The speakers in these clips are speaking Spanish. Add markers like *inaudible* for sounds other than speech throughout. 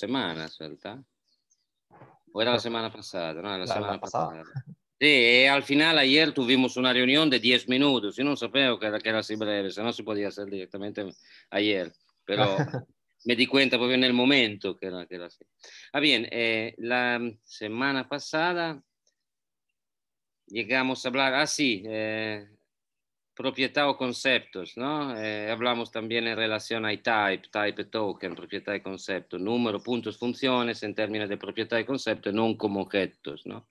Semana suelta. ¿O era la semana pasada? No, la, semana pasada. Sí, eh, al final ayer tuvimos una reunión de 10 minutos. Yo no sabía que era, que era breve, si no se podía hacer directamente ayer, pero *laughs* me di cuenta porque en el momento que era, que era Ah, bien, eh, la semana pasada llegamos a hablar, ah sí eh, proprietà o conceptos, ¿no? Eh, hablamos también en relación a type, type token, propiedad y concepto, número, puntos, funciones en términos de propiedad y concepto, no como objetos, ¿no?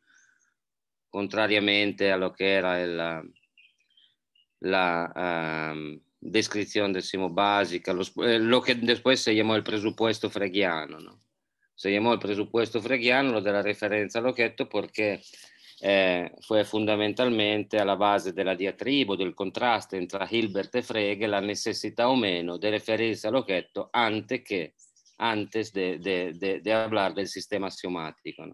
Contrariamente a lo que era el, la um, ehm, descripción, decimos, básica, los, eh, lo que después se llamó el presupuesto fregiano, ¿no? Se llamó el presupuesto fregiano lo de la referencia al objeto porque eh, fu fondamentalmente alla base della diatriba, del contrasto tra Hilbert e Frege, la necessità o meno di riferirsi all'ochetto ante che, antes di parlare del sistema axiomático, ¿no?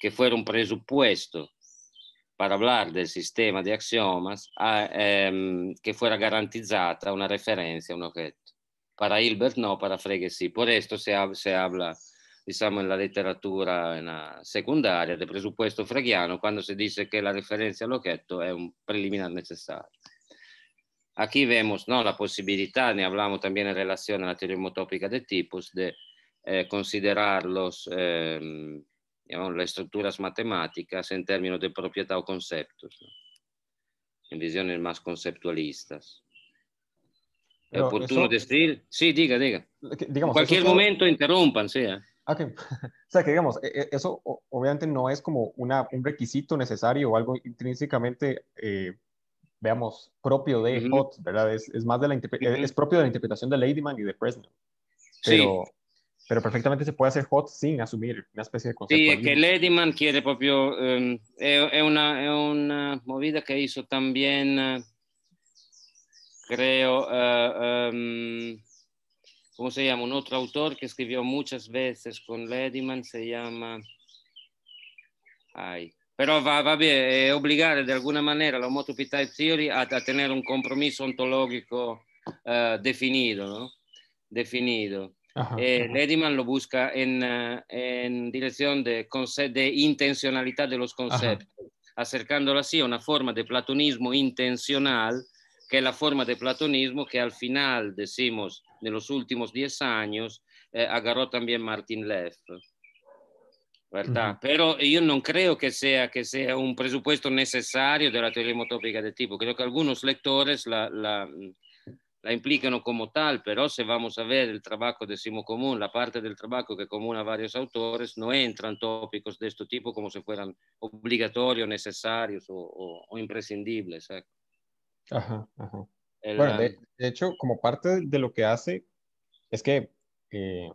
que fuera un presupposto per parlare del sistema di axiomas a, ehm, que fuera garantizada una referenza a un objeto. Per Hilbert no, per Frege sì. Por questo se, ha, se habla en la literatura secondaria del presupuesto freghiano quando si dice que la referencia al è es un preliminar necesario. Aquí vemos ¿no? la posibilidad, ne hablamos también eh, ehm, en relación a la teoría homotópica de tipos, de considerar los, eh, digamos, las estructuras matemáticas en términos de propiedad o conceptos, en visiones más conceptualistas. es oportuno decir, sí, diga, diga. en cualquier momento interrumpan, sí. ¿eh? Ah, *laughs* o sea que digamos, e, e, eso obviamente no es como una, un requisito necesario o algo intrínsecamente, eh, veamos, propio de Hot, ¿verdad? Es, más de la, interpretación, e, es propio de la interpretación de Ladyman y de Fresnel. Pero, sí. pero perfectamente se puede hacer Hot sin asumir una especie de concepto. Sí, que Ladyman quiere propio, es, em, una, movida que hizo también, eh, creo, eh, em, ¿cómo se llama? Un otro autor que escribió muchas veces con Lediman se llama... Pero va, va eh, obligar de obbligare alguna manera la moto Type Theory a, tener un compromiso ontológico eh, definido ¿no? definido. Ajá, eh, Lediman lo busca en, dirección de, de, intencionalidad de los conceptos, acercándolo así a una forma de platonismo intencional, que es la forma de platonismo que al final decimos en los últimos 10 años, eh, agarró también Martin Leff. ¿Verdad? Pero yo no creo que sea, que sea un presupuesto necesario de la teoría de tipo. Creo que algunos lectores la, la, la como tal, pero si vamos a ver el trabajo de Simo Común, la parte del trabajo que comuna a varios autores, no entran tópicos de este tipo como si fueran obligatorios, necesarios o, imprescindibles. ¿eh? Ajá, ajá de, hecho, como parte de lo que hace es que, eh,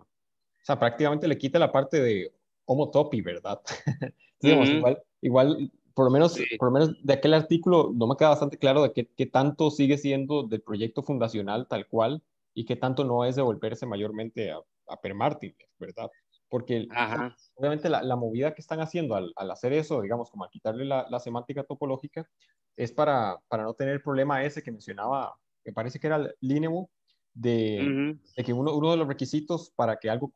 o prácticamente le quita la parte de homotopy, ¿verdad? *laughs* igual, por lo menos, por lo menos de aquel artículo no me queda bastante claro de qué, tanto sigue siendo del proyecto fundacional tal cual y qué tanto no es de volverse mayormente a, a ¿verdad? porque obviamente la, movida que están haciendo al, hacer eso, digamos, como al quitarle la, semántica topológica, es para, para, no tener el problema ese que mencionaba, que parece que era el de, de que uno, uno, de los requisitos para que algo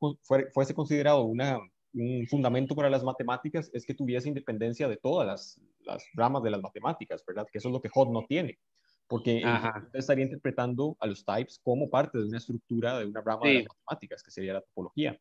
fuese considerado una, un fundamento para las matemáticas es que tuviese independencia de todas las, ramas de las matemáticas, ¿verdad? Que eso es lo que Hod no tiene porque estaría interpretando a los types como parte de una estructura de una rama de matemáticas, que sería la topología.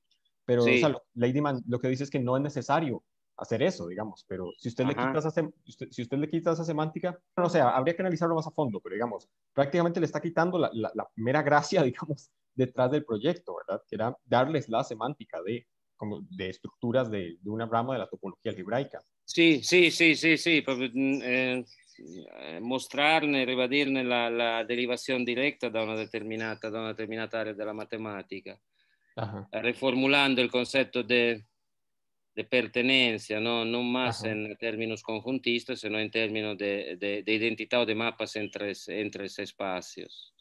Pero o sea, Lady lo que dice es que no es necesario hacer eso, digamos, pero si usted, le quita, esa si usted le quita esa semántica, no o sé, sea, habría que analizarlo más a fondo, pero digamos, prácticamente le está quitando la, mera gracia, *laughs* digamos, detrás del proyecto, ¿verdad? Que era darles la semántica de, como de estructuras de, una rama de la topología algebraica. Sí, sí, sí, sí, sí, Mostrarle, mm, eh, eh mostrarne, la, derivación directa de una, determinada área una área de la matemática reformulando el concepto de, pertenencia, ¿no? no más en términos conjuntistas, sino en términos de, identidad o de mapas entre, entre espacios.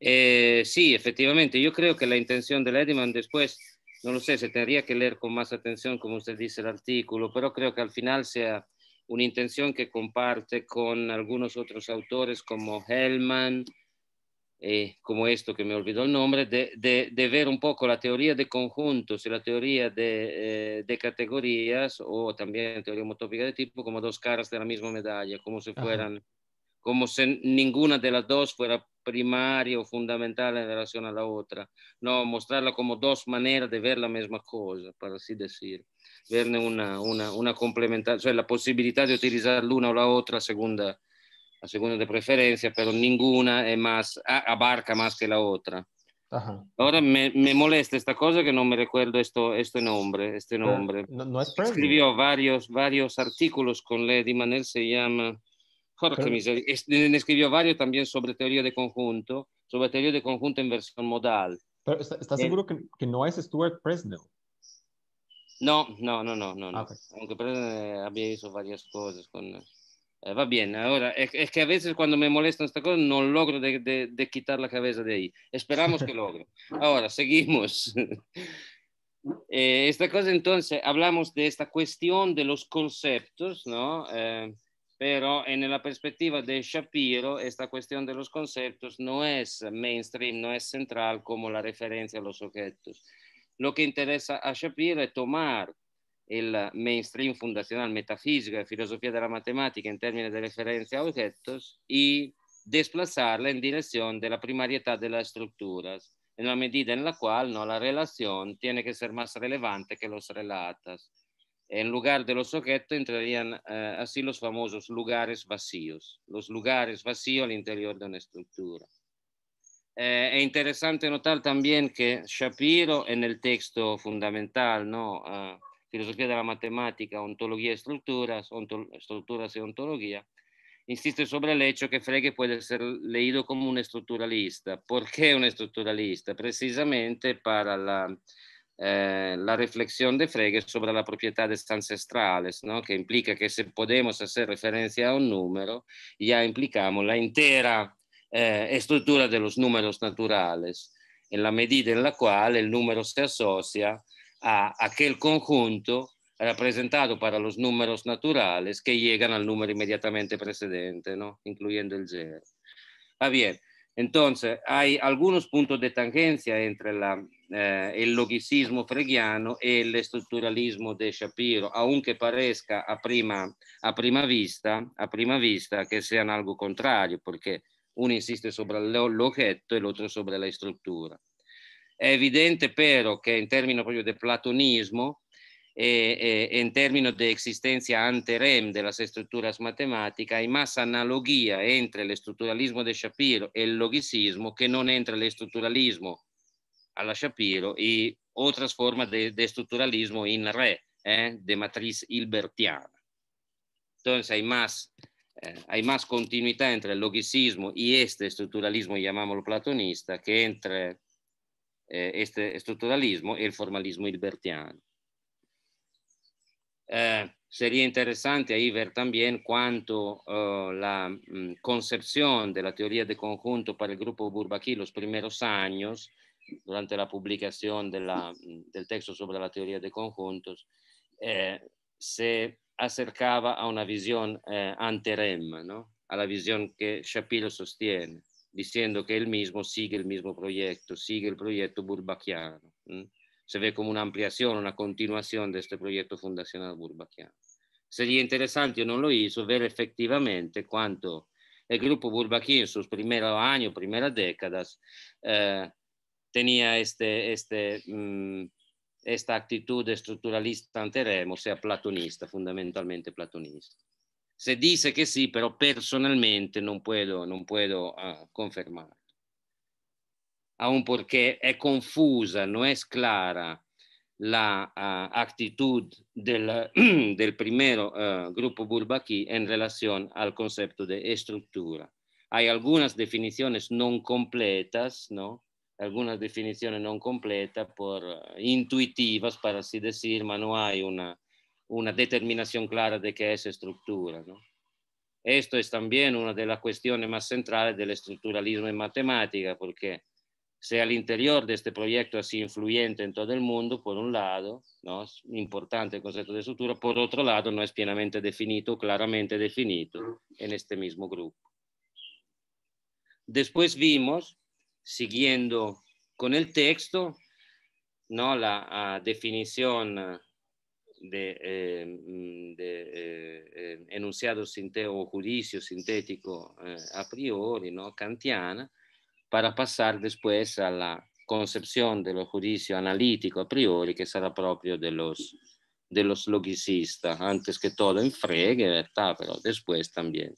Eh, sí, efectivamente, yo creo que la intención de Lediman después, no lo sé, se tendría que leer con más atención, como usted dice, el artículo, pero creo que al final sea una intención que comparte con algunos otros autores como Hellman, eh, como esto que me olvidó el nombre, de, ver un poco la teoría de conjuntos y la teoría de, eh, categorías o también teoría homotópica de tipo como dos caras de la misma medalla, como si fueran, como si ninguna de las dos fuera primaria o fundamental en relación a la otra, no, mostrarla como dos maneras de ver la misma cosa, para así decir, Ver una, una, una o la posibilidad de utilizar una o la otra segunda a segunda de preferencia, pero ninguna es más, abarca más que la otra. Ahora me, molesta esta cosa que no me recuerdo esto, este nombre. Este nombre. No, Escribió varios, varios artículos con Lady Manel, se llama... Jorge Miser, escribió varios también sobre teoría de conjunto, sobre teoría de conjunto en versión modal. ¿estás está eh, seguro que, no es Stuart Presnell? No, no, no, no, no. Ah, Aunque Presnell había hecho varias cosas con... Eh, va bien. Ahora, es, que a veces cuando me molesta esta cosa no logro de, quitar la cabeza de ahí. Esperamos que logre. Ahora, seguimos. *laughs* Eh, esta cosa entonces, hablamos de esta cuestión de los conceptos, ¿no? Eh, pero en la perspectiva de Shapiro, esta cuestión de los conceptos no es mainstream, no es central como la referencia a los objetos. Lo que interesa a Shapiro es tomar el mainstream fundacional metafísico y e filosofía de la matemática en términos de referencia a objetos y e desplazarla en dirección de la primariedad de las estructuras, en la medida en la cual ¿no? la relación tiene que ser más relevante que los relatos. En lugar de los objetos entrarían eh, así los famosos lugares vacíos, los lugares vacíos al interior de una estructura. es eh, interesante notar también que che Shapiro, nel texto fondamentale, no, eh, filosofía de la matemática, ontología y estructuras, estructuras y ontología, insiste sobre el hecho que Frege puede ser leído como un estructuralista. ¿Por qué un estructuralista? Precisamente para eh, la, reflexión de Frege sobre las propiedades ancestrales, ¿no? que implica que si podemos hacer referencia a un número, ya implicamos la entera eh, estructura de los números naturales, en la medida en la cual el número se asocia a aquel conjunto rappresentato para los números naturales que llegan al número inmediatamente precedente, ¿no? incluyendo el cero. Ah, bien, entonces hay algunos puntos de tangencia entre la, eh, el logicismo fregiano y el estructuralismo de Shapiro, aunque parezca a prima, a prima, vista, a prima vista que sean algo contrario, porque uno insiste sobre el objeto y el otro sobre la estructura. È evidente però che in termini proprio del platonismo e, e, e in termini di esistenza ante rem della struttura matematica, in massa analogia entre l'estrutturalismo di Shapiro e il logicismo che non entra l'estrutturalismo alla Shapiro e o trasforma de, strutturalismo in re, eh, de matriz hilbertiana. Quindi hai más, eh, hay más continuità entre il logicismo e este strutturalismo, chiamiamolo platonista, che entre Eh, este estructuralismo y el formalismo hilbertiano. Eh, sería interesante ahí ver también cuánto oh, la mm, concepción de la teoría de conjunto para el grupo Bourbaki los primeros años, durante la publicación mm, del texto sobre la teoría de conjuntos, eh, se acercaba a una visión anterem, ¿no? a la visión que Shapiro sostiene. Diciendo que él mismo sigue el mismo proyecto, sigue el proyecto burbaquiano. Se ve como una ampliación, una continuación de este proyecto fundacional burbaquiano. Sería interesante, o no lo hizo, ver efectivamente cuánto el grupo burbaquí en sus primeros años, primeras décadas, eh, tenía este, este, mm, esta actitud estructuralista ante Remo, o sea, platonista, fundamentalmente platonista. Se dice que sí, pero personalmente no puedo, no puedo ah, confirmar. Aún porque es confusa, no es clara la ah, actitud *clears throat* del, del primer ah, grupo Burbaquí en relación al concepto de estructura. Hay algunas definiciones no completas, ¿no? Algunas definiciones no completas por intuitivas, para así decir, pero no hay una una determinación clara de qué es estructura. Esto es también una de las cuestiones más centrales del estructuralismo en matemática, porque sea al interior de este proyecto así influyente en todo el mundo, por un lado, ¿no? es importante el concepto de estructura, por otro lado, no es plenamente definido, claramente definido en este mismo grupo. Después vimos, siguiendo con el texto, ¿no? la ah, definición ah, de, eh, mm, eh, eh, enunciado o juicio sintético a priori, ¿no? kantiana, para pasar después a la concepción del juicio analítico a priori, que será propio de los, de los logicistas, antes que todo en Frege, ¿verdad? Pero después también,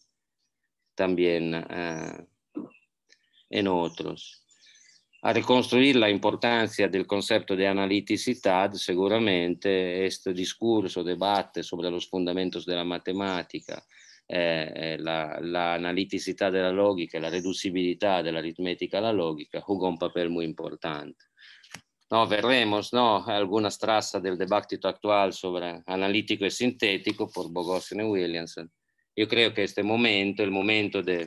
también ah, en otros. a ricostruire l'importanza del concetto di analiticità sicuramente questo discorso, dibatte sobre los fundamentos della matematica, eh, l'analiticità eh, la, della logica e la reducibilità dell'aritmetica alla logica jugò un papel molto importante. No, verremos no, a alguna strassa del dibattito attuale sobre analitico e sintetico per Bogosian e Williamson. Io credo che questo momento, il momento del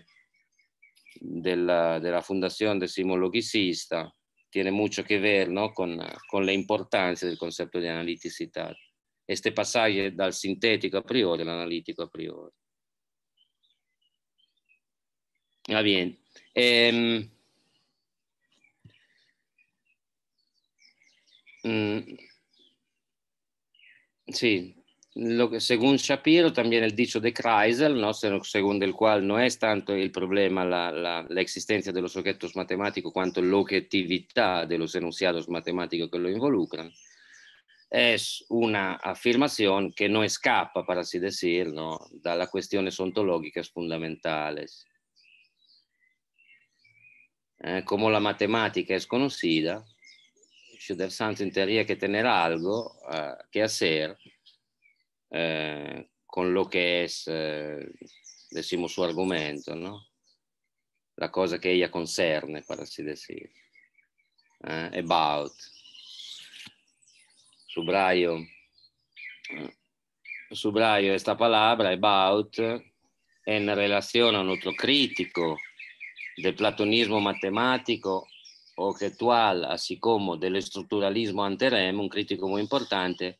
de fundación fundación de Loquicista tiene mucho que ver ¿no? con, con, la importancia del concepto de analiticidad Este pasaje dal sintético a priori all'analitico a priori. Va bien. Em, mm, sí, según Shapiro, también el dicho de Kreisel, ¿no? según el cual no es tanto el problema la, la, existencia de los objetos matemáticos cuanto la objetividad de los enunciados matemáticos que lo involucran, es una afirmación que no escapa, para así decirlo, ¿no? de las cuestiones ontológicas fundamentales. Eh, como la matemática es conocida, santo en teoría que tener algo eh, que hacer Eh, con lo che es eh, suo argomento, no? La cosa che ella concerne, per così dire. Eh, about. Subraio. Eh, subraio questa parola, about, è in relazione a un altro critico del platonismo matematico o che attuale, assicomo, come dell'estrutturalismo anterem, un critico molto importante,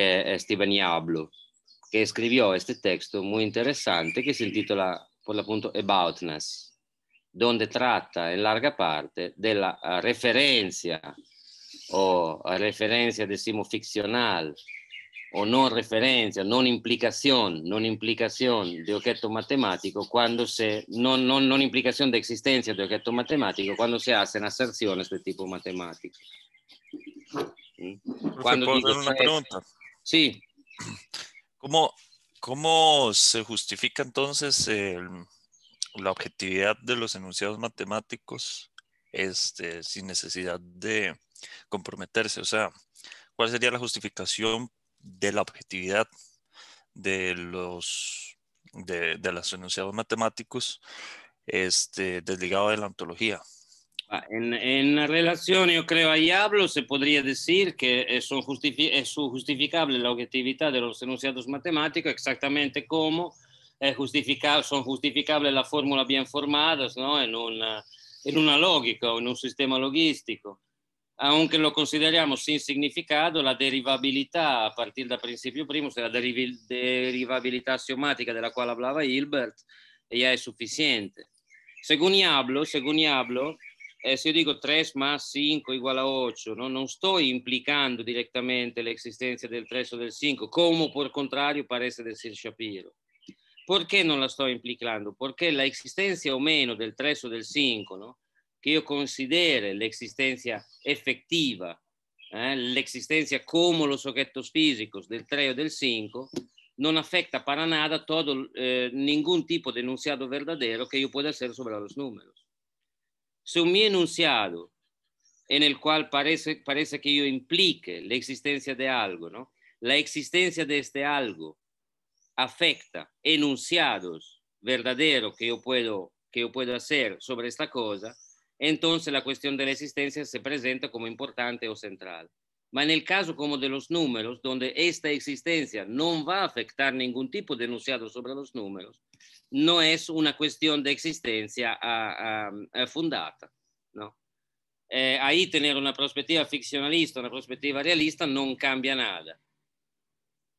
que Steven Yablo, que escribió este texto muy interesante que se intitola por punto, Aboutness, donde trata en larga parte de la referencia o referencia, simo ficcional o no referencia, no implicación, non implicación de objeto matemático cuando se, no non, non implicación de existencia de objeto matemático cuando se hacen aserciones de tipo matemático. ¿Mm? Cuando Sí. ¿Cómo, se justifica entonces la objetividad de los enunciados matemáticos este, sin necesidad de comprometerse? O sea, ¿cuál sería la justificación de la objetividad de los, de los enunciados matemáticos este, desligado de la ontología? Ah, en, en, relación, yo creo, a Diablo, se podría decir que son justifi es justificable la objetividad de los enunciados matemáticos, exactamente como es justifica son justificables las fórmulas bien formadas ¿no? en, una, en una lógica o en un sistema logístico. Aunque lo consideriamo sin significado, la derivabilità, a partir del principio primo, se la deriv derivabilità assiomatica della quale parlava Hilbert, ya es suficiente. Según Diablo, según Diablo eh, se io dico 3 más 5 uguale a 8, ¿no? no estoy implicando direttamente l'esistenza del 3 o del 5, come por contrario parece decir Shapiro. Perché non la sto implicando? Perché la existencia o meno del 3 o del 5, ¿no? que io considero l'esistenza effettiva, eh, l'esistenza come lo soggetto fisico del 3 o del 5, non affecta para nada todo, eh, ningún tipo di enunciato vero che io possa essere sobre i numeri. Si mi enunciado, en el cual parece, parece que yo implique la existencia de algo, ¿no? La existencia de este algo afecta enunciados verdaderos que yo puedo, que yo puedo hacer sobre esta cosa, entonces la cuestión de la existencia se presenta como importante o central en el caso como de los números, donde esta existencia no va a afectar ningún tipo de enunciado sobre los números, no es una cuestión de existencia fundada. ¿no? Eh, ahí tener una perspectiva ficcionalista, una perspectiva realista, no cambia nada.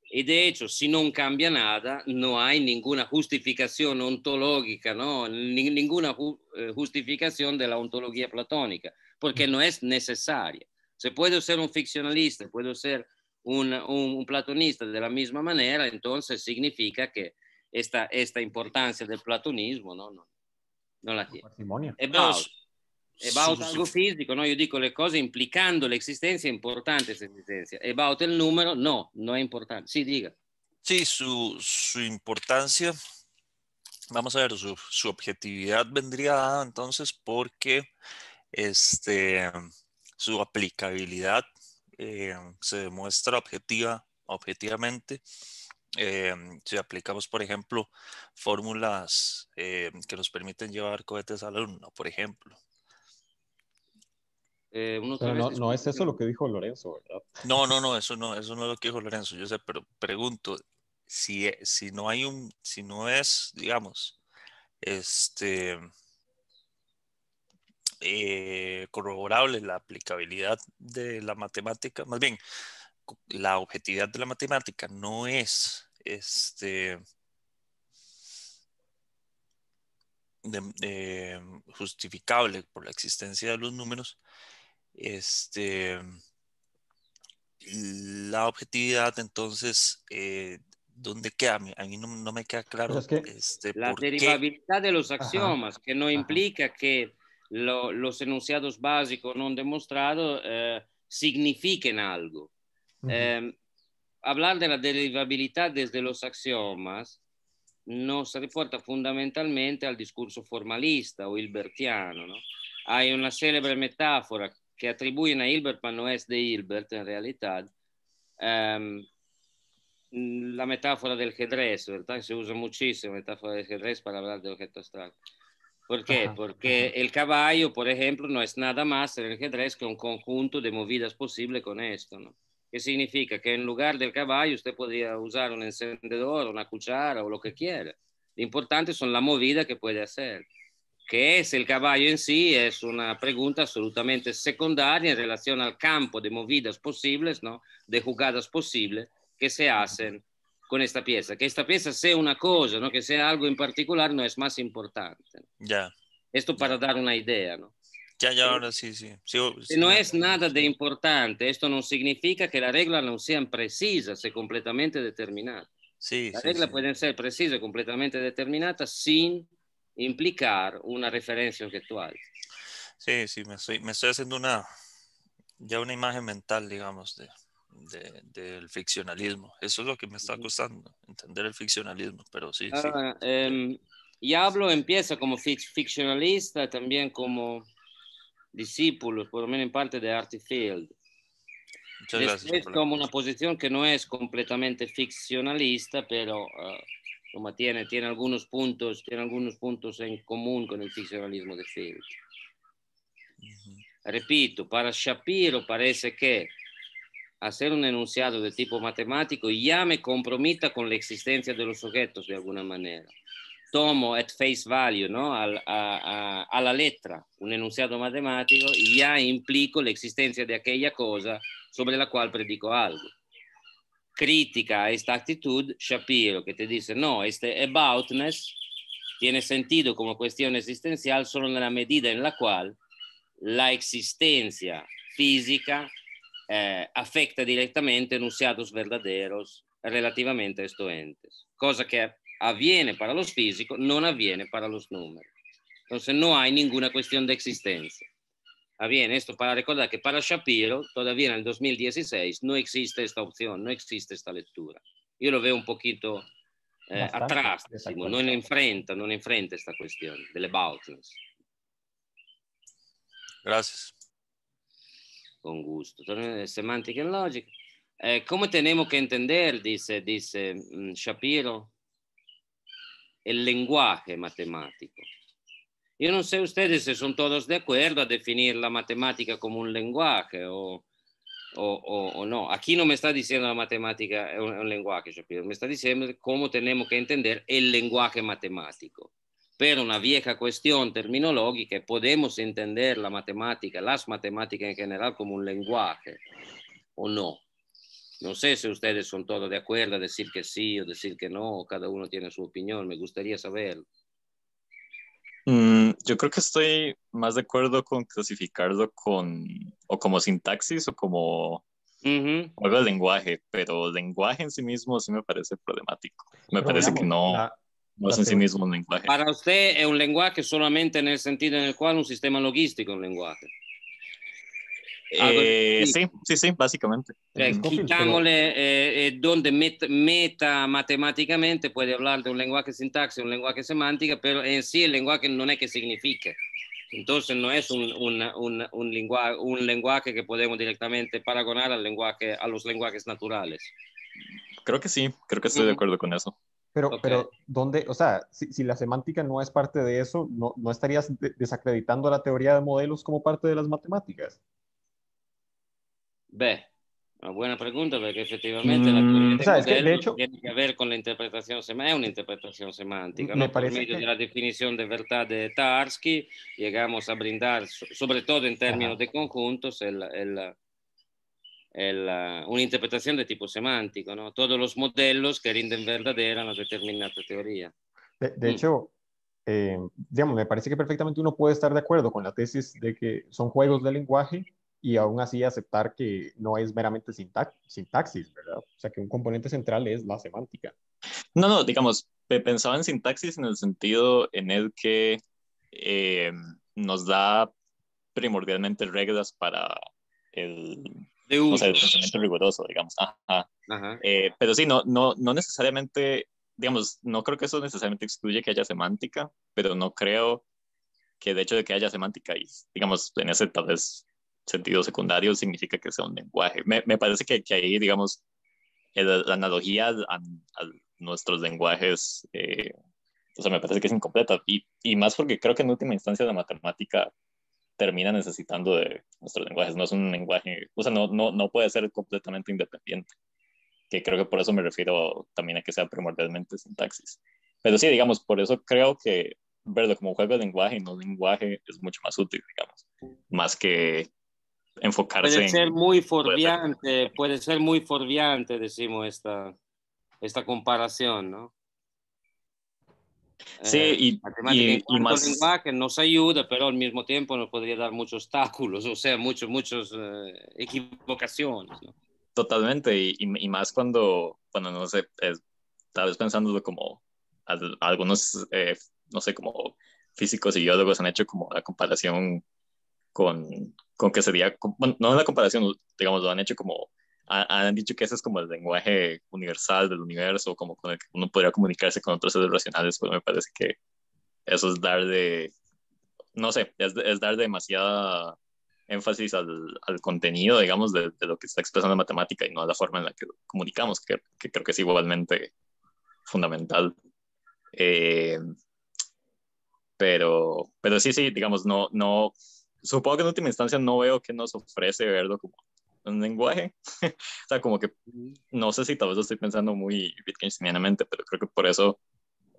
Y de hecho, si no cambia nada, no hay ninguna justificación ontológica, ¿no? ninguna eh, justificación de la ontología platónica, porque mm. no es necesaria. Se puede ser un ficcionalista, puede ser un, platonista de la misma manera, entonces significa que esta, esta importancia del platonismo no, no, no la tiene. Es about, algo físico, no? yo digo le cosas implicando la existencia importante existencia. About el número, no, no es importante. Sí, diga. Sí, su, su importancia, vamos a ver, su, su objetividad vendría entonces porque este su aplicabilidad eh, se demuestra objetiva, objetivamente. Eh, si aplicamos, por ejemplo, fórmulas eh, que nos permiten llevar cohetes al alumno, por ejemplo. no, es eso lo que dijo Lorenzo, ¿verdad? No, no, no, eso no, eso no es lo que dijo Lorenzo. Yo sé, pero pregunto, si, si no hay un, si no es, digamos, este, eh, corroborable la aplicabilidad de la matemática, más bien la objetividad de la matemática no es este, eh, justificable por la existencia de los números, este, la objetividad entonces eh, ¿dónde queda? A mí, no, me queda pues claro. Este, la derivabilidad de los axiomas, que no implica que lo, los enunciados básicos non demostrados eh, signifiquen algo. Uh -huh. eh, hablar de la derivabilidad desde los axiomas nos riporta fondamentalmente al discorso formalista o hilbertiano. ¿no? Hay una célebre metáfora che attribuiscono a Hilbert, ma non è di Hilbert in realtà, ehm, la metáfora del Hedres, in realtà si usa moltissimo la metafora del Hedres per parlare dell'oggetto astratto. ¿Por qué? Porque el caballo, por ejemplo, no es nada más en el ajedrez que un conjunto de movidas posible con esto, ¿Qué significa que en lugar del caballo usted podría usar un encendedor, una cuchara o lo que quiera. Lo importante son las movidas que puede hacer. ¿Qué es el caballo en sí? Es una pregunta absolutamente secundaria en relación al campo de movidas posibles, ¿no? De jugadas posibles que se hacen con esta pieza, que esta pieza sea una cosa, ¿no? que sea algo en particular, no es más importante. Ya. Esto para dar una idea, ¿no? Ya, ya, ahora sí, sí. Si oh, no es nada de importante, esto no significa que las reglas no sean precisas y completamente determinadas. Sí, las reglas pueden ser precisas y completamente determinadas sin implicar una referencia objetual. Sí, sí, me estoy, me estoy haciendo una, ya una imagen mental, digamos, de, del ficcionalismo. Eso es lo que me está costando, entender el ficcionalismo, pero sí. sí. Ah, em, hablo, empieza como ficcionalista, también como discípulo, por lo menos en parte de Artifield. Muchas como una posición que no es completamente ficcionalista, pero ah, como tiene, algunos puntos, tiene algunos puntos en común con el ficcionalismo de Field. Repito, para Shapiro parece que hacer un enunciado de tipo matemático ya me comprometa con la existencia de los sujetos de alguna manera. Tomo at face value, ¿no? a, la letra, un enunciado matemático ya implico la existencia de aquella cosa sobre la cual predico algo. critica esta actitud Shapiro, que te dice, no, este aboutness tiene sentido como cuestión existencial solo en la medida en la cual la existencia física eh, afecta direttamente nunciados verdaderos relativamente a questo entes, cosa che avviene para los físicos, non avviene para los números. Entonces no hay ninguna questione de existencia. Avviene ah, esto para ricordare che para Shapiro, todavía nel 2016, no existe esta opzione, no existe esta lettura. Io lo veo un pochino eh, atrás, non enfrenta, non enfrenta questa questione delle boutness. Grazie con gusto. Semantica e Logic. Eh, ¿Cómo tenemos que entender, dice, dice mm, Shapiro, il lenguaje matemático? Io non so ustedes si sono tutti de acuerdo a definire la matemática come un lenguaje o, o, o, o no. Aquí non me sta diciendo la matemática è un, un, lenguaje, Shapiro, me está diciendo come tenemos que entender el lenguaje matemático. Pero una vieja cuestión terminológica podemos entender la matemática, las matemáticas en general como un lenguaje o no. No sé si ustedes son todos de acuerdo a decir que sí o decir que no, cada uno tiene su opinión, me gustaría saber. Mm, yo creo que estoy más de acuerdo con clasificarlo con o como sintaxis o como Uh lenguaje, pero lenguaje en sí mismo sí me parece problemático. Me parece que no. No es en sí mismo un lenguaje. Para usted es un lenguaje solamente en el sentido en el cual un sistema logístico es un lenguaje. Eh, sí, sí, sí, básicamente. Eh, eh, donde meta, matemáticamente puede hablar de un lenguaje sintaxis, un lenguaje semántica, pero en sí el lenguaje no es que signifique. Entonces no es un, un, lenguaje, un lenguaje que podemos directamente paragonar al lenguaje, a los lenguajes naturales. Creo que sí, creo que estoy de acuerdo con eso. Pero, pero ¿dónde? O sea, si, la semántica no es parte de eso, ¿no, no estarías desacreditando la teoría de modelos como parte de las matemáticas? B. una buena pregunta, porque efectivamente la teoría mm, de, o sea, modelos que de hecho, tiene que ver con la interpretación semántica, es una interpretación semántica. ¿no? Por medio de la definición de verdad de Tarski, llegamos a brindar, sobre todo en términos de conjuntos, el, el una interpretación de tipo semántico, ¿no? Todos los modelos que rinden verdadera una determinada teoría. De, mm. hecho, em, digamos, me parece que perfectamente uno puede estar de acuerdo con la tesis de que son juegos de lenguaje y aún así aceptar que no es meramente sintaxis, ¿verdad? O sea, que un componente central es la semántica. No, no, digamos, pensaba en sintaxis en el sentido en el que em, nos da primordialmente reglas para el, o sea, riguroso, digamos. Ajá. Eh, pero sí, no, no, no necesariamente, digamos, no creo que eso necesariamente excluye que haya semántica, pero no creo que de hecho de que haya semántica y, digamos, en ese tal vez sentido secundario significa que sea un lenguaje. Me, me parece que, que, ahí, digamos, la analogía a, nuestros lenguajes, eh, o sea, me parece que es incompleta y, y más porque creo que en última instancia la matemática termina necesitando de nuestros lenguajes. No es un lenguaje, o sea, no, no, no puede ser completamente independiente. Que creo que por eso me refiero también a que sea primordialmente sintaxis. Pero sí, digamos, por eso creo que verlo como juego de lenguaje y no lenguaje es mucho más útil, digamos, más que enfocarse puede ser muy forviante, puede ser, muy forviante, decimos esta, esta comparación, ¿no? Sí, eh, y, más... lenguaje nos ayuda, pero al mismo tiempo nos podría dar muchos obstáculos, o sea, muchas, muchos eh, equivocaciones. Totalmente, y, y, más cuando, bueno, no sé, tal vez pensando como algunos, eh, no sé, como físicos y biólogos han hecho como la comparación con, con que sería, bueno, no la comparación, digamos, lo han hecho como han dicho que ese es como el lenguaje universal del universo, como con el que uno podría comunicarse con otros seres racionales, pues me parece que eso es dar de no sé, es, dar demasiada énfasis al, al contenido, digamos, de, de, lo que está expresando la matemática y no a la forma en la que comunicamos, que, que creo que es igualmente fundamental. Eh, pero, pero sí, sí, digamos, no, no, supongo que en última instancia no veo que nos ofrece verlo como un lenguaje. *laughs* o sea, como que no sé si tal vez lo estoy pensando muy Wittgensteinianamente, pero creo que por eso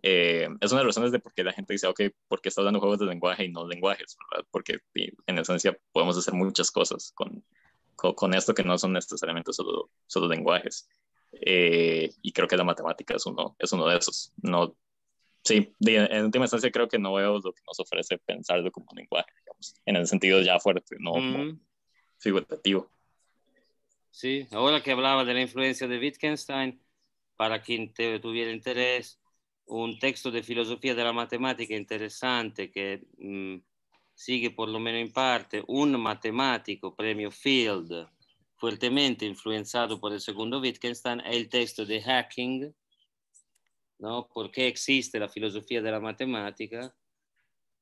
eh, es una de las razones de por qué la gente dice, ok, ¿por qué está hablando juegos de lenguaje y no lenguajes? ¿verdad? Porque en esencia podemos hacer muchas cosas con, con, esto que no son necesariamente solo, solo lenguajes. Eh, y creo que la matemática es uno, es uno de esos. No, sí, en última instancia creo que no veo lo que nos ofrece pensarlo como un lenguaje, digamos, en el sentido ya fuerte, no figurativo. ¿sí? Ahora que hablaba de la influencia de Wittgenstein, para quien tuviera interés, un texto de filosofía de la matemática interesante que mm, sigue por lo menos en parte un matemático, premio Field, fuertemente influenciado por el segundo Wittgenstein, es el texto de Hacking, ¿no? ¿Por qué existe la filosofía de la matemática?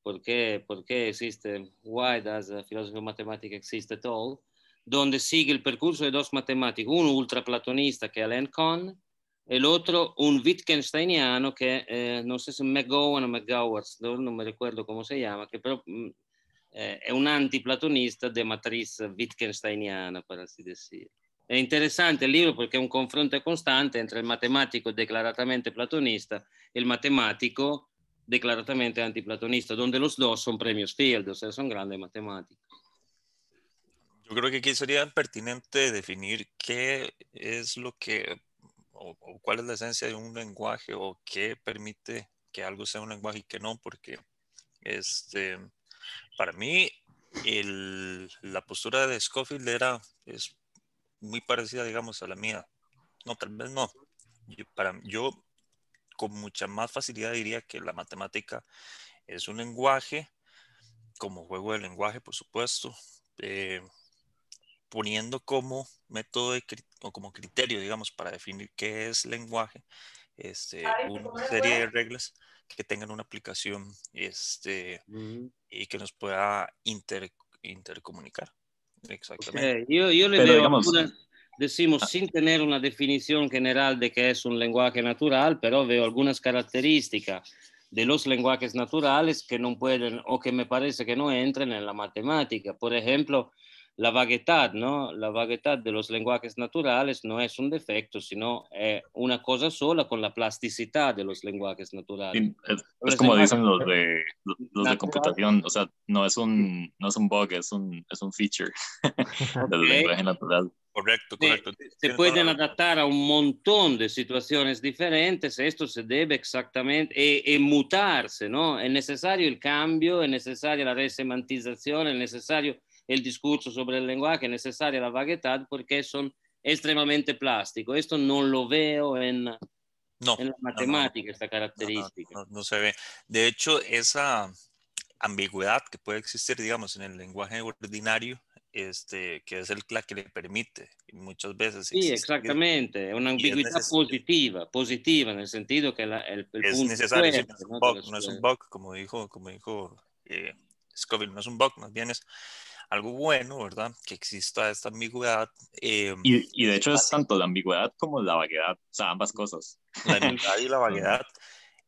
¿Por qué, por qué existe? ¿Why does the philosophy of mathematics exist at all? donde sigue el percurso de dos matemáticos, uno ultraplatonista que es Alain Kohn, el otro un Wittgensteiniano que eh, non so se McGowan o McGowards, non mi ricordo come si chiama, che però mh, mm, eh, è un antiplatonista di matriz Wittgensteiniana, per così dire. È interessante il libro perché è un confronto costante tra il matematico declaratamente platonista e il matematico declaratamente antiplatonista, donde los dos sono premios Fields, cioè sono grandi matematici. Yo creo que aquí sería pertinente definir qué es lo que, o, cuál es la esencia de un lenguaje, o qué permite que algo sea un lenguaje y que no, porque este, para mí la postura de Scofield era, es muy parecida, digamos, a la mía. No, tal vez no. Yo, para, yo con mucha más facilidad diría que la matemática es un lenguaje, como juego de lenguaje, por supuesto, eh, poniendo como método o como criterio, digamos, para definir qué es lenguaje, este, una serie de reglas que tengan una aplicación este, mm. y que nos pueda intercomunicar. Exactamente. Yo, le digo, digamos, decimos, ah. sin tener una definición general de qué es un lenguaje natural, pero veo algunas características de los lenguajes naturales que no pueden o que me parece que no entran en la matemática. Por ejemplo, la vaguedad, ¿no? La vaguedad de los lenguajes naturales no es un defecto, sino es eh, una cosa sola con la plasticidad de los lenguajes naturales. es, como dicen los *laughs* de, computación, o sea, no es un, es un bug, es un, es feature *laughs* del lenguaje natural. Correcto, correcto. Se, pueden adaptar a un montón de situaciones diferentes, esto se debe exactamente, y, eh, eh, mutarse, ¿no? Es necesario el cambio, es necesaria la resemantización, es necesario el discurso sobre el lenguaje, necesaria la vaguedad porque son extremadamente plásticos. Esto no lo veo en, la matemática, esta característica. no se ve. De hecho, esa ambigüedad que puede existir, digamos, en el lenguaje ordinario, este, que es el la que le permite muchas veces. Sí, exactamente, una ambigüedad positiva, positiva en el sentido que el, es necesario, no, es un bug, no es un bug, como dijo, como dijo eh, Scoville, no es un bug, más bien es algo bueno, ¿verdad? Que exista esta ambigüedad. Eh, y, y, de hecho es tanto la ambigüedad como la vaguedad, o sea, ambas cosas. La ambigüedad y la *laughs* vaguedad.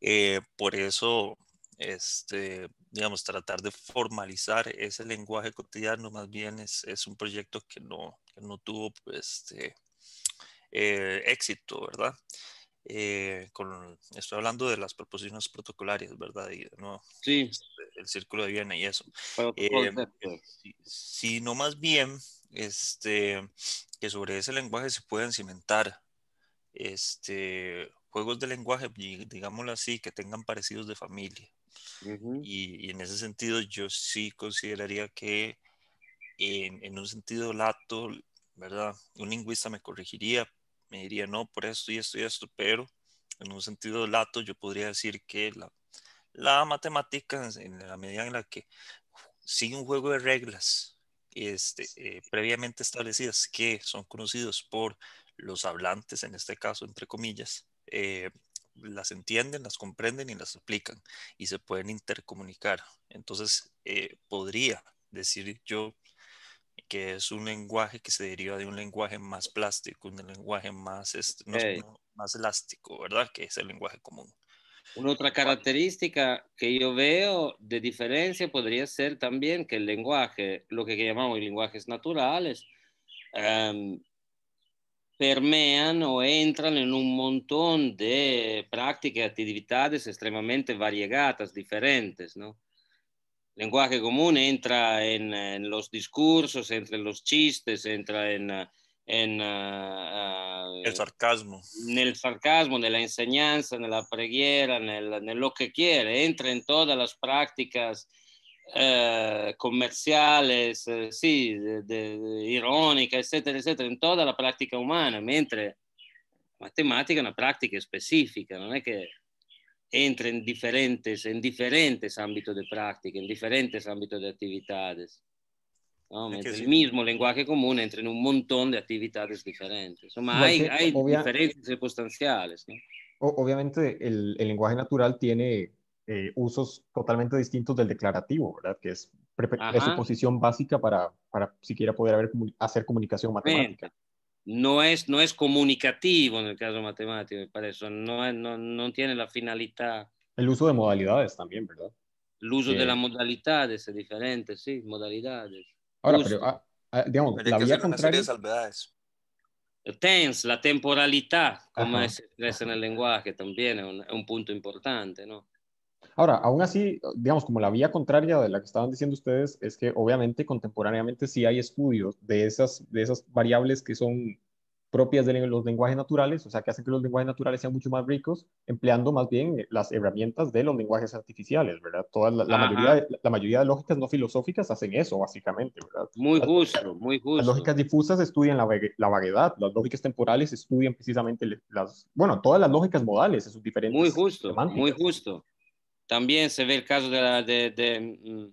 Eh, por eso, este, digamos, tratar de formalizar ese lenguaje cotidiano más bien es, es un proyecto que no, que no tuvo este, eh, éxito, ¿verdad? Eh, con, estoy hablando de las proposiciones protocolarias, ¿verdad? Sí. Este, el círculo de Viena y eso. Eh, eh no más bien este, que sobre ese lenguaje se pueden cimentar este, juegos de lenguaje, digámoslo así, que tengan parecidos de familia. y, en ese sentido yo sí consideraría que en, en un sentido lato, ¿verdad? Un lingüista me corregiría, me diría, no, por esto y esto y esto, pero en un sentido lato yo podría decir que la, la matemática, en la medida en la que sin un juego de reglas este, eh, previamente establecidas que son conocidos por los hablantes, en este caso, entre comillas, eh, las entienden, las comprenden y las aplican y se pueden intercomunicar. Entonces, eh, podría decir yo que es un lenguaje que se deriva de un lenguaje más plástico, un lenguaje más, este, más elástico, ¿verdad? Que es el lenguaje común. Una otra característica que yo veo de diferencia podría ser también que el lenguaje, lo que llamamos lenguajes naturales, em, permean o entran en un montón de prácticas y actividades extremadamente variegadas, diferentes, ¿no? lenguaje común entra en, los discursos, entra en los chistes, entra en... Ah, ah, el sarcasmo. En el sarcasmo, en la enseñanza, en la preghiera, en, lo que quiere. Entra en todas las prácticas eh, comerciales, eh, sí, irónica, etcétera, etcétera, en toda la práctica humana, mientras matemática es una práctica específica, no es que entra en diferentes, en diferentes ámbitos de práctica, en diferentes ámbitos de actividades. ¿no? el mismo lenguaje común entra en un montón de actividades diferentes. hay, hay diferencias circunstanciales. obviamente, el, lenguaje natural tiene eh, usos totalmente distintos del declarativo, ¿verdad? Que es su posición básica para, para siquiera poder haber, hacer comunicación matemática no es, no es comunicativo en el caso matemático, para eso no, no, tiene la finalidad. El uso de modalidades también, ¿verdad? El uso de las modalidades es diferente, sí, modalidades. Ahora, pero, digamos, la vía salvedades. tense, la temporalidad, como se expresa en el lenguaje, también es un punto importante, ¿no? Ahora, aún así, digamos, como la vía contraria de la que estaban diciendo ustedes, es que obviamente contemporáneamente sí hay estudios de esas, de esas variables que son propias de los lenguajes naturales, o sea, que hacen que los lenguajes naturales sean mucho más ricos, empleando más bien las herramientas de los lenguajes artificiales, ¿verdad? Toda la, mayoría, la mayoría de lógicas no filosóficas hacen eso, básicamente, ¿verdad? Muy justo, muy justo. Las lógicas difusas estudian la, vaguedad, las lógicas temporales estudian precisamente las, bueno, todas las lógicas modales, sus diferentes. Muy justo, muy justo. También se ve el caso de, la, de, de, mm,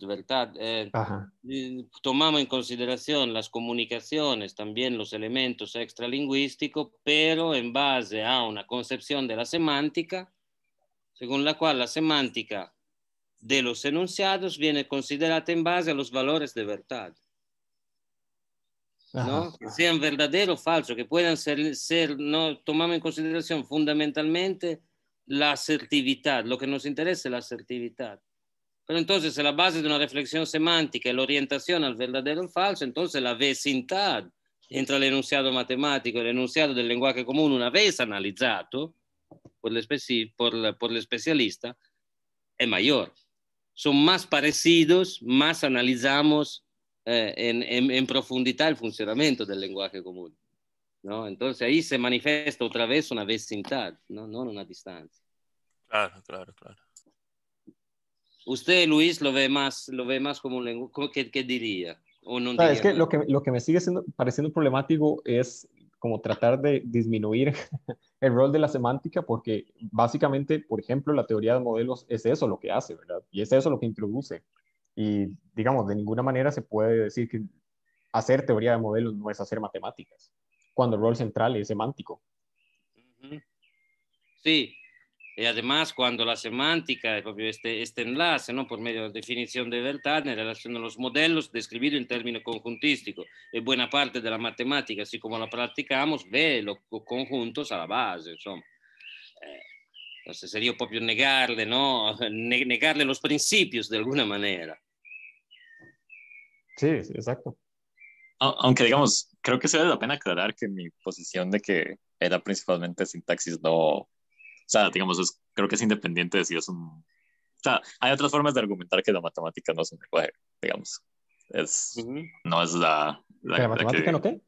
¿verdad? Eh, tomamos en consideración las comunicaciones, también los elementos extralingüísticos, pero en base a una concepción de la semántica, según la cual la semántica de los enunciados viene considerada en base a los valores de verdad sean verdadero o falso, que puedan ser, no tomamos en consideración fundamentalmente la asertividad, lo que nos interesa es la asertividad. Pero entonces, a la base de una reflexión semántica y la orientación al verdadero o falso, entonces la vecindad entre el enunciado matemático y el enunciado del lenguaje común, una vez analizado por el, por el especialista, es mayor. Son más parecidos, más analizamos eh, en, profundidad el funcionamiento del lenguaje común. ¿no? Entonces ahí se manifiesta otra vez una vecindad, no, no una distancia. Claro, claro, claro. Usted, Luis, lo ve más, lo ve más como un lenguaje, ¿qué, diría? O no diría, lo que lo que me sigue siendo, pareciendo problemático es como tratar de disminuir *laughs* el rol de la semántica, porque básicamente, por ejemplo, la teoría de modelos es eso lo que hace, ¿verdad? Y es eso lo que introduce. Y digamos, de ninguna manera se puede decir que hacer teoría de modelos no es hacer matemáticas, cuando el rol central es semántico. Sí, y además cuando la semántica, este, este enlace, ¿no? por medio de la definición de verdad en relación a los modelos, describido en términos conjuntísticos, es buena parte de la matemática, así como la practicamos, ve los conjuntos a la base, insomma. Entonces sería propio negarle, ¿no? *laughs* negarle los principios de alguna manera. Sí, exacto. Aunque digamos, creo que se da la pena aclarar que mi posición de que era principalmente sintaxis no, o sea, digamos, creo que es independiente de si es un... O sea, hay otras formas de argumentar que la matemática no es un lenguaje, digamos. Es, No es la... la matemática no qué?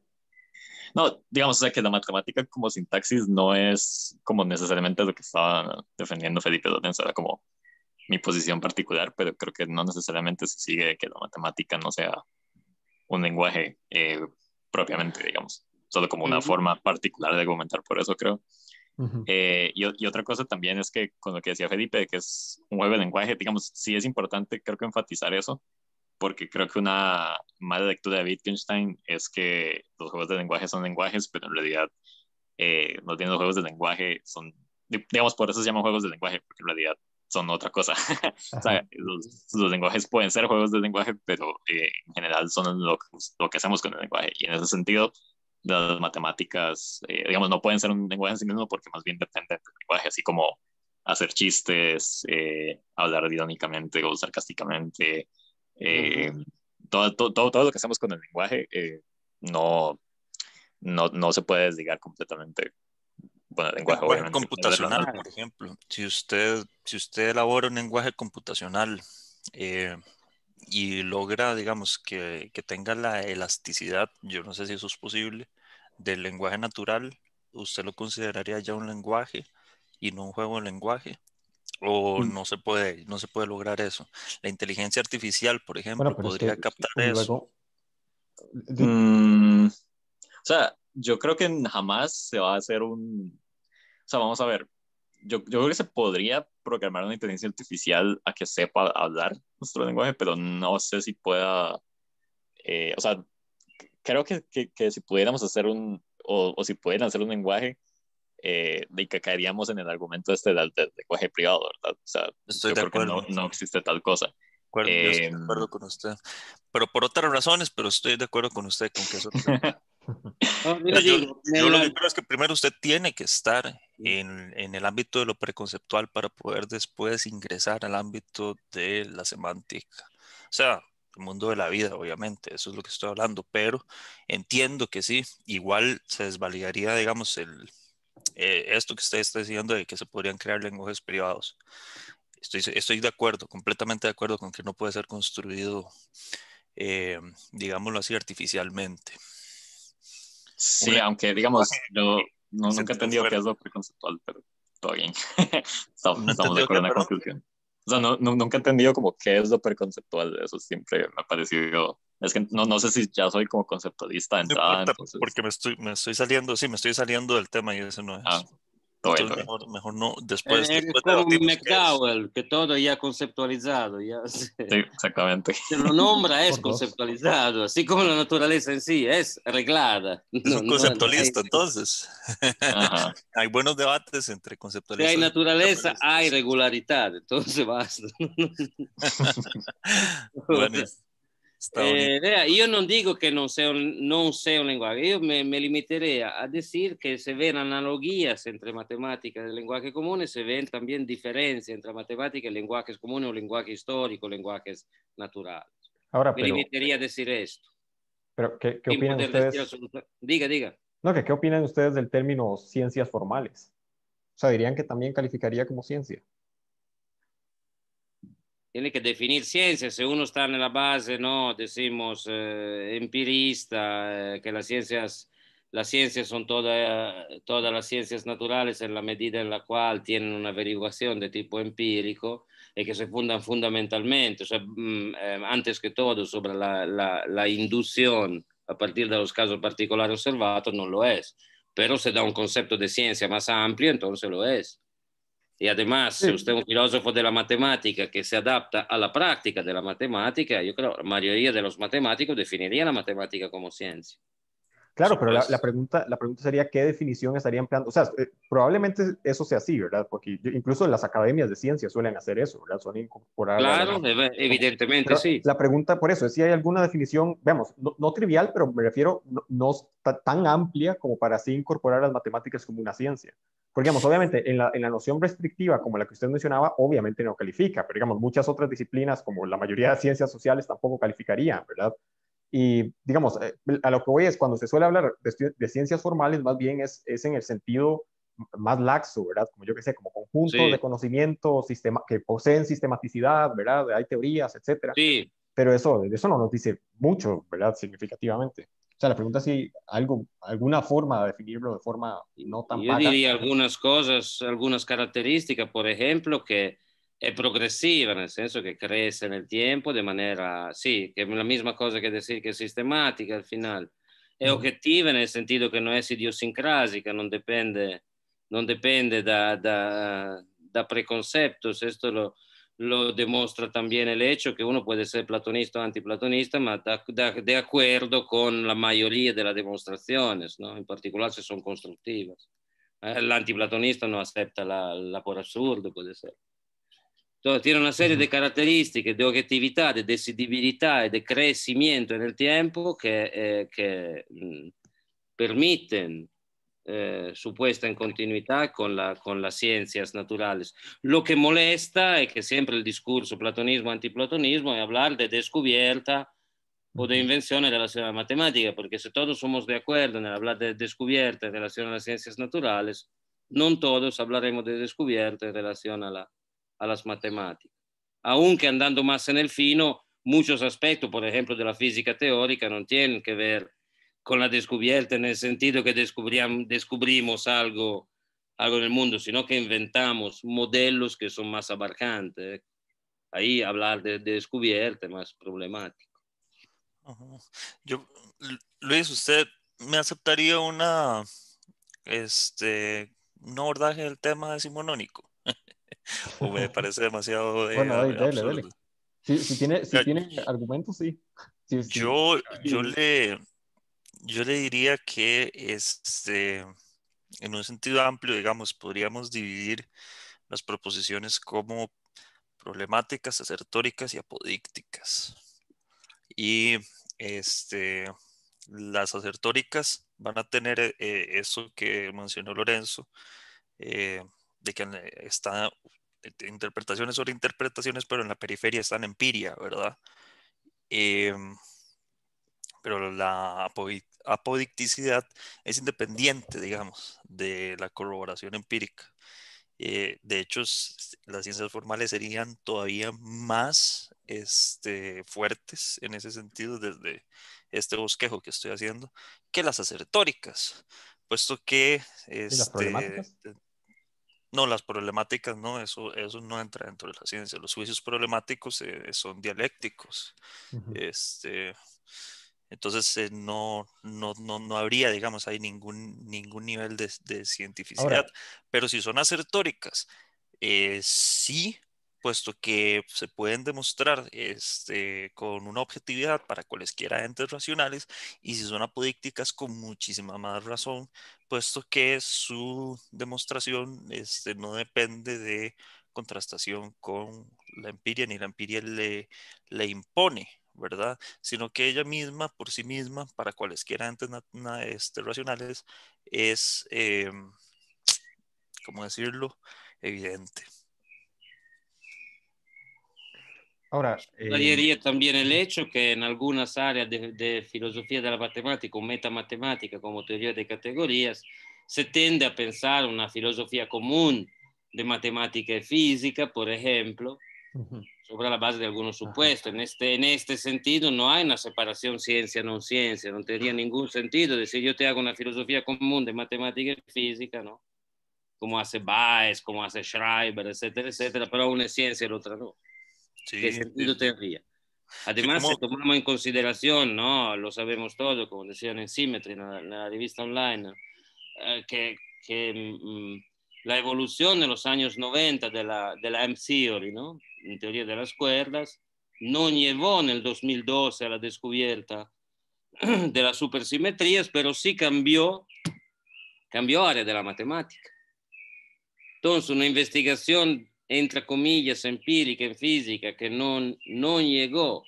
No, digamos, o sea que la matemática como sintaxis no es como necesariamente lo que estaba defendiendo Felipe Lorenzo, era como mi posición particular, pero creo que no necesariamente se sigue que la matemática no sea un lenguaje eh, propiamente, digamos, solo como una forma particular de argumentar por eso, creo. Eh, y, otra cosa también es que con lo que decía Felipe, que es un nuevo lenguaje, digamos, sí es importante, creo que enfatizar eso, porque creo que una mala lectura de Wittgenstein es que los juegos de lenguaje son lenguajes, pero en realidad eh, no tienen los juegos de lenguaje, son, digamos, por eso se llaman juegos de lenguaje, porque en realidad son otra cosa. *laughs* o sea, los, lenguajes pueden ser juegos de lenguaje, pero eh, en general son lo, que hacemos con el lenguaje. Y en ese sentido, las matemáticas, eh, digamos, no pueden ser un lenguaje en sí mismo porque más bien dependen del lenguaje, así como hacer chistes, hablar irónicamente o sarcásticamente, eh, todo, todo, lo que hacemos con el lenguaje eh, no, no, se puede desligar completamente. Bueno, el lenguaje, computacional, por ejemplo. Si usted, si usted elabora un lenguaje computacional eh, y logra, digamos, que, que, tenga la elasticidad, yo no sé si eso es posible, del lenguaje natural, usted lo consideraría ya un lenguaje y no un juego de lenguaje o mm. no se puede, no se puede lograr eso. La inteligencia artificial, por ejemplo, podría captar eso. Mm, o sea, yo creo que jamás se va a hacer un, o sea, vamos a ver, yo, yo creo que se podría programar una inteligencia artificial a que sepa hablar nuestro lenguaje, pero no sé si pueda, eh, o sea, creo que, que, si pudiéramos hacer un, o, o si pudieran hacer un lenguaje, eh, de que caeríamos en el argumento este del, de, lenguaje privado, ¿verdad? O sea, Estoy de acuerdo. Que no, no, existe tal cosa. estoy de em, acuerdo con usted. Pero por otras razones, pero estoy de acuerdo con usted con que eso... *laughs* Pues yo, lo que creo es que primero usted tiene que estar en, en, el ámbito de lo preconceptual para poder después ingresar al ámbito de la semántica. O sea, el mundo de la vida, obviamente, eso es lo que estoy hablando, pero entiendo que sí, igual se desvalidaría, digamos, el, eh, esto que usted está diciendo de que se podrían crear lenguajes privados. Estoy, estoy de acuerdo, completamente de acuerdo con que no puede ser construido, eh, digámoslo así, artificialmente. Sí, aunque digamos, yo no, nunca he entendido qué es lo preconceptual, pero todo bien. *laughs* estamos, de acuerdo en la conclusión. O sea, no, nunca he entendido como qué es lo preconceptual, eso siempre me ha parecido es que no, no sé si ya soy como conceptualista Porque me estoy, me estoy saliendo, sí, me estoy saliendo del tema y eso no es. Ah, mejor, no, después. Eh, después que, todo ya conceptualizado. Ya *laughs* sí, exactamente. Se lo nombra, es conceptualizado, así como la naturaleza en sí, es arreglada. *laughs* un conceptualista, entonces. *laughs* hay buenos debates entre conceptualistas. Si hay naturaleza, hay regularidad, entonces basta. bueno. Eh, yo no digo que no sea un, lenguaje, yo un limitaría a decir que se ven analogías entre matemáticas y lenguaje comunes, se ven también diferencias entre matemáticas y lenguajes comunes o lenguaje histórico, lenguajes naturales. me limitaría a decir esto. Pero, ¿qué, qué opinan ustedes? Diga, diga. No, que qué opinan ustedes del término ciencias formales? O sea, dirían que también calificaría como ciencia tiene que definir ciencia. Si uno está en la base, no, decimos eh, empirista, eh, que las ciencias, las ciencias son todas, todas las ciencias naturales en la medida en la cual tienen una averiguación de tipo empírico y que se fundan fundamentalmente, o sea, mm, eh, antes que todo, sobre la, la inducción a partir de los casos particulares observados, no lo es. Pero se da un concepto de ciencia más amplio, entonces lo es. Y además, si usted es un filósofo de la matemática que se adapta a la práctica de la matemática, yo creo que la mayoría de los matemáticos definiría la matemática como ciencia. Claro, pero la, pregunta, la pregunta sería qué definición estaría empleando. O sea, eh, probablemente eso sea así, ¿verdad? Porque incluso en las academias de ciencia suelen hacer eso, ¿verdad? Suelen incorporar. Claro, evidentemente sí. La pregunta por eso es si hay alguna definición, vemos, no, trivial, pero me refiero no tan amplia como para así incorporar las matemáticas como una ciencia. Porque, digamos, obviamente, en la, noción restrictiva, como la que usted mencionaba, obviamente no califica, pero, digamos, muchas otras disciplinas, como la mayoría de ciencias sociales, tampoco calificarían, ¿verdad? Y, digamos, eh, a lo que voy es, cuando se suele hablar de, ciencias formales, más bien es, en el sentido más laxo, ¿verdad? Como yo que sé, como conjunto de conocimientos sistema, que poseen sistematicidad, ¿verdad? Hay teorías, etcétera. Sí. Pero eso, eso no nos dice mucho, ¿verdad? Significativamente. O sea, la pregunta es si algo, alguna forma de definirlo de forma no tan Yo diría algunas cosas, algunas características, por ejemplo, que es progresiva, en el senso que crece en el tiempo de manera, Sí, que es la misma cosa que decir que es sistemática al final. objetiva objetiva en sentido sentido que no es no no depende de da, da, da preconceptos lo, lo dimostra también el hecho che uno può essere platonista o antiplatonista, ma da, de acuerdo con la maggioria delle dimostrazioni, demostraciones, ¿no? en particular si son constructivas. Eh, el antiplatonista non acepta la, la por absurdo, puede ser. Entonces, tiene una serie di caratteristiche, di objetividad, di decidibilità e di crescimento nel tempo che que, eh, mm, Eh, supuesta en continuidad con, las ciencias naturales. Lo que molesta es que siempre el discurso platonismo-antiplatonismo es hablar de descubierta o de invención en relación a la matemática, porque si todos somos de acuerdo en hablar de descubierta en relación a las ciencias naturales, no todos hablaremos de descubierta en relación a, la, a las matemáticas. Aunque andando más en el fino, muchos aspectos, por ejemplo, de la física teórica no tienen que ver con la descubierta en el sentido que descubrimos algo, algo en el mundo, sino que inventamos modelos que son más abarcantes. Ahí hablar de, descubierta es más problemático. Yo, Luis, ¿usted me aceptaría una, este, un abordaje del tema simonónico *laughs* o me *laughs* parece demasiado... Eh, bueno, dale, dale, Si, eh, tiene, argumentos, sí. Yo, yo le yo le diría que este, en un sentido amplio, digamos, podríamos dividir las proposiciones como problemáticas, asertóricas y apodícticas. Y este, las asertóricas van a tener eh, eh, eso que mencionó Lorenzo, eh, de que están interpretaciones sobre interpretaciones, pero en la periferia están empiria, ¿verdad? Em, pero la apodicticidad es independiente, digamos, de la corroboración empírica. Eh, de hecho, las ciencias formales serían todavía más este, fuertes en ese sentido desde este bosquejo que estoy haciendo que las acertóricas, puesto que... las este, problemáticas? No, las problemáticas no, eso, eso no entra dentro de la ciencia. Los juicios problemáticos eh, son dialécticos. este, entonces eh, no, habría, digamos, hay ningún, nivel de, cientificidad. Pero si son asertóricas, eh, sí, puesto que se pueden demostrar este, con una objetividad para cualesquiera entes racionales, y si son apodícticas, con muchísima más razón, puesto que su demostración este, no depende de contrastación con la empiria, ni la empiria le impone ¿verdad? Sino que ella misma, por sí misma, para cualesquiera entes este, racionales, es, em, ¿cómo decirlo?, evidente. Ahora, eh... también el hecho que en algunas áreas de, filosofía de la matemática o metamatemática como teoría de categorías se tiende a pensar una filosofía común de matemática y física, por ejemplo, sobre la base de algunos supuestos. En este, en este sentido no hay una separación ciencia-no ciencia, no tendría ningún sentido decir yo te hago una filosofía común de matemática y física, ¿no? Como hace Baez, como hace Schreiber, etcétera, etcétera, pero una es ciencia y la otra no. ¿Qué sentido tendría? Además, si tomamos en consideración, ¿no? Lo sabemos todo, como decían en Symmetry, en la, revista online, eh, que, que mm, la evolución en los años 90 de la, M-Theory, ¿no? en teoría de las cuerdas, no llevó en el 2012 a la descubierta *clears throat* de las supersimetrías, pero sí cambió, cambió área de la matemática. Entonces, una investigación, entre comillas, empírica en física, que no, llegó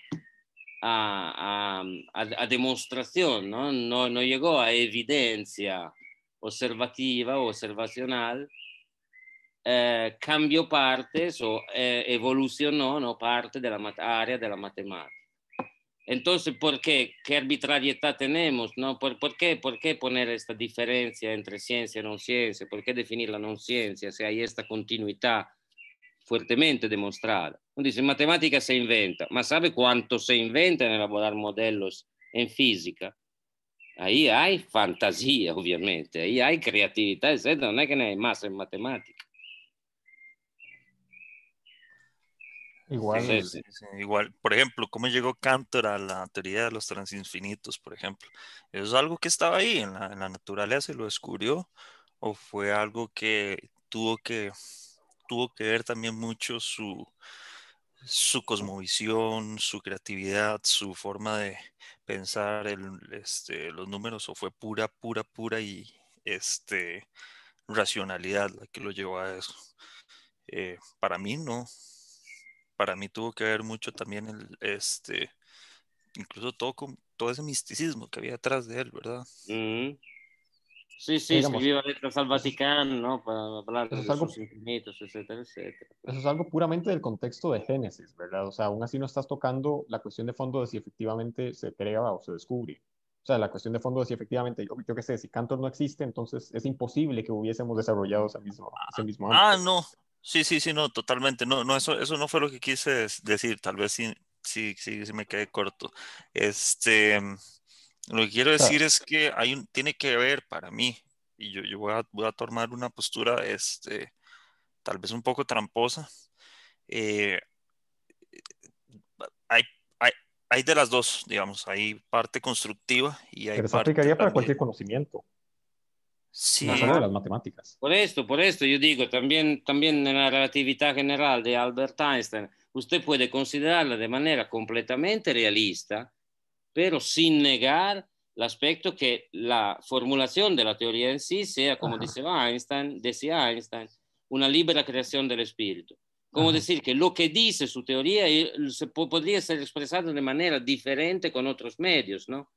a, a, demostración, ¿no? No, llegó a evidencia observativa o observacional, Eh, cambio parte, so, eh, evoluzionò no, parte dell'area della matematica. Entonces, perché? Che arbitrarietà abbiamo? tenemos? No? ¿Por, por, qué, ¿Por qué poner esta diferencia entre ciencia y no ciencia? ¿Por qué definirla non ciencia se hai questa continuità fuertemente dimostrata? Uno dice, matematica se inventa, ma sabe quanto se inventa nel elaborar modelli in fisica? Ahí hay fantasia, ovviamente, ahí hay creatività, non è che ne hai massa in matematica. Igual. igual. Por ejemplo, ¿cómo llegó Cantor a la teoría de los transinfinitos, por ejemplo? ¿Es algo que estaba ahí en la, naturaleza y lo descubrió? ¿O fue algo que tuvo que, tuvo que ver también mucho su, cosmovisión, su creatividad, su forma de pensar este, los números? ¿O fue pura, pura, pura y este, racionalidad la que lo llevó a eso? Eh, para mí no, para mí tuvo que ver mucho también el, este, incluso todo, con, todo ese misticismo que había atrás de él, ¿verdad? Mm. Sí, sí, escribía letras al Vaticano, ¿no? Para hablar de algo, sus infinitos, etcétera, etcétera. Eso es algo puramente del contexto de Génesis, ¿verdad? O sea, aún así no estás tocando la cuestión de fondo de si efectivamente se crea o se descubre. O sea, la cuestión de fondo de si efectivamente, yo, yo qué sé, si Cantor no existe, entonces es imposible que hubiésemos desarrollado ese mismo, ese mismo Ah, no, Sí, sí, sí, no, totalmente. No, no, eso, no fue lo que quise decir. Tal vez sí, sí, sí, sí me quedé corto. Este, lo que quiero ah. decir es que hay un, tiene que ver para mí, y yo, yo voy, a, tomar una postura, este, tal vez un poco tramposa. Eh, hay, hay, de las dos, digamos, hay parte constructiva y hay... Pero parte aplicaría para cualquier conocimiento. Sí. las matemáticas. Por esto, por esto yo digo, también, también en la relatividad general de Albert Einstein, usted puede considerarla de manera completamente realista, pero sin negar el aspecto que la formulación de la teoría en sí sea, como decía Einstein, decía Einstein, una libre creación del espíritu. Como decir que lo que dice su teoría eh, se podría ser expresado de manera diferente con otros medios, ¿no?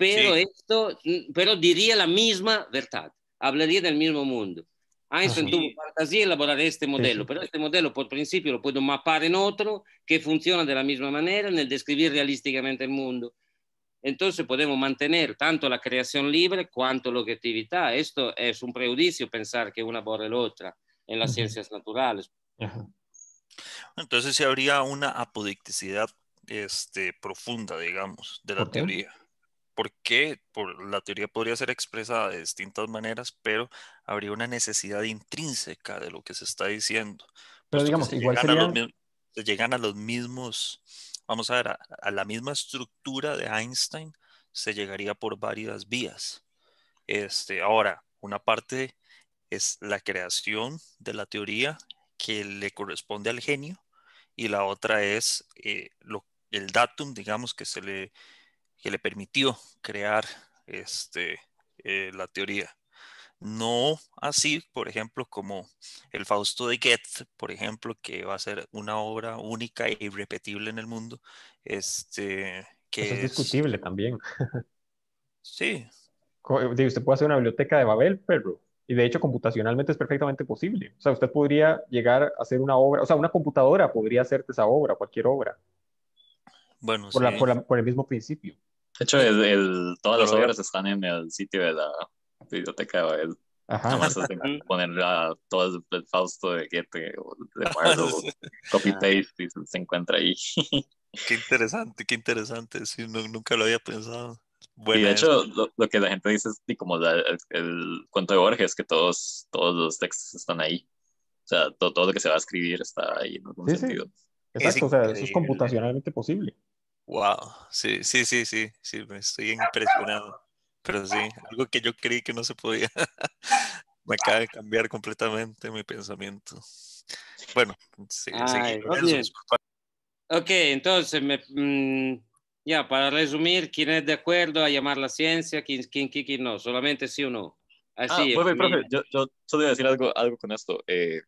pero esto, mm, pero diría la misma verdad, hablaría del mismo mundo. Ah, Einstein Así. tuvo fantasía elaborar este modelo, pero este modelo por principio lo puedo mapar en otro que funciona de la misma manera en el describir realísticamente el mundo. Entonces podemos mantener tanto la creación libre cuanto la objetividad. Esto es un prejuicio pensar que una borra la otra en las ciencias naturales. Entonces sí habría una apodicticidad este, profunda, digamos, de la teoría por qué la teoría podría ser expresada de distintas maneras, pero habría una necesidad intrínseca de lo que se está diciendo. Pero digamos, igual llegan se llegan a los mismos, vamos a ver, a, la misma estructura de Einstein se llegaría por varias vías. Este, ahora, una parte es la creación de la teoría que le corresponde al genio y la otra es eh, el datum, digamos, que se le que le permitió crear este, eh, la teoría. No así, por ejemplo, como el Fausto de Goethe, por ejemplo, que va a ser una obra única e irrepetible en el mundo. Este, que Eso es, discutible también. *laughs* Sí. Usted puede hacer una biblioteca de Babel, pero y de hecho computacionalmente es perfectamente posible. O sea, usted podría llegar a hacer una obra, o sea, una computadora podría hacerte esa obra, cualquier obra. Bueno, por el mismo principio. De hecho, el, todas las obras están en el sitio de la biblioteca de Babel. Ajá. poner todo el, Fausto de Goethe o de Pardo, *laughs* copy-paste ah. y se encuentra ahí. *laughs* Qué interesante, qué interesante. nunca lo había pensado. y de hecho, lo, que la gente dice es como el, cuento de Borges, que todos, todos los textos están ahí. O sea, todo, lo que se va a escribir está ahí sí, Sí. Exacto, o sea, eso es computacionalmente posible. Wow, sí, sí, sí, sí, sí, me estoy impresionado. Pero sí, algo que yo creí que no se podía. *laughs* me acaba de cambiar completamente mi pensamiento. Bueno, sí, Ay, Ok, entonces, mm, ya, para resumir, ¿quién es de acuerdo a llamar la ciencia? ¿Quién, quién, quién, no? Solamente sí o no. ah, profe, profe, yo, yo solo iba a decir algo, con esto. Eh,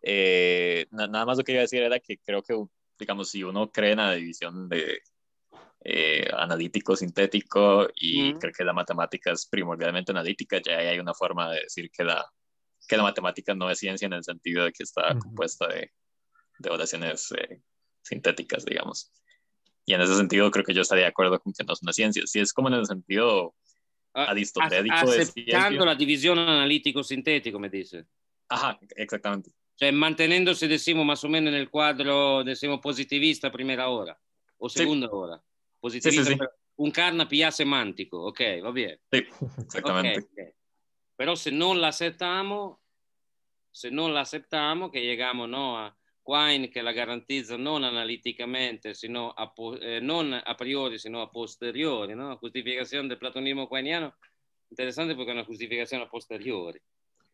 eh, nada más lo que iba a decir era que creo que digamos, si uno cree en la división de eh, analítico sintético y creo cree que la matemática es primordialmente analítica, ya hay una forma de decir que la, que la matemática no es ciencia en el sentido de que está compuesta de, de oraciones eh, sintéticas, digamos. Y en ese sentido creo que yo estaría de acuerdo con que no es una ciencia. Si es como en el sentido ah, aristotélico. aceptando la división analítico-sintético, me dice. Ajá, exactamente. cioè mantenendosi del Simo o meno nel quadro del positivista prima ora o seconda sì. ora positivista sì, sì, un carna pia semantico ok va bene esattamente okay, okay. però se non l'accettiamo se non l'accettiamo che llegamo no a Quine che la garantizza non analiticamente, sino a, eh, non a priori, sino a posteriori, no? La giustificazione del platonismo quiniano, interessante perché è una giustificazione a posteriori.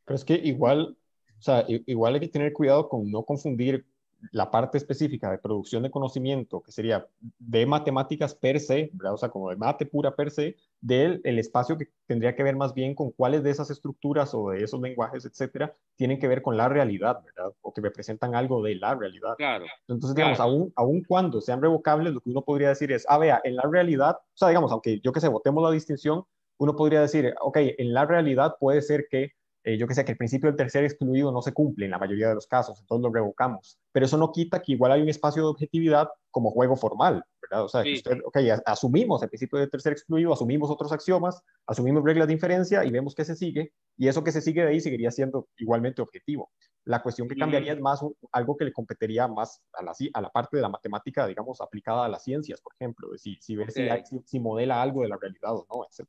Però è che, igual O sea, igual hay que tener cuidado con no confundir la parte específica de producción de conocimiento, que sería de matemáticas per se, ¿verdad? o sea, como de mate pura per se, del el espacio que tendría que ver más bien con cuáles de esas estructuras o de esos lenguajes, etcétera, tienen que ver con la realidad, ¿verdad? O que representan algo de la realidad. Claro. Entonces, digamos, aun aún, aún cuando sean revocables, lo que uno podría decir es, ah, vea, en la realidad, o sea, digamos, aunque yo que sé, votemos la distinción, uno podría decir, ok, en la realidad puede ser que eh, yo que sé, que el principio del tercer excluido no se cumple en la mayoría de los casos, entonces lo revocamos pero eso no quita que igual hay un espacio de objetividad como juego formal, ¿verdad? O sea, okay, asumimos el principio de tercer excluido, asumimos otros axiomas, asumimos reglas de inferencia y vemos qué se sigue, y eso que se sigue de ahí seguiría siendo igualmente objetivo. La cuestión que cambiaría es más algo que le competiría más a la, a la parte de la matemática, digamos, aplicada a las ciencias, por ejemplo, si, si, modela algo de la realidad o no, etc.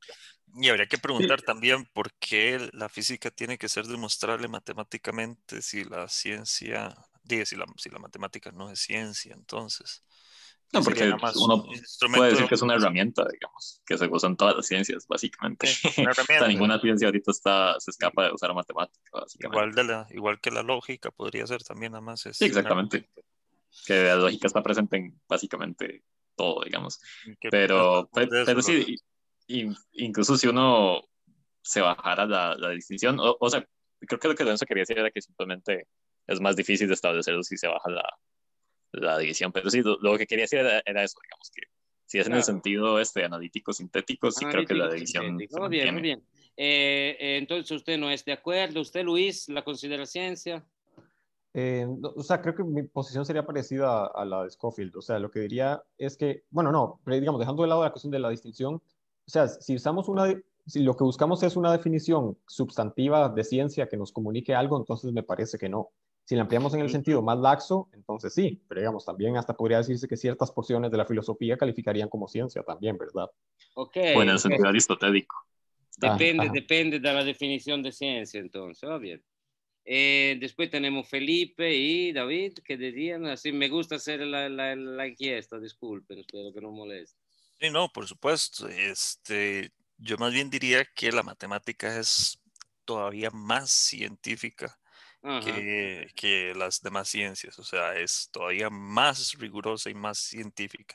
Y habría que preguntar también por qué la física tiene que ser demostrable matemáticamente si la ciencia si la, la matemática no es ciencia, entonces. No, porque uno puede decir que es una herramienta, digamos, que se usa en todas las ciencias, básicamente. *laughs* Una ninguna ciencia ahorita está, se escapa de usar matemática, Igual, de la, igual que la lógica podría ser también, nada más. sí, exactamente. Que la lógica está presente en básicamente todo, digamos. Pero, pero, sí, incluso si uno se bajara la, la distinción, o, o, sea, creo que lo que Lorenzo quería decir era que simplemente es más difícil de establecerlo si se baja la, la división. Pero sí, lo, que quería decir era, eso, digamos que si es en el sentido este, analítico, sintético, sí creo que la división. Muy bien, muy bien. Eh, eh, entonces usted no es de acuerdo. ¿Usted, Luis, la considera ciencia? Eh, o sea, creo que mi posición sería parecida a, la de Schofield. O sea, lo que diría es que, bueno, no, pero digamos, dejando de lado la cuestión de la distinción, o sea, si usamos una, si lo que buscamos es una definición sustantiva de ciencia que nos comunique algo, entonces me parece que no. Si la ampliamos en el sentido más laxo, entonces sí, pero digamos, también hasta podría decirse que ciertas porciones de la filosofía calificarían como ciencia también, ¿verdad? Ok. Bueno, en el sentido aristotélico. Ah, depende, depende de la definición de ciencia, entonces, obvio. Oh, eh, después tenemos Felipe y David que decían, así ah, me gusta hacer la, la, la disculpen, espero que no moleste. Sí, no, por supuesto. Este, yo más bien diría que la matemática es todavía más científica que, las demás ciencias. O sea, es todavía más rigurosa y más científica.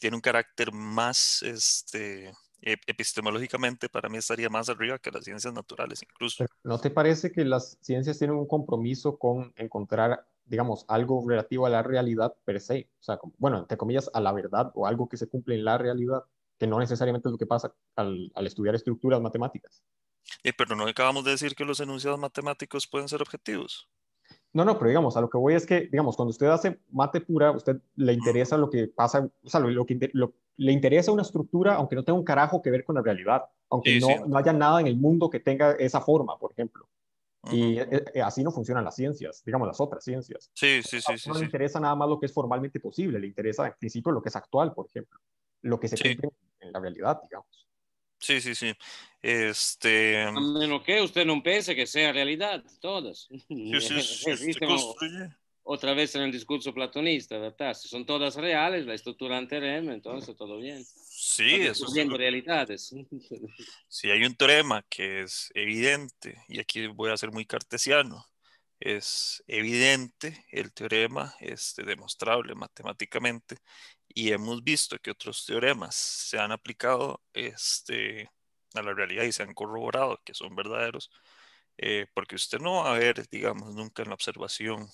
Tiene un carácter más, este, epistemológicamente para mí estaría más arriba que las ciencias naturales incluso. ¿No te parece que las ciencias tienen un compromiso con encontrar, digamos, algo relativo a la realidad per se? O sea, bueno, entre comillas, a la verdad o algo que se cumple en la realidad, que no necesariamente es lo que pasa al estudiar estructuras matemáticas. Eh, pero no acabamos de decir que los enunciados matemáticos pueden ser objetivos. No, no, pero digamos, a lo que voy es que, digamos, cuando usted hace mate pura, usted le interesa lo que pasa, o sea, lo, que le interesa una estructura, aunque no tenga un carajo que ver con la realidad, aunque no, no, haya nada en el mundo que tenga esa forma, por ejemplo. Y eh, eh, así no funcionan las ciencias, digamos las otras ciencias. Sí, sí, sí. No le interesa nada más lo que es formalmente posible, le interesa en principio lo que es actual, por ejemplo, lo que se cumple en la realidad, digamos. Sí, sí, sí. Este... A ah, menos mm. que usted no piense que sea realidad, todas. *laughs* Este, otra vez en el discurso platonista, ¿verdad? Si son todas reales, la estructura en teorema, entonces todo bien. Sí, eso es. realidades. Sí, hay un teorema que es evidente, y aquí voy a ser muy cartesiano. Es evidente el teorema, es demostrable matemáticamente, y hemos visto que otros teoremas se han aplicado este, a la realidad y se han corroborado que son verdaderos, eh, porque usted no va a ver, digamos, nunca en la observación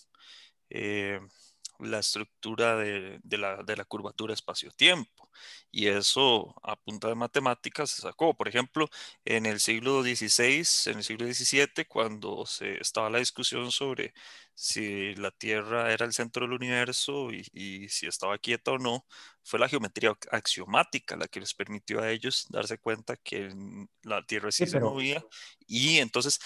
eh, la estructura de, la, curvatura espacio-tiempo. Y eso a punta de matemáticas se sacó. Por ejemplo, en el siglo XVI, en el siglo XVII, cuando se, estaba la discusión sobre si la Tierra era el centro del universo y, si estaba quieta o no, fue la geometría axiomática la que les permitió a ellos darse cuenta que la Tierra sí, se movía. Y entonces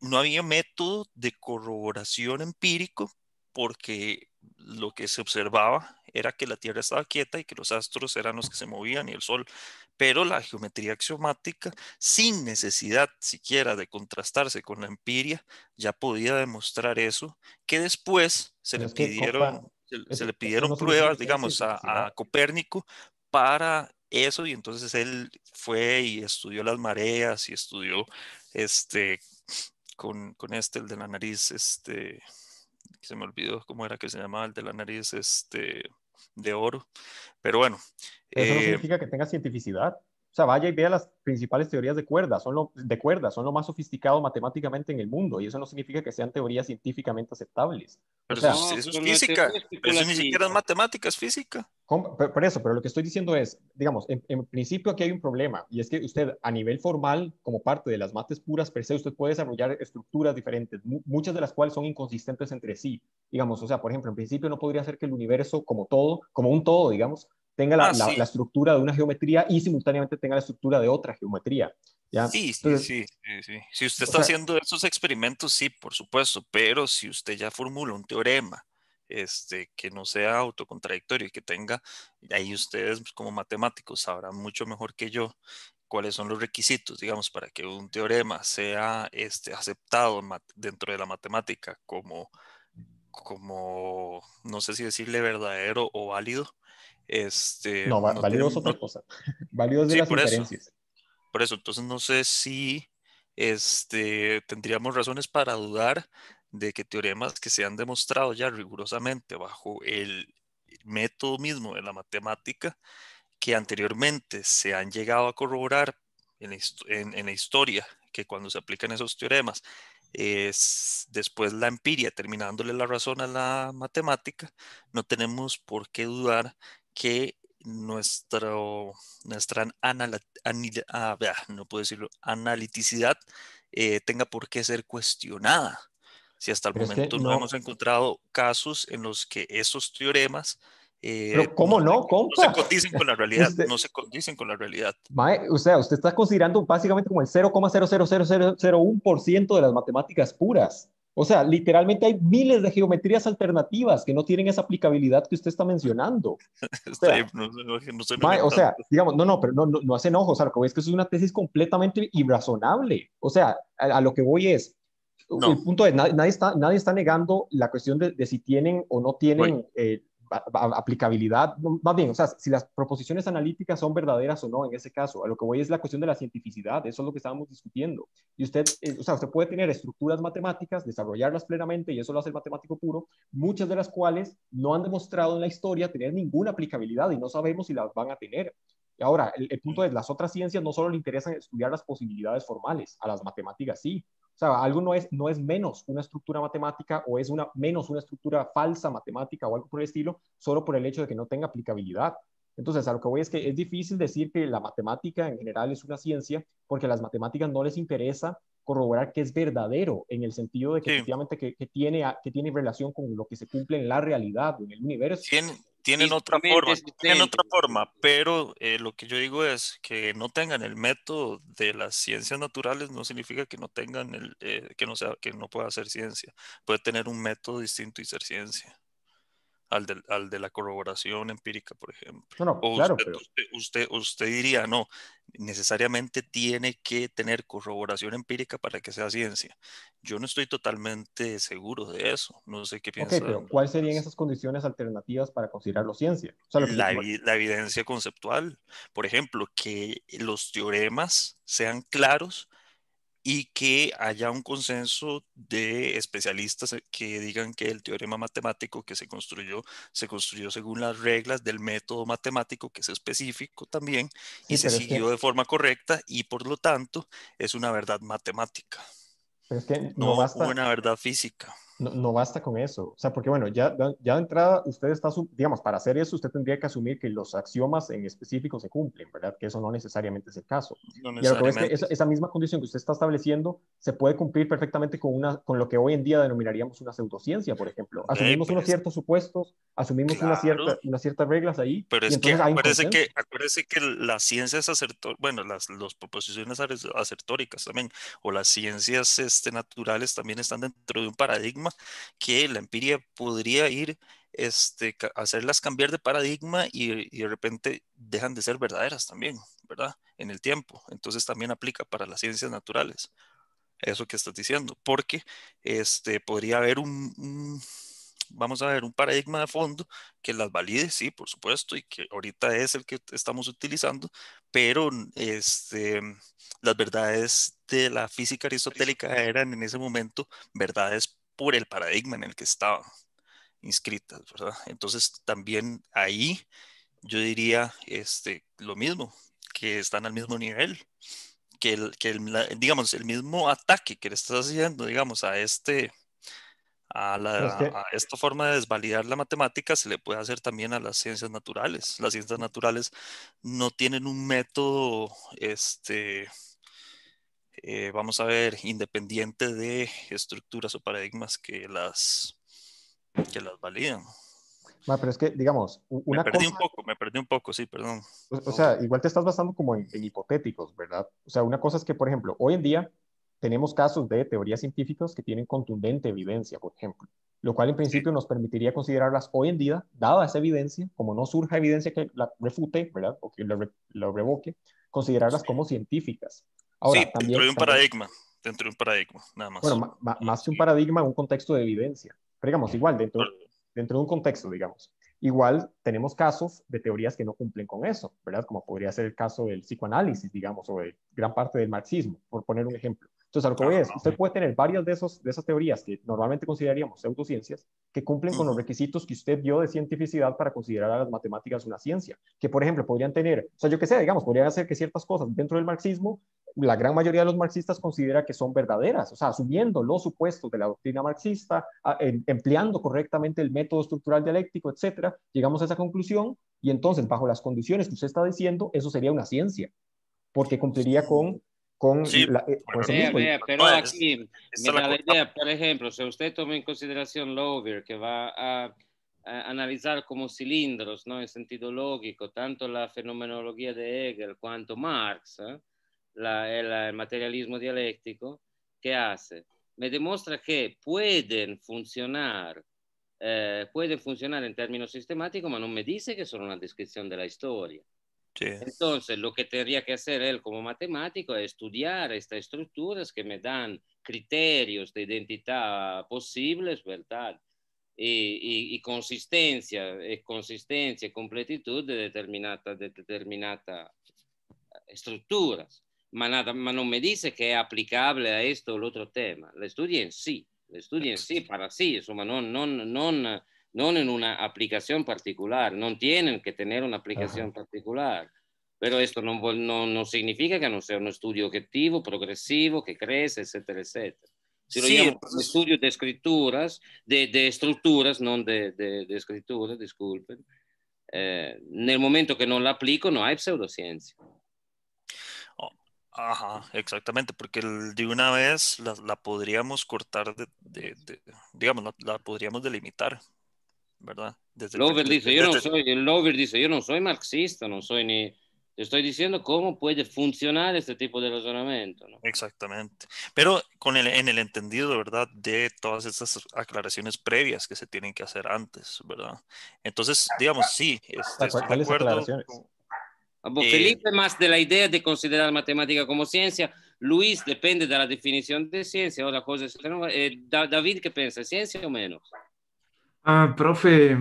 no había método de corroboración empírico porque lo que se observaba era que la Tierra estaba quieta y que los astros eran los que se movían y el Sol, pero la geometría axiomática, sin necesidad siquiera de contrastarse con la empiria, ya podía demostrar eso, que después se le pidieron, se, le pidieron pruebas, digamos, a, a Copérnico para eso y entonces él fue y estudió las mareas y estudió este con, con este, el de la nariz, este, se me olvidó cómo era que se llamaba el de la nariz este, de oro. Pero bueno. Eso no eh, significa que tenga cientificidad. O sea, vaya y vea las principales teorías de cuerdas, son lo, de cuerdas, son lo más sofisticado matemáticamente en el mundo y eso no significa que sean teorías científicamente aceptables. Pero eso, es física, pero ni siquiera es matemática, es física. Por eso, pero lo que estoy diciendo es, digamos, en, principio aquí hay un problema y es que usted a nivel formal, como parte de las mates puras per se, usted puede desarrollar estructuras diferentes, muchas de las cuales son inconsistentes entre sí. Digamos, o sea, por ejemplo, en principio no podría ser que el universo como todo, como un todo, digamos, tenga ah, la, estructura de una geometría y simultáneamente tenga la estructura de otra geometría. Sí, sí, sí, Si usted está haciendo esos experimentos, sí, por supuesto, pero si usted ya formula un teorema este, que no sea autocontradictorio y que tenga, ahí ustedes pues, como matemáticos sabrán mucho mejor que yo cuáles son los requisitos, digamos, para que un teorema sea este, aceptado dentro de la matemática como, como, no sé si decirle verdadero o válido, este, no, no otra cosa. *laughs* de las por Eso. Por eso, entonces no sé si este, tendríamos razones para dudar de que teoremas que se han demostrado ya rigurosamente bajo el método mismo de la matemática, que anteriormente se han llegado a corroborar en, en la historia, que cuando se aplican esos teoremas, es después la empiria terminándole la razón a la matemática, no tenemos por qué dudar que nuestro, nuestra ah, no decirlo, analiticidad eh, tenga por qué ser cuestionada. Si hasta el momento no. hemos encontrado casos en los que esos teoremas eh, ¿cómo no, no, no se condicen con la realidad, no se condicen con la realidad. o sea, usted está considerando básicamente como el 0,00001% de las matemáticas puras. O sea, literalmente hay miles de geometrías alternativas que no tienen esa aplicabilidad que usted está mencionando. O sea, no digamos, no, no, pero no, no, no hacen es que es una tesis completamente irrazonable. O sea, a, lo que voy es, el punto es, nadie, está, nadie está negando la cuestión de, si tienen o no tienen eh, aplicabilidad, más bien, o sea, si las proposiciones analíticas son verdaderas o no en ese caso. A lo que voy es la cuestión de la cientificidad, eso es lo que estábamos discutiendo. Y usted, eh, o sea, usted puede tener estructuras matemáticas, desarrollarlas plenamente, y eso lo hace el matemático puro, muchas de las cuales no han demostrado en la historia tener ninguna aplicabilidad y no sabemos si las van a tener. y Ahora, el punto mm. es, las otras ciencias no solo le interesan estudiar las posibilidades formales, a las matemáticas sí, sea, algo no es, no es menos una estructura matemática o es una, menos una estructura falsa matemática o algo por el estilo, solo por el hecho de que no tenga aplicabilidad. Entonces, a lo que voy es que es difícil decir que la matemática en general es una ciencia, porque a las matemáticas no les interesa corroborar que es verdadero, en el sentido de que efectivamente que, tiene, que tiene relación con lo que se cumple en la realidad, en el universo tienen otra forma, tienen otra forma, pero eh, lo que yo digo es que no tengan el método de las ciencias naturales no significa que no tengan el eh, que no sea que no pueda ser ciencia, puede tener un método distinto y ser ciencia al de, al de la corroboración empírica, por ejemplo. No, no, claro, usted, pero... usted, usted, diría, no, necesariamente tiene que tener corroboración empírica para que sea ciencia. Yo no estoy totalmente seguro de eso. No sé qué piensa. Ok, pero ¿cuáles serían esas condiciones alternativas para considerarlo ciencia? la, la evidencia conceptual. Por ejemplo, que los teoremas sean claros y que haya un consenso de especialistas eh, que digan que el teorema matemático que se construyó se construyó según las reglas del método matemático que es específico también y se siguió de forma correcta y por lo tanto es una verdad matemática. es que no, no basta... una verdad física no, basta con eso. O sea, porque bueno, ya, ya de entrada usted está, digamos, para hacer eso usted tendría que asumir que los axiomas en específico se cumplen, ¿verdad? Que eso no necesariamente es el caso. y es que esa, misma condición que usted está estableciendo se puede cumplir perfectamente con, una, con lo que hoy en día denominaríamos una pseudociencia, por ejemplo. Asumimos unos ciertos supuestos, asumimos una cierta, unas ciertas reglas ahí. Pero es que acuérdese, que que las ciencias asertóricas, bueno, las proposiciones acertóricas también, o las ciencias este, naturales también están dentro de un paradigma que la empiria podría ir este, hacerlas cambiar de paradigma y, de repente dejan de ser verdaderas también, ¿verdad? En el tiempo. Entonces también aplica para las ciencias naturales, eso que estás diciendo, porque este, podría haber un, vamos a ver, un paradigma de fondo que las valide, sí, por supuesto, y que ahorita es el que estamos utilizando, pero este, las verdades de la física aristotélica eran en ese momento verdades por el paradigma en el que estaban inscritas, ¿verdad? Entonces también ahí yo diría este, lo mismo, que están al mismo nivel, que, el, que digamos, el mismo ataque que le estás haciendo, digamos, a este... Pues a, esta forma de desvalidar la matemática se le puede hacer también a las ciencias naturales. Las ciencias naturales no tienen un método este, eh, vamos a ver, independiente de estructuras o paradigmas que las, que las validan. pero es que, digamos, una me perdí cosa... un poco, me perdí un poco, sí, perdón. O, sea, igual te estás basando como en, hipotéticos, ¿verdad? O sea, una cosa es que, por ejemplo, hoy en día tenemos casos de teorías científicas que tienen contundente evidencia, por ejemplo, lo cual en principio nos permitiría considerarlas hoy en día, dada esa evidencia, como no surja evidencia que la refute, ¿verdad? O que la, revoque, considerarlas como científicas. Ahora, sí, también, dentro de un paradigma, dentro de un paradigma, nada más. Bueno, más que un paradigma, un contexto de evidencia. Pero digamos, igual, dentro, dentro de un contexto, digamos. Igual tenemos casos de teorías que no cumplen con eso, ¿verdad? Como podría ser el caso del psicoanálisis, digamos, o gran parte del marxismo, por poner un ejemplo. Entonces, lo que voy es, usted puede tener varias de, esos, de esas teorías que normalmente consideraríamos pseudociencias, que cumplen con los requisitos que usted dio de cientificidad para considerar a las matemáticas una ciencia. Que, por ejemplo, podrían tener, o sea, yo qué sé, digamos, podrían hacer que ciertas cosas dentro del marxismo, la gran mayoría de los marxistas considera que son verdaderas, o sea, asumiendo los supuestos de la doctrina marxista, em, empleando correctamente el método estructural dialéctico, etcétera, llegamos a esa conclusión y entonces, bajo las condiciones que usted está diciendo, eso sería una ciencia, porque cumpliría con con sí, la, eh, pero pues aquí, mira, la idea, por ejemplo, si usted toma en consideración Lover, que va a, analizar como cilindros, ¿no? En sentido lógico, tanto la fenomenología de Hegel cuanto Marx, ¿eh? la, el, materialismo dialéctico, ¿qué hace? Me demuestra que pueden funcionar, eh, pueden funcionar en términos sistemáticos, pero no me dice que son una descripción de la historia. Entonces, lo que tendría que hacer él como matemático es estudiar estas estructuras que me dan criterios de identidad posibles, ¿verdad? Y, consistencia, y eh, consistencia y completitud de determinadas de determinada eh, estructuras. pero ma no me dice que es aplicable a esto o el otro tema. La estudia en sí, la estudia sí para sí, insomma, no, no, no no en una aplicación particular, no tienen que tener una aplicación particular. Pero esto no, significa que no sea un estudio objetivo, progresivo, que crece, etcétera, etcétera. Si lo llamo estudio de escrituras, de, estructuras, no de, de, escrituras, disculpen, eh, en el momento que no la aplico no hay pseudociencia. Oh, ajá, exactamente, porque de una vez la, podríamos cortar, de, digamos, la podríamos delimitar ¿verdad? Desde el, dice, yo no soy, Lover dice, yo no soy marxista, no soy ni... Te estoy diciendo cómo puede funcionar este tipo de razonamiento. ¿no? Exactamente. Pero con el, en el entendido, ¿verdad? De todas estas aclaraciones previas que se tienen que hacer antes, ¿verdad? Entonces, digamos, sí. Este, ¿Cuáles acuerdo, aclaraciones? Ah, pues, eh, Felipe, más de la idea de considerar matemática como ciencia. Luis, depende de la definición de ciencia o las cosa. Eh, David, ¿qué piensa? ¿Ciencia o menos? Ah, profe,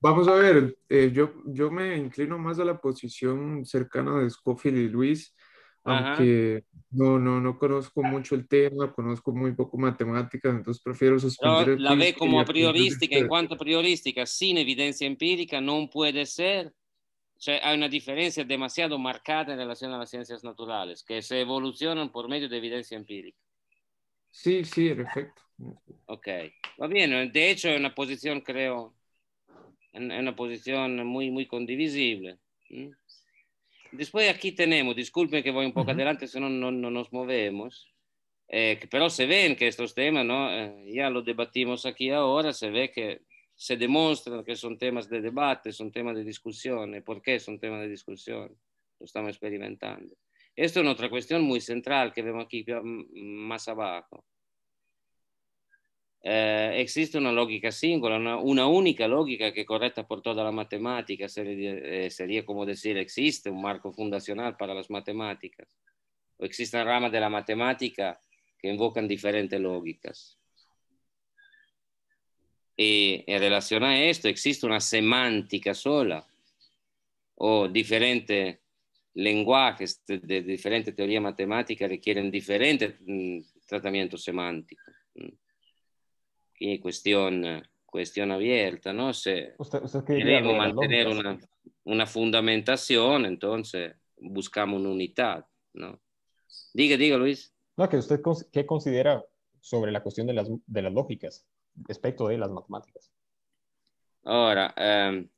vamos a ver, eh, yo, yo me inclino más a la posición cercana de Scofield y Luis, aunque no, no, no conozco mucho el tema, conozco muy poco matemáticas, entonces prefiero suspender. la ve como priorística, en cuanto a priorística, sin evidencia empírica, no puede ser. O sea, hay una diferencia demasiado marcada en relación a las ciencias naturales, que se evolucionan por medio de evidencia empírica. Sí, sí, perfecto. Ok, va pues bien. Eh, de hecho, es una posición, creo, es una posición muy, muy condivisible. Después aquí tenemos, disculpen que voy un poco adelante, si no, nos movemos. Eh, pero se ven que estos temas, ¿no? Eh, ya lo debatimos aquí ahora, se ve que se demuestra que son temas de debate, son temas de discusión. ¿Por qué son temas de discusión? Lo estamos experimentando. Esto es otra cuestión muy central que vemos aquí más abajo. Eh, existe una lógica singular, una, única lógica que correcta por toda la matemática, eh, sería, como decir, existe un marco fundacional para las matemáticas, o existen ramas de la matemática que invocan diferentes lógicas. Y en relación a esto existe una semántica sola o diferente lenguajes de, diferente teoría matemática requieren diferente mm, tratamiento semántico. Mm, y cuestión, eh, cuestión abierta, ¿no? Si queremos mantener una, una, fundamentación, entonces buscamos una unidad, ¿no? Diga, diga, Luis. No, usted, ¿qué considera sobre la cuestión de las, de las lógicas respecto de las matemáticas? Ahora, em,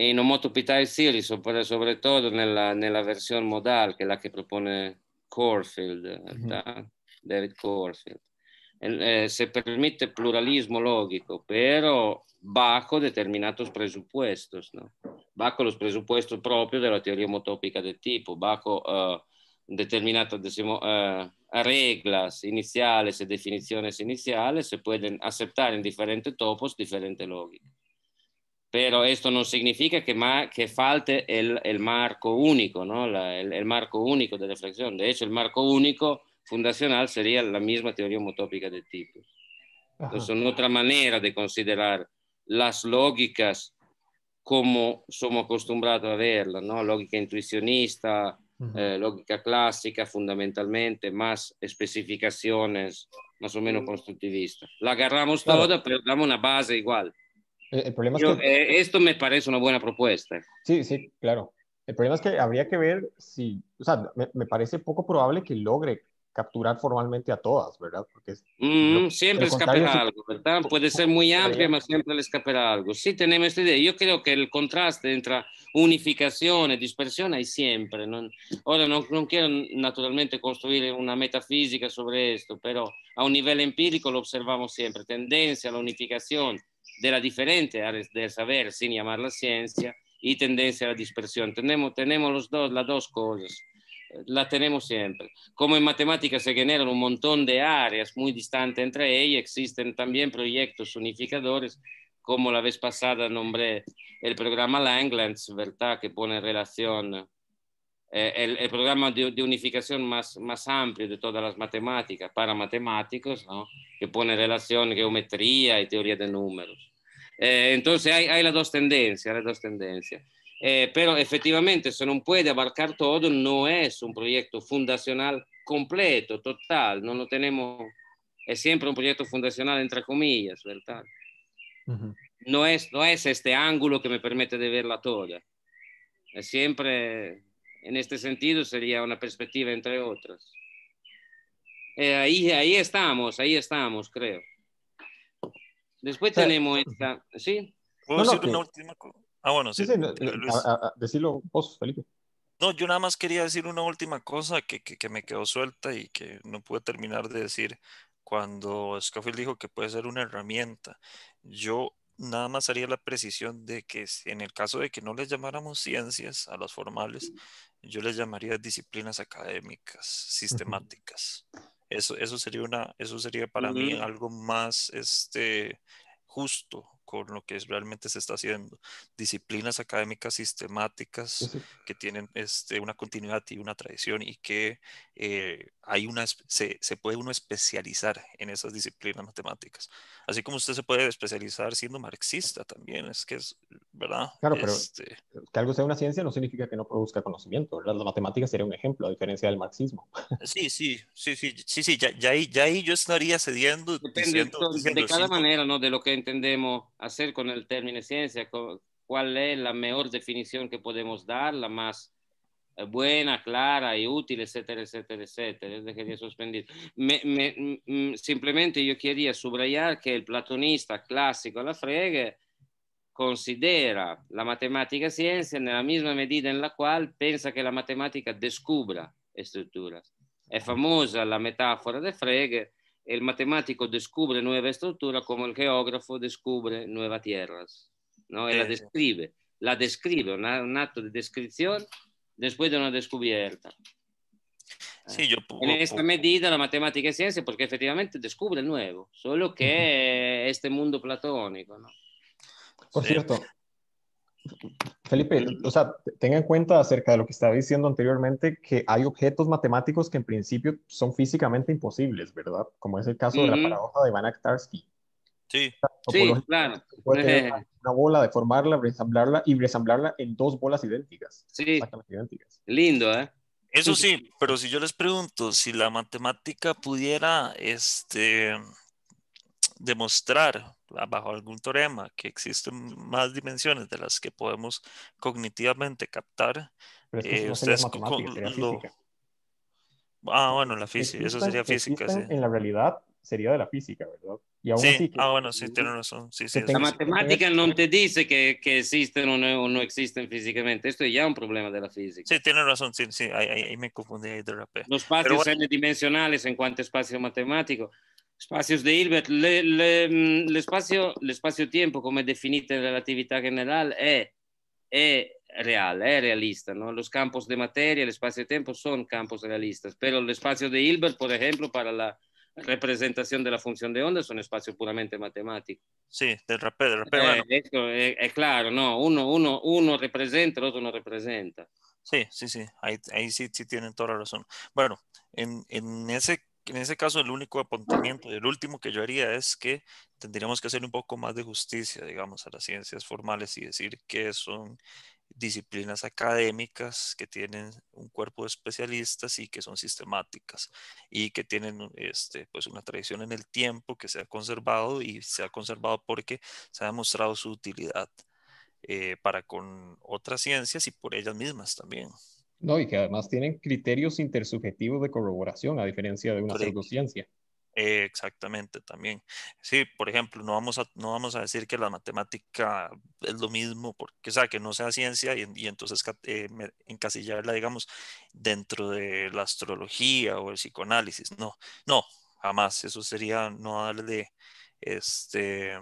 e in Omotopitae Siri, soprattutto nella, nella, versione modal, che è la che propone Corfield, mm-hmm. David Corfield. Eh, se permette pluralismo logico, però bajo determinados presupuestos, ¿no? Baco los presupuestos propios de la teoría homotópica del tipo, bajo uh, eh, determinadas decimo, uh, eh, reglas iniciales y definiciones iniciales, se pueden aceptar en diferentes topos diferentes logica pero esto no significa que, que falte el, el, marco único, ¿no? el, marco único de reflexión. De hecho, el marco único fundacional sería la misma teoría homotópica de tipos. Es otra manera de considerar las lógicas como somos acostumbrados a verlas, ¿no? lógica intuicionista, eh, lógica clásica fundamentalmente, más especificaciones más o menos mm. constructivistas. La agarramos toda, pero damos una base igual. El problema es que... Eh, esto me parece una buena propuesta. Sí, sí, claro. El problema es que habría que ver si, o sea, me, parece poco probable que logre capturar formalmente a todas, ¿verdad? Porque mm, siempre escapará algo, ¿verdad? Puede ser muy amplia, pero siempre le escapará algo. Sí, tenemos esta idea. Yo creo que el contraste entre unificación y dispersión hay siempre. ¿no? Ahora, no, no, quiero naturalmente construir una metafísica sobre esto, pero a un nivel empírico lo observamos siempre, tendencia a la unificación de la diferente áreas del saber, sin llamar la ciencia, y tendencia a la dispersión. Tenemos, tenemos los dos, las dos cosas, la tenemos siempre. Como en matemáticas se generan un montón de áreas muy distantes entre ellas, existen también proyectos unificadores, como la vez pasada nombré el programa Langlands, ¿verdad?, que pone en relación eh, el, programa de, unificación más, más amplio de todas las matemáticas para matemáticos, que pone relación geometría y teoría de números. Eh, entonces hay, las dos tendencias, las dos tendencias. Eh, pero efectivamente, si no puede abarcar todo, no es un proyecto fundacional completo, total, no lo tenemos, es siempre un proyecto fundacional entre comillas, ¿verdad? no, es, no es este ángulo que me permite de verla toda, es siempre en este sentido sería una perspectiva entre otras. Eh, ahí, ahí estamos, ahí estamos, creo. Después tenemos esta, ¿sí? ¿Puedo decir una última cosa? Ah, bueno, sí. sí, decirlo vos, Felipe. No, yo nada más quería decir una última cosa que, que, me quedó suelta y que no pude terminar de decir cuando Scofield dijo que puede ser una herramienta. Yo nada más haría la precisión de que en el caso de que no les llamáramos ciencias a las formales, yo les llamaría disciplinas académicas, sistemáticas. Eso, eso sería una, eso sería para mí mm. algo más este, justo con lo que realmente se está haciendo. Disciplinas académicas sistemáticas que tienen este, una continuidad y una tradición y que eh, hay una, se, se, puede uno especializar en esas disciplinas matemáticas. Así como usted se puede especializar siendo marxista también, es que es, ¿verdad? Claro, pero este que algo sea una ciencia no significa que no produzca conocimiento, ¿verdad? La matemática sería un ejemplo, a diferencia del marxismo. *laughs* Sí, sí, sí, sí, sí, sí ya, ya, ahí, ya ahí yo estaría cediendo. de, de cada manera, ¿no? De lo que entendemos hacer con el término ciencia, cuál es la mejor definición que podemos dar, la más Eh, buena, clara y útil, etcétera, etcétera, etcétera. Desde que había suspendido. Me, me, simplemente yo quería subrayar que el platonista clásico La Frege considera la matemática ciencia nella misma medida en la cual piensa que la matemática descubra estructuras. È famosa la metafora de Frege e il matematico descubre nuove strutture come il geógrafo descubre nuove tierras, no? e la eh, descrive. La descrive, un atto di descrizione después de una descubierta. yo en esta medida la matemática es ciencia porque efectivamente descubre el nuevo, solo que este mundo platónico. ¿no? Por cierto, Felipe, o sea, tenga en cuenta acerca de lo que estaba diciendo anteriormente, que hay objetos matemáticos que en principio son físicamente imposibles, ¿verdad? Como es el caso de la paradoja de Banach-Tarski. Sí, sí claro. una bola, deformarla, resamblarla y resamblarla en dos bolas idénticas. Sí. Exactamente idénticas. Lindo, ¿eh? Eso sí, pero si yo les pregunto si la matemática pudiera este, demostrar ah, bajo algún teorema que existen más dimensiones de las que podemos cognitivamente captar, pero es Ah, bueno, la física, eso sería física. Sí. En la realidad sería de la física, ¿verdad? Y aún sí, ah, bueno, sí, tiene razón. la matemática no te dice que, que existen o no, existen físicamente. Esto es ya un problema de la física. Sí, tiene razón, sí, ahí, me confundí Los espacios bueno. dimensionales en cuanto a espacio matemático. Espacios de Hilbert, mm, el espacio, tiempo como definido en relatividad relatividad general, es real, es realista. ¿no? Los campos de materia, el espacio-tiempo son campos realistas, pero el espacio de Hilbert, por ejemplo, para la, representación de la función de onda es un espacio puramente matemático. Sí, de repente, de es, claro, no, uno, uno, uno representa, el otro no representa. Sí, sí, sí, ahí, sí, sí, tienen toda la razón. Bueno, en, ese, en ese caso el único apuntamiento, el último que yo haría es que tendríamos que hacer un poco más de justicia, digamos, a las ciencias formales y decir que son disciplinas académicas que tienen un cuerpo de especialistas y que son sistemáticas y que tienen este, pues una tradición en el tiempo que se ha conservado y se ha conservado porque se ha demostrado su utilidad eh, para con otras ciencias y por ellas mismas también. No, y que además tienen criterios intersubjetivos de corroboración a diferencia de una pseudociencia exactamente, también. Sí, por ejemplo, no vamos, a, no vamos a decir que la matemática es lo mismo, porque, sea, que no sea ciencia y, entonces eh, encasillarla, digamos, dentro de la astrología o el psicoanálisis. No, no, jamás. Eso sería no darle, este,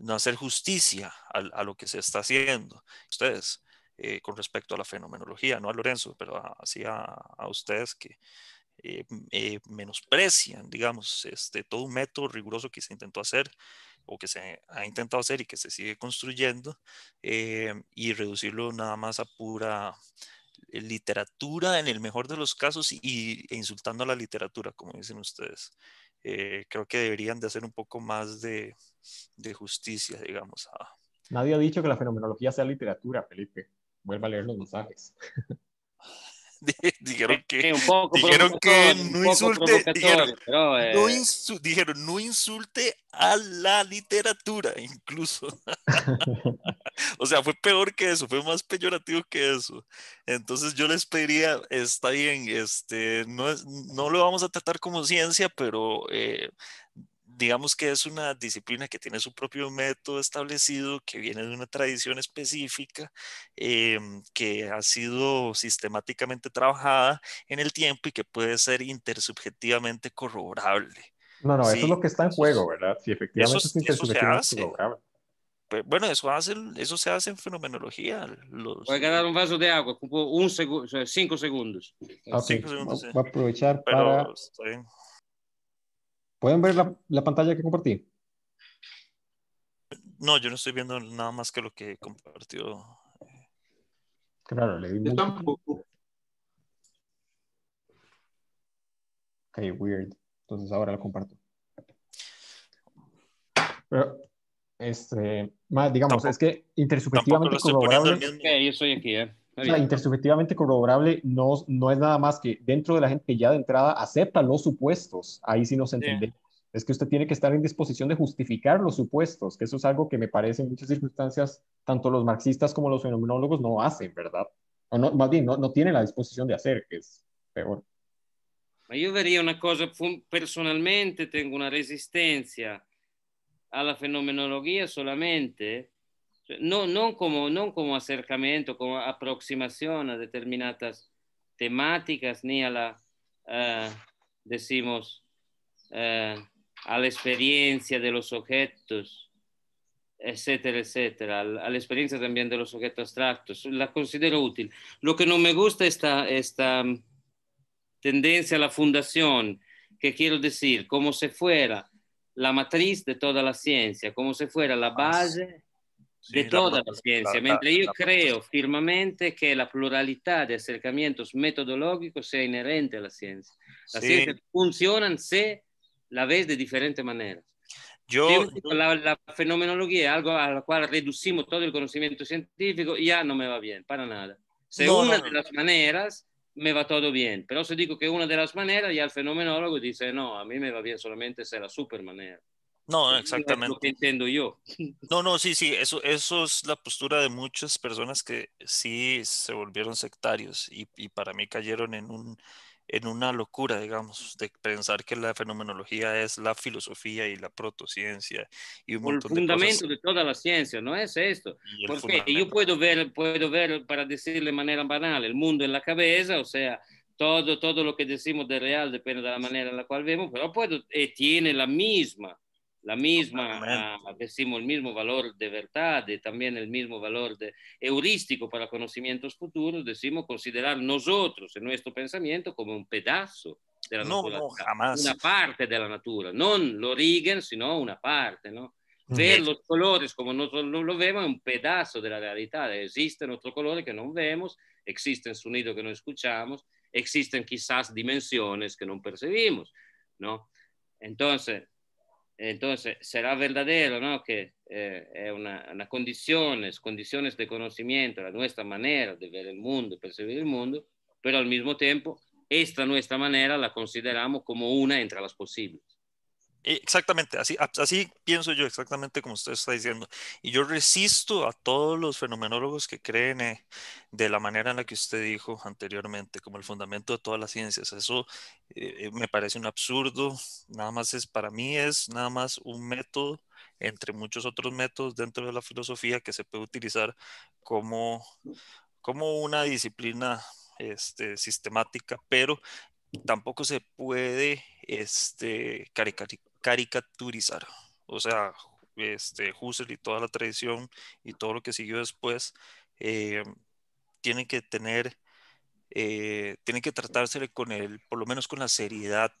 no hacer justicia a, lo que se está haciendo. Ustedes, eh, con respecto a la fenomenología, no a Lorenzo, pero así a ustedes que eh, eh, menosprecian, digamos, este, todo un método riguroso que se intentó hacer o que se ha intentado hacer y que se sigue construyendo eh, y reducirlo nada más a pura literatura en el mejor de los casos y, e insultando a la literatura, como dicen ustedes. creo que deberían de hacer un poco más de, justicia, digamos. Nadie ha dicho que la fenomenología sea literatura, Felipe. Vuelva a leer los mensajes. *laughs* *laughs* dijeron que, dijeron que no insulte, eh, dijeron, no insulte a la literatura, incluso. *laughs* o sea, fue peor que eso, fue más peyorativo que eso. Entonces yo les pediría, está bien, este, no, no lo vamos a tratar como ciencia, pero eh, digamos que es una disciplina que tiene su propio método establecido, que viene de una tradición específica, em, que ha sido sistemáticamente trabajada en el tiempo y que puede ser intersubjetivamente corroborable. No, no, eso es lo que está en juego, ¿verdad? Si efectivamente eso, es intersubjetivamente bueno, eso, hace, eso se hace en fenomenología. Voy a ganar un vaso de agua, un cinco segundos. va ah, Voy a aprovechar para... ¿Pueden ver la, pantalla que compartí? No, yo no estoy viendo nada más que lo que compartió. Claro, le di. Yo tampoco. Ok, weird. Entonces ahora lo comparto. Pero, este, digamos, es que intersubjetivamente Que yo estoy aquí, ¿eh? La intersubjetivamente corroborable no, no es nada más que dentro de la gente que ya de entrada acepta los supuestos, ahí sí nos entendemos. Es que usted tiene que estar en disposición de justificar los supuestos, que eso es algo que me parece en muchas circunstancias, tanto los marxistas como los fenomenólogos no hacen, ¿verdad? O no, más bien, no, no tienen la disposición de hacer, que es peor. Yo vería una cosa, personalmente tengo una resistencia a la fenomenología solamente no, como, no como acercamiento, como aproximación a determinadas temáticas ni a la, eh, decimos, eh, a la experiencia de los objetos, etcétera, etcétera, a la experiencia también de los objetos abstractos. La considero útil. Lo que no me gusta es esta, esta mm, tendencia a la fundación, que quiero decir, como si fuera la matriz de toda la ciencia, como si fuera la base de toda la, ciencia, mientras yo creo firmemente que la pluralidad de acercamientos metodológicos sea inherente a la ciencia. La sí. ciencia funciona se la ves de diferentes maneras. Yo, la, la, fenomenología es algo a la cual reducimos todo el conocimiento científico ya no me va bien, para nada. Si una de las maneras me va todo bien, pero si digo que una de las maneras, ya el fenomenólogo dice, no, a mí me va bien solamente si es la super manera. No, exactamente. entiendo yo. No, no, sí, sí, eso, eso es la postura de muchas personas que sí se volvieron sectarios y, para mí cayeron en, un, en una locura, digamos, de pensar que la fenomenología es la filosofía y la protociencia y un montón el fundamento de, toda la ciencia, no es esto. Porque yo puedo ver, puedo ver, para decirle de manera banal, el mundo en la cabeza, o sea, todo, todo lo que decimos de real depende de la manera en la cual vemos, pero puedo, eh, tiene la misma la misma, ah, decimos el mismo valor de verdad, y también el mismo valor de, heurístico para conocimientos futuros, decimos considerar nosotros, en nuestro pensamiento, como un pedazo de la no, una parte de la natura, no origen, sino una parte, ¿no? Ver los colores como nosotros lo vemos es un pedazo de la realidad. Existen otros colores que no vemos, existen sonidos que no escuchamos, existen quizás dimensiones que no percibimos, ¿no? Entonces, entonces, será verdadero, ¿no? Que eh, es una, condición, condiciones, condiciones de conocimiento, la nuestra manera de ver el mundo, percibir el mundo, pero al mismo tiempo, esta nuestra manera la consideramos como una entre las posibles. Exactamente, así, así pienso yo, exactamente como usted está diciendo. Y yo resisto a todos los fenomenólogos que creen eh, de la manera en la que usted dijo anteriormente, como el fundamento de todas las ciencias. Eso eh, eh, me parece un absurdo, nada más es, para mí es nada más un método entre muchos otros métodos dentro de la filosofía que se puede utilizar como, como una disciplina este, sistemática, pero tampoco se puede este, caricar caricaturizar. O sea, este, Husserl y toda la tradición y todo lo que siguió después, eh, tiene tienen que tener, eh, tienen que tratársele con el, por lo menos con la seriedad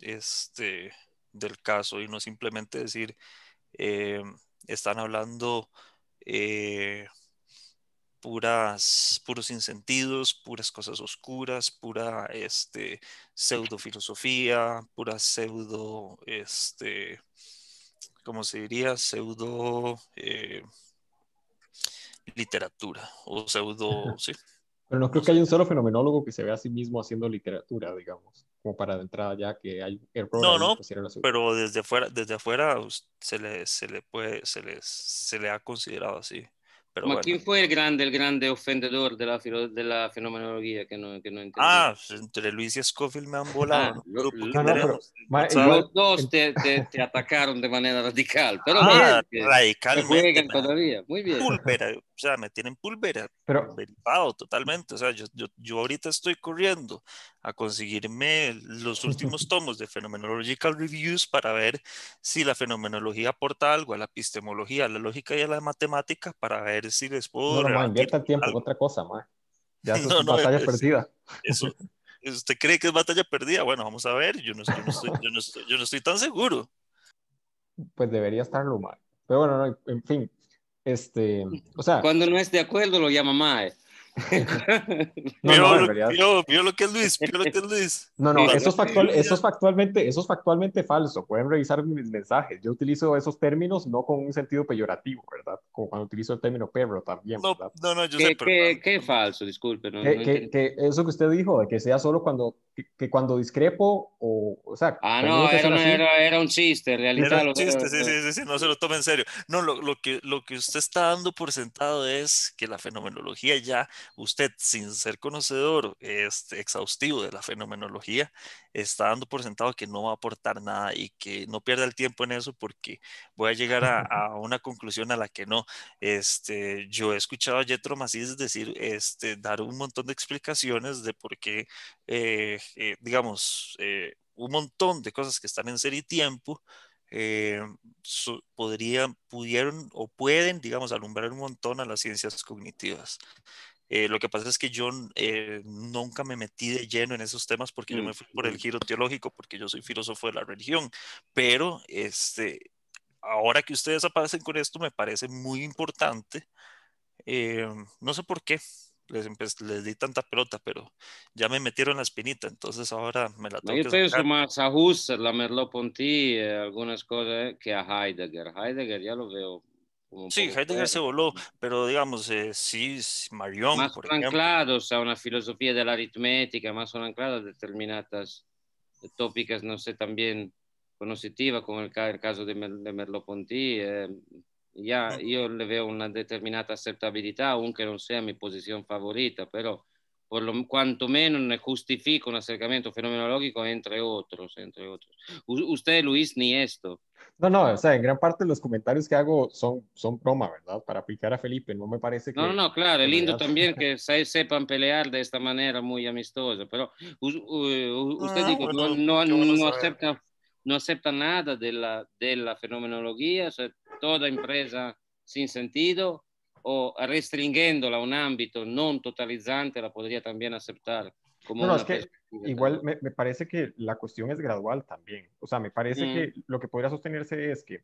este, del caso y no simplemente decir, eh, están hablando puras, puros insentidos, puras cosas oscuras, pura este, pseudo filosofía, pura pseudo, este, ¿cómo se diría? Pseudo eh, literatura o pseudo, *laughs* sí. Pero no creo que haya un solo fenomenólogo que se vea a sí mismo haciendo literatura, digamos, como para de entrada ya que hay error. No, no, pero desde afuera, desde afuera se le, se le puede, se le, se le ha considerado así. ¿Quién fue el grande, el grande ofendedor de la, de la fenomenología que no, que no entendí? Ah, pues, entre Luis y Scofield me han volado. Ah, los dos te, te, atacaron de manera radical. Pero ah, bien, radicalmente. juegan todavía. Muy bien o sea, me tienen pulvera, pulverizado totalmente. O sea, yo, yo, yo, ahorita estoy corriendo a conseguirme los últimos *laughs* tomos de Phenomenological Reviews para ver si la fenomenología aporta algo a la epistemología, a la lógica y a la matemática para ver si les puedo. No, invierta el tiempo en otra cosa, ma. Ya *laughs* es una batalla perdida. Eso, *laughs* ¿Usted cree que es batalla perdida? Bueno, vamos a ver. Yo no, yo no, estoy, yo no estoy, yo no estoy tan seguro. Pues debería estarlo, mal. Pero bueno, en fin, este, o sea, cuando no es de acuerdo lo llama mae. *laughs* no, no, lo que es Luis, vio lo que es Luis. No, no, eso es, factualmente, eso es factualmente falso. Pueden revisar mis mensajes. Yo utilizo esos términos no con un sentido peyorativo, ¿verdad? Como cuando utilizo el término perro también. ¿verdad? No, no, yo ¿Qué, ¿qué, falso? Disculpe. que, que eso que usted dijo, de que sea solo cuando que, cuando discrepo o, o sea... Ah, no, era, era, un chiste, en Era chiste, sí, sí, sí, no se lo tome en serio. No, lo, lo, que, lo que usted está dando por sentado es que la fenomenología ya, usted sin ser conocedor este, exhaustivo de la fenomenología, está dando por sentado que no va a aportar nada y que no pierda el tiempo en eso porque voy a llegar a, *laughs* una conclusión a la que no. Este, yo he escuchado a Jetro Macías decir, este, dar un montón de explicaciones de por qué, eh, eh, digamos, eh, un montón de cosas que están en serie y tiempo, podrían, pudieron o pueden, digamos, alumbrar un montón a las ciencias cognitivas. Eh, lo que pasa es que yo eh, nunca me metí de lleno en esos temas porque yo me fui por el giro teológico, porque yo soy filósofo de la religión, pero este, ahora que ustedes aparecen con esto me parece muy importante. Eh, no sé por qué les, les di tanta pelota, pero ya me metieron la espinita, entonces ahora me la tengo Yo que más a Husserl, a Merleau-Ponty, algunas cosas que a Heidegger. Heidegger ya lo veo Sí, Heidegger se voló, pero digamos, eh, sí, Marion. Más anclados a una filosofía de la aritmética, más son anclados a determinadas tópicas, no sé, también conocitivas, como el, caso de, Merleau-Ponty. Eh, ya, yo le veo una determinada aceptabilidad, aunque no sea mi posición favorita, pero por lo menos me justifica un acercamiento fenomenológico entre otros, entre otros. usted, Luis, ni esto. No, no, o sea, en gran parte de los comentarios que hago son, son broma, ¿verdad? Para picar a Felipe, no me parece que... No, no, claro, es lindo también que *laughs* se, sepan pelear de esta manera muy amistosa, pero ah, usted dijo, no, acepta, no acepta nada de la, de la fenomenología, o sea, toda empresa sin sentido, o restringiéndola a un ámbito no totalizante la podría también aceptar. no, es que igual me, me, parece que la cuestión es gradual también. O sea, me parece mm. que lo que podría sostenerse es que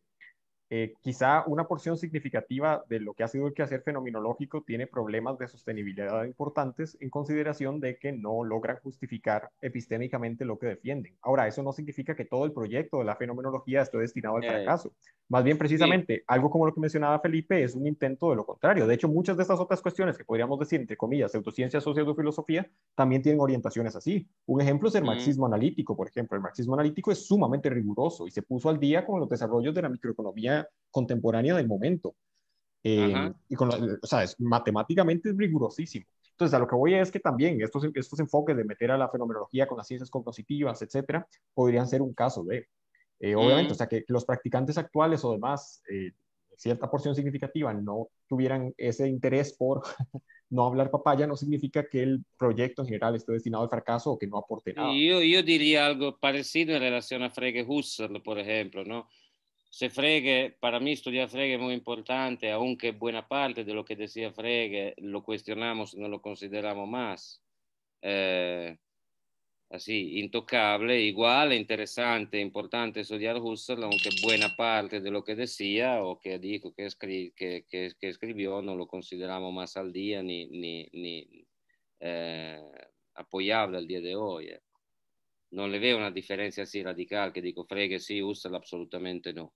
eh, quizá una porción significativa de lo que ha sido el quehacer fenomenológico tiene problemas de sostenibilidad importantes en consideración de que no logran justificar epistémicamente lo que defienden. Ahora, eso no significa que todo el proyecto de la fenomenología esté destinado al eh, fracaso. Más bien, precisamente, algo como lo que mencionaba Felipe es un intento de lo contrario. De hecho, muchas de estas otras cuestiones que podríamos decir, entre comillas, pseudociencia, filosofía también tienen orientaciones así. Un ejemplo es el mm. marxismo analítico, por ejemplo. El marxismo analítico es sumamente riguroso y se puso al día con los desarrollos de la microeconomía contemporánea del momento. Eh, y con, o sea, es, matemáticamente es rigurosísimo. Entonces, a lo que voy es que también estos, estos enfoques de meter a la fenomenología con las ciencias cognitivas, etcétera, podrían ser un caso de. Eh, obviamente, mm. o sea, que los practicantes actuales o demás, eh, cierta porción significativa, no tuvieran ese interés por *laughs* no hablar papaya, no significa que el proyecto en general esté destinado al fracaso o que no aporte nada. Yo, yo diría algo parecido en relación a Frege Husserl, por ejemplo, ¿no? se Frege, para mí estudiar Frege es muy importante, anche buona parte di quello che decía Frege lo cuestionamos, non lo consideramos más. Eh, así, intocable, igual, interesante, importante studiare Husserl, anche buona parte di quello che decía o que dijo che escri que, escribió no lo consideramos más al día ni, ni, ni eh, apoyable al día de hoy. Eh. Non le vedo una differenza così radicale che dico Frege sì, Husserl assolutamente no.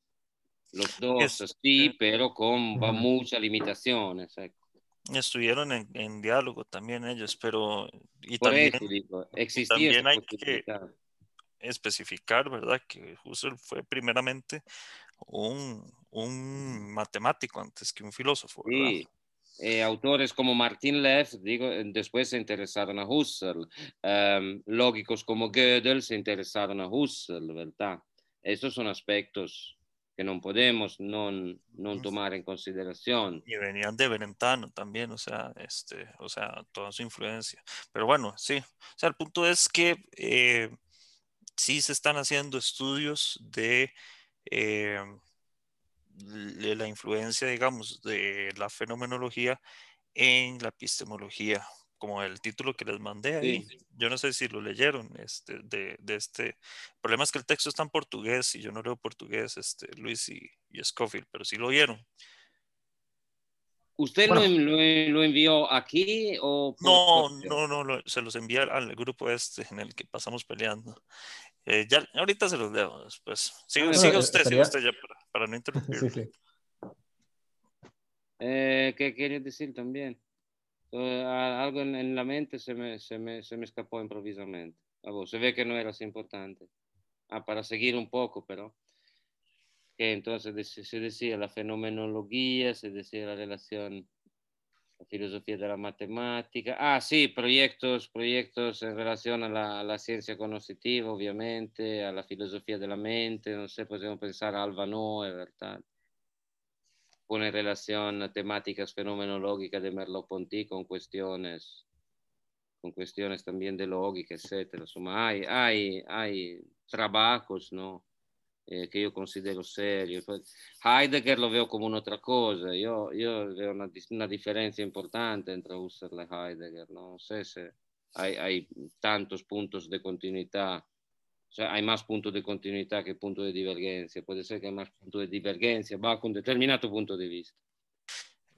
los dos sí, eh, pero con muchas limitaciones. Estuvieron en, diálogo también ellos, pero también, hay que especificar, ¿verdad? Que Husserl fue primeramente un, matemático antes que un filósofo. ¿verdad? Eh, autores como Martin Leff, digo, después se interesaron a Husserl, em, lógicos como Gödel se interesaron a Husserl, ¿verdad? Estos son aspectos que no podemos no tomar en consideración. Y venían de Benentano también, o sea, este, o sea, toda su influencia. Pero bueno, sí, o sea, el punto es que eh, sí se están haciendo estudios de, eh, de la influencia, digamos, de la fenomenología en la epistemología como el título que les mandé ahí. Yo no sé si lo leyeron, este, de, este. El problema es que el texto está en portugués y yo no leo portugués, este, Luis y, Scofield, pero sí lo vieron. ¿Usted lo, envió aquí o...? No, no, no, se los envía al grupo este en el que pasamos peleando. Eh, ahorita se los leo después. Pues, siga, ah, usted, usted ya para, no *laughs* interrumpir. Eh, ¿Qué quieres decir también? Eh, algo en, la mente se me, se me, se me escapó improvisamente. vos se ve que no era así importante. Ah, para seguir un poco, pero. Que entonces se decía la fenomenología, se decía la relación, la filosofía de la matemática. Ah, sí, proyectos, proyectos en relación a la, ciencia conocitiva, obviamente, a la filosofía de la mente, no sé, podemos pensar a no es ¿verdad? pone relación temáticas fenomenológicas de Merleau-Ponty con cuestiones, con cuestiones también de lógica, etcétera. Insomma, hay, hay, hay trabajos, ¿no? Eh, che io considero serio. Heidegger lo vedo come un'altra cosa, io, io vedo una, una, differenza importante tra Husserl e Heidegger, no? non so se hay, hai tanti punti di continuità O sea, hay más puntos de continuidad que puntos de divergencia. Puede ser que hay más puntos de divergencia, Va con determinado punto de vista.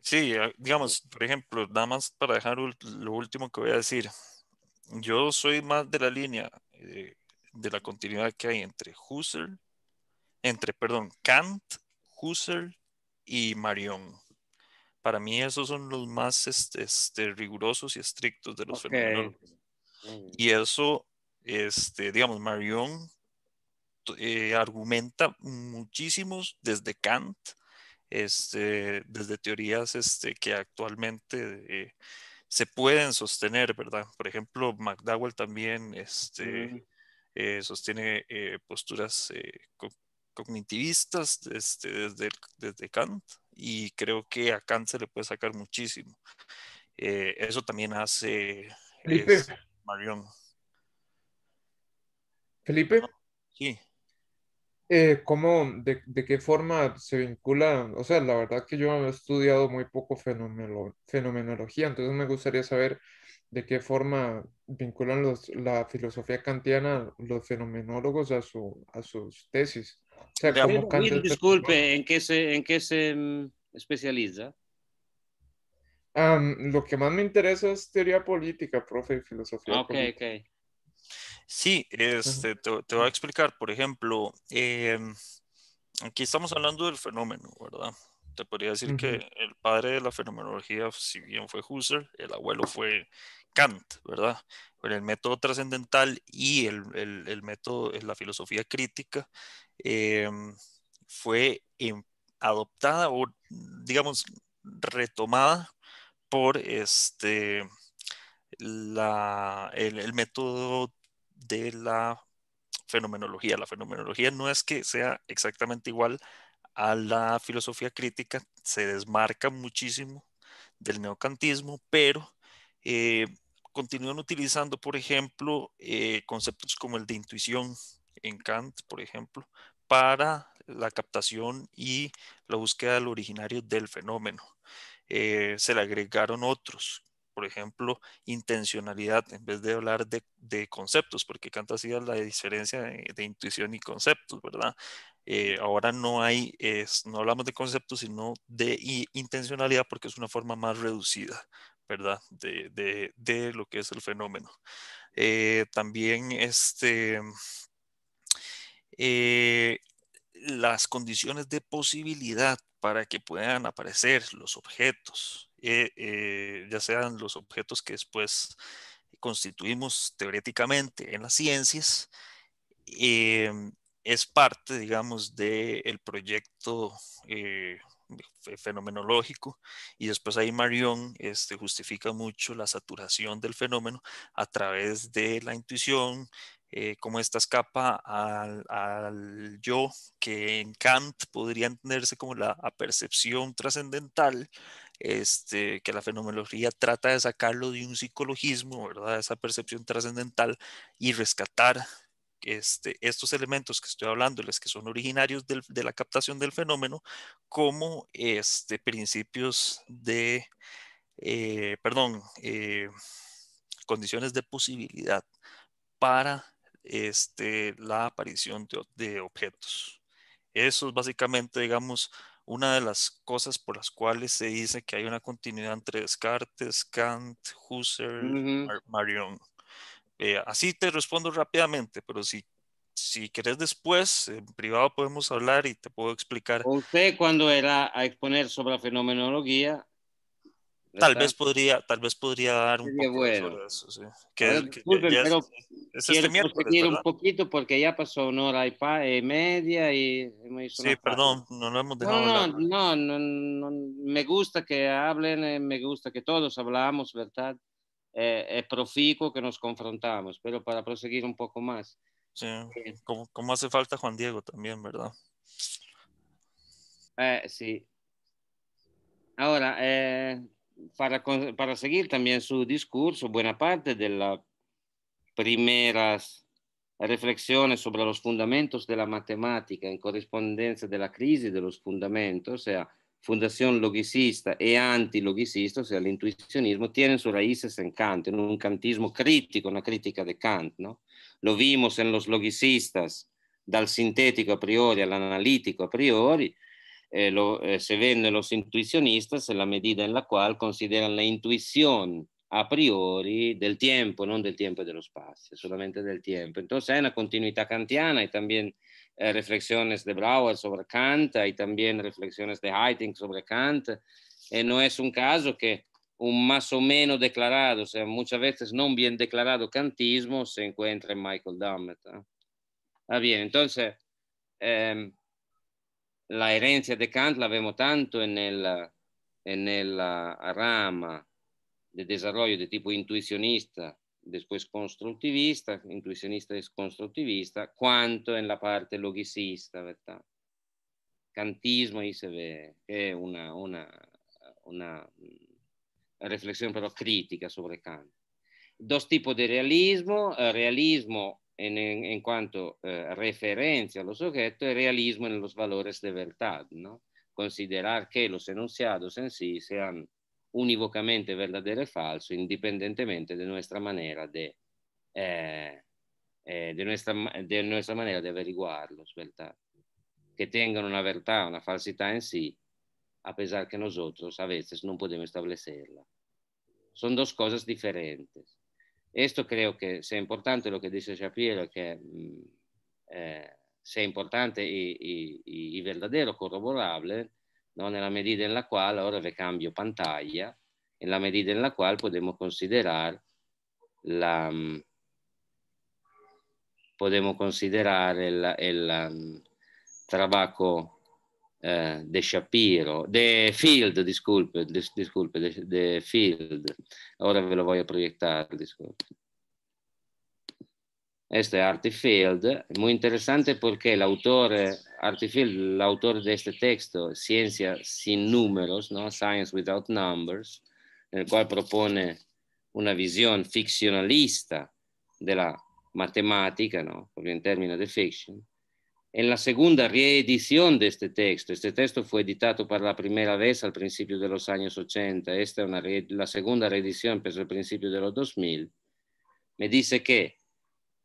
Sí, eh, digamos, por ejemplo, nada más para dejar lo último que voy a decir. Yo soy más de la línea eh, de, la continuidad que hay entre Husserl, entre, perdón, Kant, Husserl y Marion. Para mí esos son los más este, este rigurosos y estrictos de los fenómenos. Y eso este, digamos, Marion eh, argumenta muchísimos desde Kant, este, desde teorías este, que actualmente eh, se pueden sostener, ¿verdad? Por ejemplo, McDowell también este, mm. eh, sostiene posturas cognitivistas este, desde, desde, Kant y creo que a Kant se le puede sacar muchísimo. eso también hace este, Marion. Felipe. Sí. Eh, ¿Cómo, de, de, qué forma se vincula? O sea, la verdad que yo he estudiado muy poco fenomenología, entonces me gustaría saber de qué forma vinculan los, la filosofía kantiana los fenomenólogos a, su, a sus tesis. O este disculpe, ¿en qué se, en qué se mm, especializa? lo que más me interesa es teoría política, profe, y filosofía. Ah, ok, política. ok. Sí, este, te, voy a explicar, por ejemplo, eh, aquí estamos hablando del fenómeno, ¿verdad? Te podría decir que el padre de la fenomenología, si bien fue Husserl, el abuelo fue Kant, ¿verdad? Pero el método trascendental y el, el, el, método, la filosofía crítica, eh, fue em, adoptada o, digamos, retomada por este, la, el, el método de la fenomenología. La fenomenología no es que sea exactamente igual a la filosofía crítica, se desmarca muchísimo del neocantismo, pero eh, continúan utilizando, por ejemplo, eh, conceptos como el de intuición en Kant, por ejemplo, para la captación y la búsqueda del originario del fenómeno. Eh, se le agregaron otros por ejemplo, intencionalidad, en vez de hablar de, conceptos, porque Kant hacía la diferencia de, intuición y conceptos, ¿verdad? Eh, ahora no hay, no hablamos de conceptos, sino de intencionalidad, porque es una forma más reducida, ¿verdad? De, lo que es el fenómeno. Eh, también este, eh, las condiciones de posibilidad para que puedan aparecer los objetos, eh, eh, ya sean los objetos que después constituimos teoréticamente en las ciencias, em, es parte, digamos, del proyecto eh, fenomenológico y después ahí Marion este, justifica mucho la saturación del fenómeno a través de la intuición, como esta escapa al, al, yo, que en Kant podría entenderse como la percepción trascendental, este, que la fenomenología trata de sacarlo de un psicologismo, ¿verdad? Esa percepción trascendental y rescatar este, estos elementos que estoy hablándoles, que son originarios de la captación del fenómeno, como este, principios de, eh, perdón, eh, condiciones de posibilidad para este, la aparición de objetos. Eso es básicamente, digamos, una de las cosas por las cuales se dice que hay una continuidad entre Descartes, Kant, Husserl, Marion. Eh, así te respondo rápidamente, pero si, si querés después, en privado podemos hablar y te puedo explicar. Usted cuando era a exponer sobre la fenomenología, Tal vez, podría, tal vez podría dar un poco bueno. sobre eso, sí. que, disculpen, pues, un poquito porque ya pasó una hora y, eh, media y Sí, perdón, no lo hemos dejado no, No, no, no, me gusta que hablen, eh, me gusta que todos hablamos, ¿verdad? Eh, es eh, profico que nos confrontamos, pero para proseguir un poco más. Sí, como, hace falta Juan Diego también, ¿verdad? sí. Ahora, eh, para, para seguir también su discurso, buena parte de las primeras reflexiones sobre los fundamentos de la matemática en correspondencia de la crisis de los fundamentos, o sea, fundación logicista e antilogicista, o sea, el intuicionismo, tienen sus raíces en Kant, en un kantismo crítico, una crítica de Kant, ¿no? Lo vimos en los logicistas, dal sintético a priori al analítico a priori, Eh, lo, eh, se ven los intuicionistas en la medida en la cual consideran la intuición a priori del tiempo, no del tiempo y del espacio, solamente del tiempo. Entonces hay una continuidad kantiana y eh, también reflexiones de Brouwer sobre Kant y también reflexiones de Heiting sobre Kant. y no es un caso que un más o menos declarado, o sea, muchas veces no bien declarado kantismo se encuentra en Michael Dummett. Ah, bien, entonces... Eh, la herencia de Kant la vemos tanto en el, en el rama de desarrollo de tipo intuicionista, después constructivista, intuicionista es constructivista, cuanto en la parte logicista, ¿verdad? Cantismo ahí se ve, que es una, una, una riflessione però critica sobre Kant. Dos tipi di realismo, eh, realismo in, in quanto eh, referenza allo soggetto e realismo nello svalores de verdad, no? considerar che lo enunciado en sí sean univocamente verdadero e falso, indipendentemente da nostra maniera di eh, eh, de, nuestra, averiguarlo, ¿verdad? que una verità, una falsità in sí, a pesar che nosotros a veces no podemos establecerla. Son dos cosas diferentes. Esto creo que sea importante lo que dice Shapiro, que mm, eh, sea importante y, y, y verdadero corroborable no? nella medida in cui ora vi cambio pantaglia, nella medida in cui possiamo mm, considerare la, podemos considerar el, el um, mm, trabajo eh, de Shapiro, De Field, disculpe, de, disculpe, de, de Field. Ora ve lo voglio proiettare, disculpe. Questo è Artifield, molto interessante perché l'autore, Artifield, l'autore di questo testo, Ciencia sin números, no? Science without numbers, nel quale propone una visione ficzionalista della matematica, no? proprio in termini di fiction, en la segunda reedición de este texto. Este texto fue editado por la primera vez al principio de los años 80. Esta es una la segunda reedición, pero pues, al principio de los 2000. Me dice que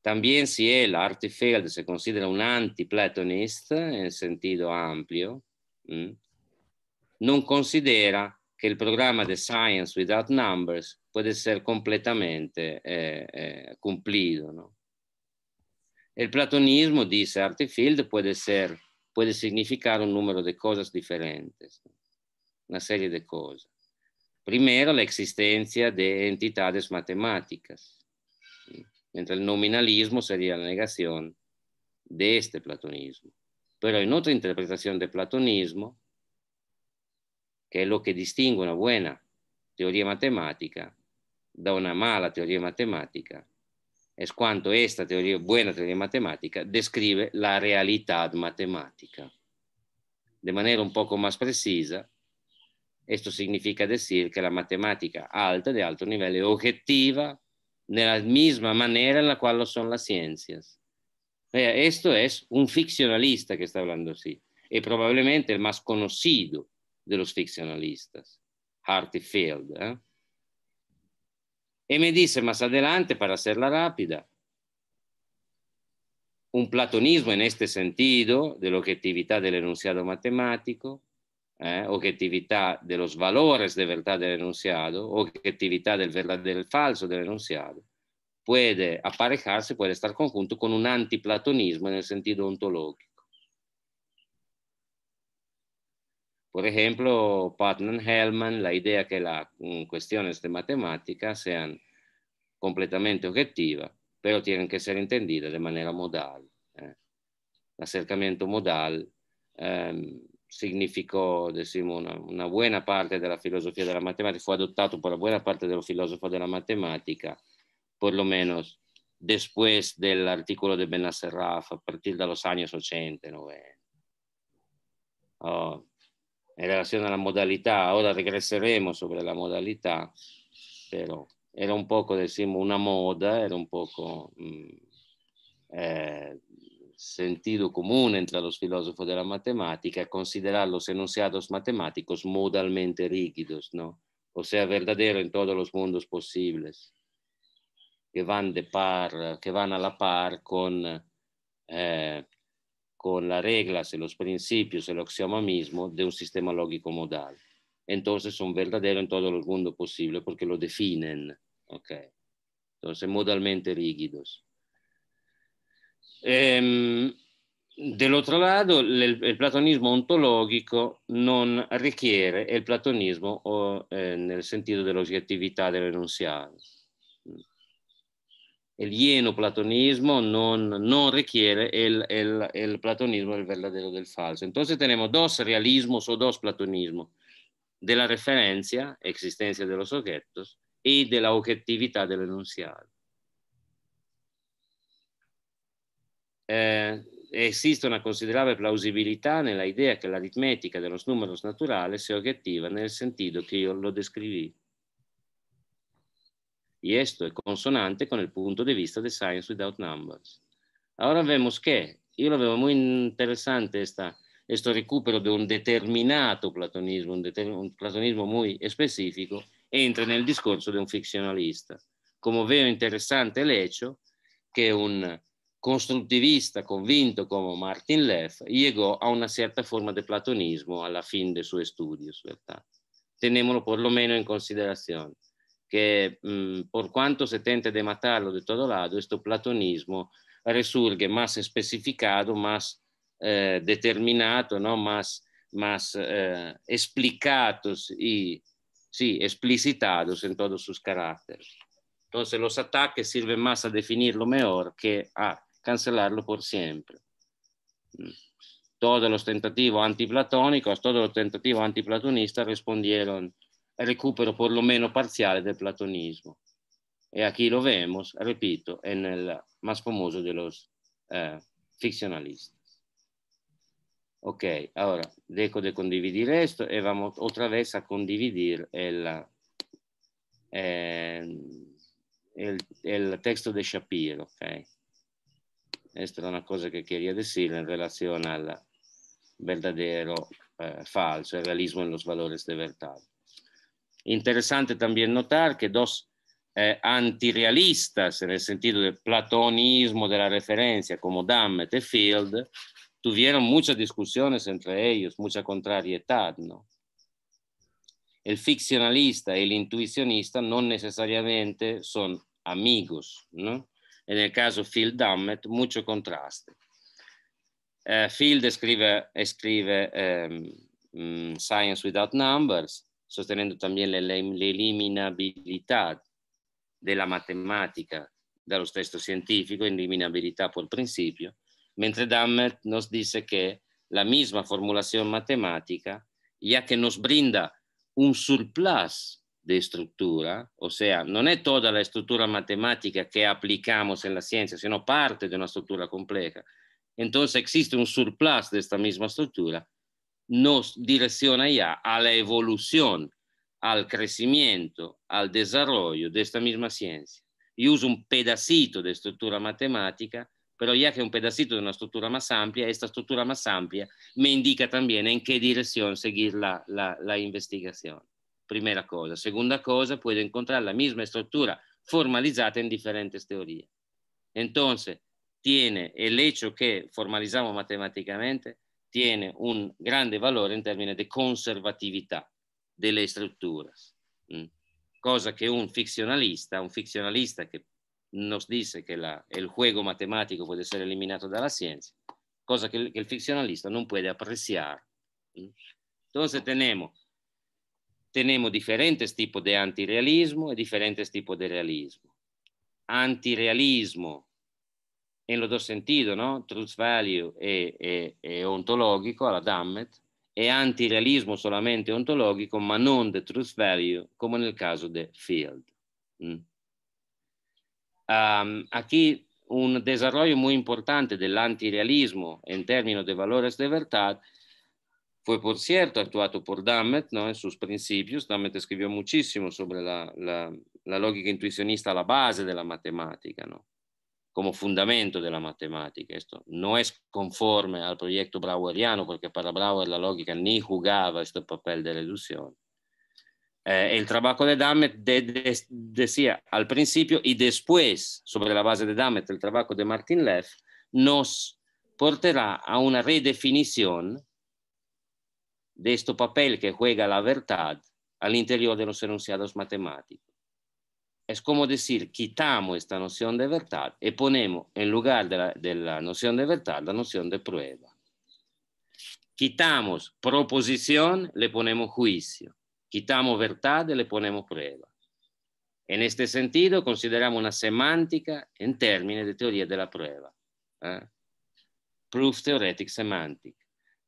también si él, Artefeld, se considera un anti-platonista en sentido amplio, no considera que el programa de Science Without Numbers puede ser completamente eh, eh, cumplido. ¿no? El platonismo dice, Artefield, puede ser, puede significar un número de cosas diferentes, una serie de cosas. Primero, la existencia de entidades matemáticas, mientras el nominalismo sería la negación de este platonismo. Pero en otra interpretación de platonismo, que es lo que distingue una buena teoría matemática de una mala teoría matemática, es cuanto esta teoría buena teoría matemática describe la realidad matemática. De manera un poco más precisa, esto significa decir que la matemática alta, de alto nivel, es objetiva de la misma manera en la cual lo son las ciencias. Esto es un ficcionalista que está hablando así, y probablemente el más conocido de los ficcionalistas, Hartfield. ¿eh? Y me dice más adelante, para hacerla rápida, un platonismo en este sentido de la objetividad del enunciado matemático, eh, objetividad de los valores de verdad del enunciado, objetividad del del falso del enunciado, puede aparejarse, puede estar conjunto con un antiplatonismo en el sentido ontológico. Por ejemplo, Putnam-Hellman, la idea que las mm, cuestiones de matemática sean completamente objetivas, pero tienen que ser entendidas de manera modal. El eh. acercamiento modal em, significó, decimos, una, buena parte de la filosofía de la matemática, fue adoptado por la buena parte de los filósofos de la matemática, por lo menos después del artículo de Benasser a partir de los años 80, 90. in relazione alla modalità, ora regresseremo sobre la modalità, però era un poco diciamo, una moda, era un poco mh, mm, eh, sentito comune tra lo filosofo della matematica, considerarlo enunciados matemáticos modalmente rígidos, ¿no? o sea, verdadero in todos los mundos possibili, che vanno de par, que van a la par con eh, con la regla, se los principios, el mismo de un sistema lógico modal. Entonces son verdaderos en todo el mundo posible porque lo definen. Okay. Entonces, modalmente rígidos. Ehm, dell'altro lato, il, il, platonismo ontologico non richiede il platonismo o, eh, nel senso dell'oggettività dell'enunziato el lleno platonismo non, no requiere el, el, el, platonismo del verdadero del falso. Entonces tenemos dos realismos o dos platonismo de la referencia, existencia de los objetos, y de la objetividad del enunciado. Eh, esiste una considerevole plausibilità nella idea che l'aritmetica dello numero naturale sia oggettiva nel sentito che io lo descrivi. y esto es consonante con el punto de vista de Science Without Numbers. Ahora vemos que, yo lo veo muy interesante esta, este recupero de un determinado platonismo, un, platonismo muy específico, entra en el discurso de un ficcionalista. Como veo interesante el hecho que un constructivista convinto como Martin Leff llegó a una cierta forma de platonismo alla fine dei suoi por lo menos en consideración que mm, por cuanto se tente de matarlo de todo lado, este platonismo resurge más especificado, más eh, determinado, ¿no? más, eh, explicado y explicitado en todos sus caracteres. Entonces los ataques sirven más a definirlo mejor que a cancelarlo por siempre. Mm. Todos los tentativos antiplatónicos, todos los tentativos antiplatonistas respondieron recupero perlomeno parziale del platonismo. E aquí lo vemos, ripeto, è nel más famoso de los eh, ficcionalistas. Ok, ahora dejo de condividir esto y vamos otra vez a condividere il, eh, el, el texto de Shapiro. Okay? Esta era una cosa che quería decir in relazione al verdadero eh, falso, il realismo e los valores de verdad. Interesante también notar que dos eh, antirealistas, en el sentido del platonismo de la referencia, como Dammet y Field, tuvieron muchas discusiones entre ellos, mucha contrariedad. El ficcionalista y el intuicionista no necesariamente son amigos. En el caso Field Dammett, mucho contraste. Eh, Field escribe, em, mm, Science Without Numbers, sosteniendo también la eliminabilidad de la matemática de dallo stesso científicos, eliminabilidad por principio, mentre Dammert nos dice que la misma formulación matemática, ya que nos brinda un surplus de estructura, o sea, no es toda la estructura matemática que aplicamos en la ciencia, sino parte de una estructura compleja. Entonces existe un surplus de esta misma estructura nos direcciona ya a la evolución, al crecimiento, al desarrollo de esta misma ciencia. Y uso un pedacito de estructura matemática, pero ya que es un pedacito de una estructura más amplia, esta estructura más amplia me indica también en qué dirección seguir la, la, la investigación. Primera cosa. Segunda cosa, puedo encontrar la misma estructura formalizada en diferentes teorías. Entonces, tiene el hecho que formalizamos matemáticamente tiene un grande en in termini di de las estructuras. cosa que un ficcionalista, un ficcionalista que nos dice que la, il juego puede ser eliminado de dalla ciencia, cosa que el ficcionalista no puede apreciar. Mm. Entonces tenemos, tenemos diferentes tipos de antirealismo y e diferentes tipos de realismo. Antirealismo en los dos sentidos, ¿no? Truth value è, è, è ontologico alla Dammet e antirealismo solamente ontologico, ma non the truth value, come nel caso di Field. Mm. Um, ehm, aquí un desarrollo muy importante del antirealismo en términos de valores de verdad fue, por cierto, actuado por Dammet ¿no? en sus principios. Dammet escribió muchísimo sobre la, la, la lógica intuicionista, la base de la matemática. ¿no? como fundamento de la matemática. Esto no es conforme al proyecto braueriano, porque para Brauer la lógica ni jugaba este papel de reducción. Eh, el trabajo de Damet decía al principio y después, sobre la base de Damet, el trabajo de Martin Leff, nos porterá a una redefinición de este papel que juega la verdad al interior de los enunciados matemáticos es como decir, quitamos esta noción de verdad y ponemos en lugar de la, noción de verdad la noción de prueba. Quitamos proposición, le ponemos juicio. Quitamos verdad y le ponemos prueba. En este sentido, consideramos una semántica en términos de teoría de la prueba. ¿eh? Proof Theoretic Semantic,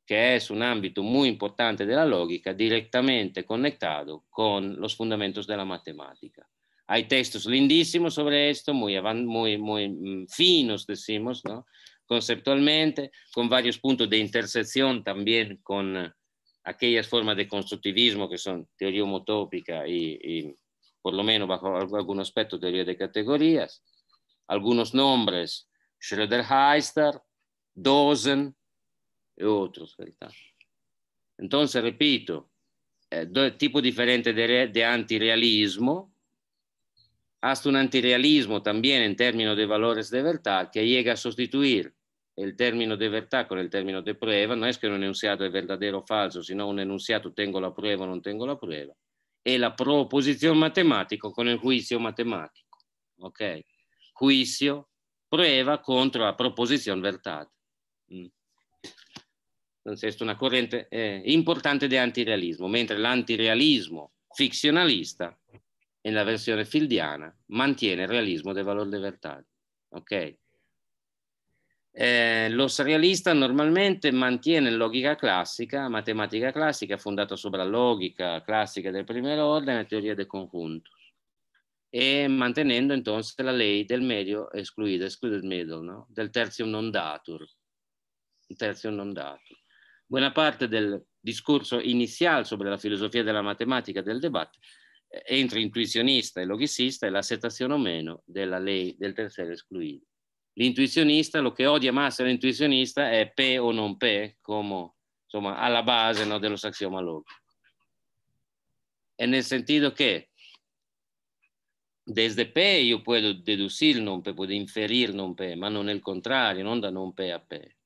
que es un ámbito muy importante de la lógica directamente conectado con los fundamentos de la matemática. Hay textos lindísimos sobre esto, muy, muy, muy mm, finos, decimos, ¿no? conceptualmente, con varios puntos de intersección también con eh, aquellas formas de constructivismo que son teoría homotópica y, por lo menos bajo algún aspecto teoría de categorías. Algunos nombres, Schröder-Heister, Dosen y otros, ¿verdad? Entonces, repito, eh, dos tipos diferentes de, de antirealismo, hasta un antirrealismo también en términos de valores de verdad que llega a sustituir el término de verdad con el término de prueba. No es que un enunciado es verdadero o falso, sino un enunciado tengo la prueba o no tengo la prueba. E la proposición matemática con el juicio matemático. ¿Ok? Juicio, prueba contro la proposición verdad. Mm. Entonces, es una corriente eh, importante de antirealismo, mentre l'antirealismo ficcionalista e la versione fieldiana mantiene il realismo del valore dei vertali. Okay? Eh, lo serialista normalmente mantiene logica classica, matematica classica fondata sulla logica classica del primo ordine e teoria del conjunto e mantenendo entonces la ley del medio escluida, excluded middle, no? del tertium non datur. Tertium non datur. Buona parte del discorso iniziale sulla filosofia della matematica del debate eh, entro intuizionista e loghissista è l'assettazione o meno della lei del terziario escluido. L'intuizionista, lo che odia Massa l'intuizionista è pe o non pe, come insomma, alla base no, dello saxioma logico. E nel sentito che desde pe io posso deducir non pe, posso inferir non pe, ma non è il contrario, non da non pe a pe.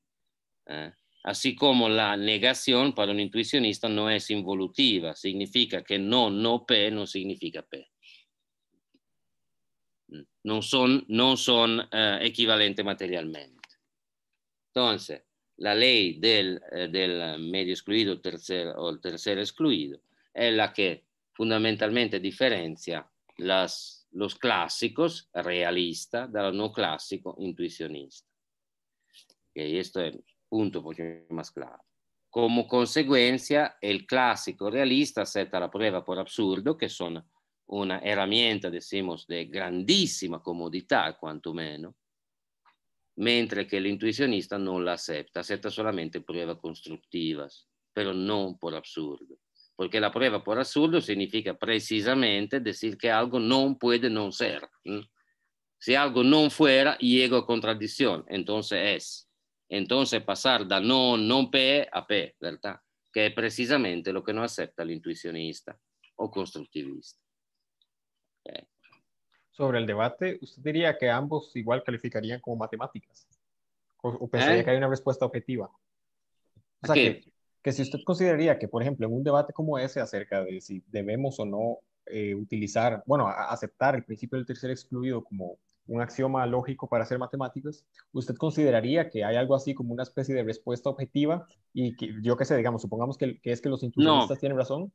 Eh? Así como la negación para un intuicionista no es involutiva, significa que no, no P non significa P. Non sono non son, eh, equivalenti materialmente. Entonces, la ley del, eh, del medio excluido tercer, o el tercer excluido è la che fondamentalmente differenzia las, los clásicos realista dal no clásico intuicionista. Okay, esto es punto porque más claro. Como consecuencia, el clásico realista acepta la prueba por absurdo, que son una herramienta, decimos, de grandísima comodidad, cuanto menos, mientras que el intuicionista no la acepta, acepta solamente pruebas constructivas, pero no por absurdo. Porque la prueba por absurdo significa precisamente decir que algo no puede no ser. Si algo no fuera, llego a contradicción, entonces es. Entonces pasar da no no P a P, ¿verdad? Que es precisamente lo que no acepta el intuicionista o constructivista. Sobre el debate, ¿usted diría que ambos igual calificarían como matemáticas? ¿O, pensaría ¿Eh? que hay una respuesta objetiva? O sea, que, que, si usted consideraría que, por ejemplo, en un debate como ese acerca de si debemos o no eh, utilizar, bueno, aceptar el principio del tercer excluido como un axioma lógico para hacer matemáticas, ¿usted consideraría que hay algo así como una especie de respuesta objetiva y que, yo qué sé, digamos, supongamos que, que es que los intuicionistas tienen razón?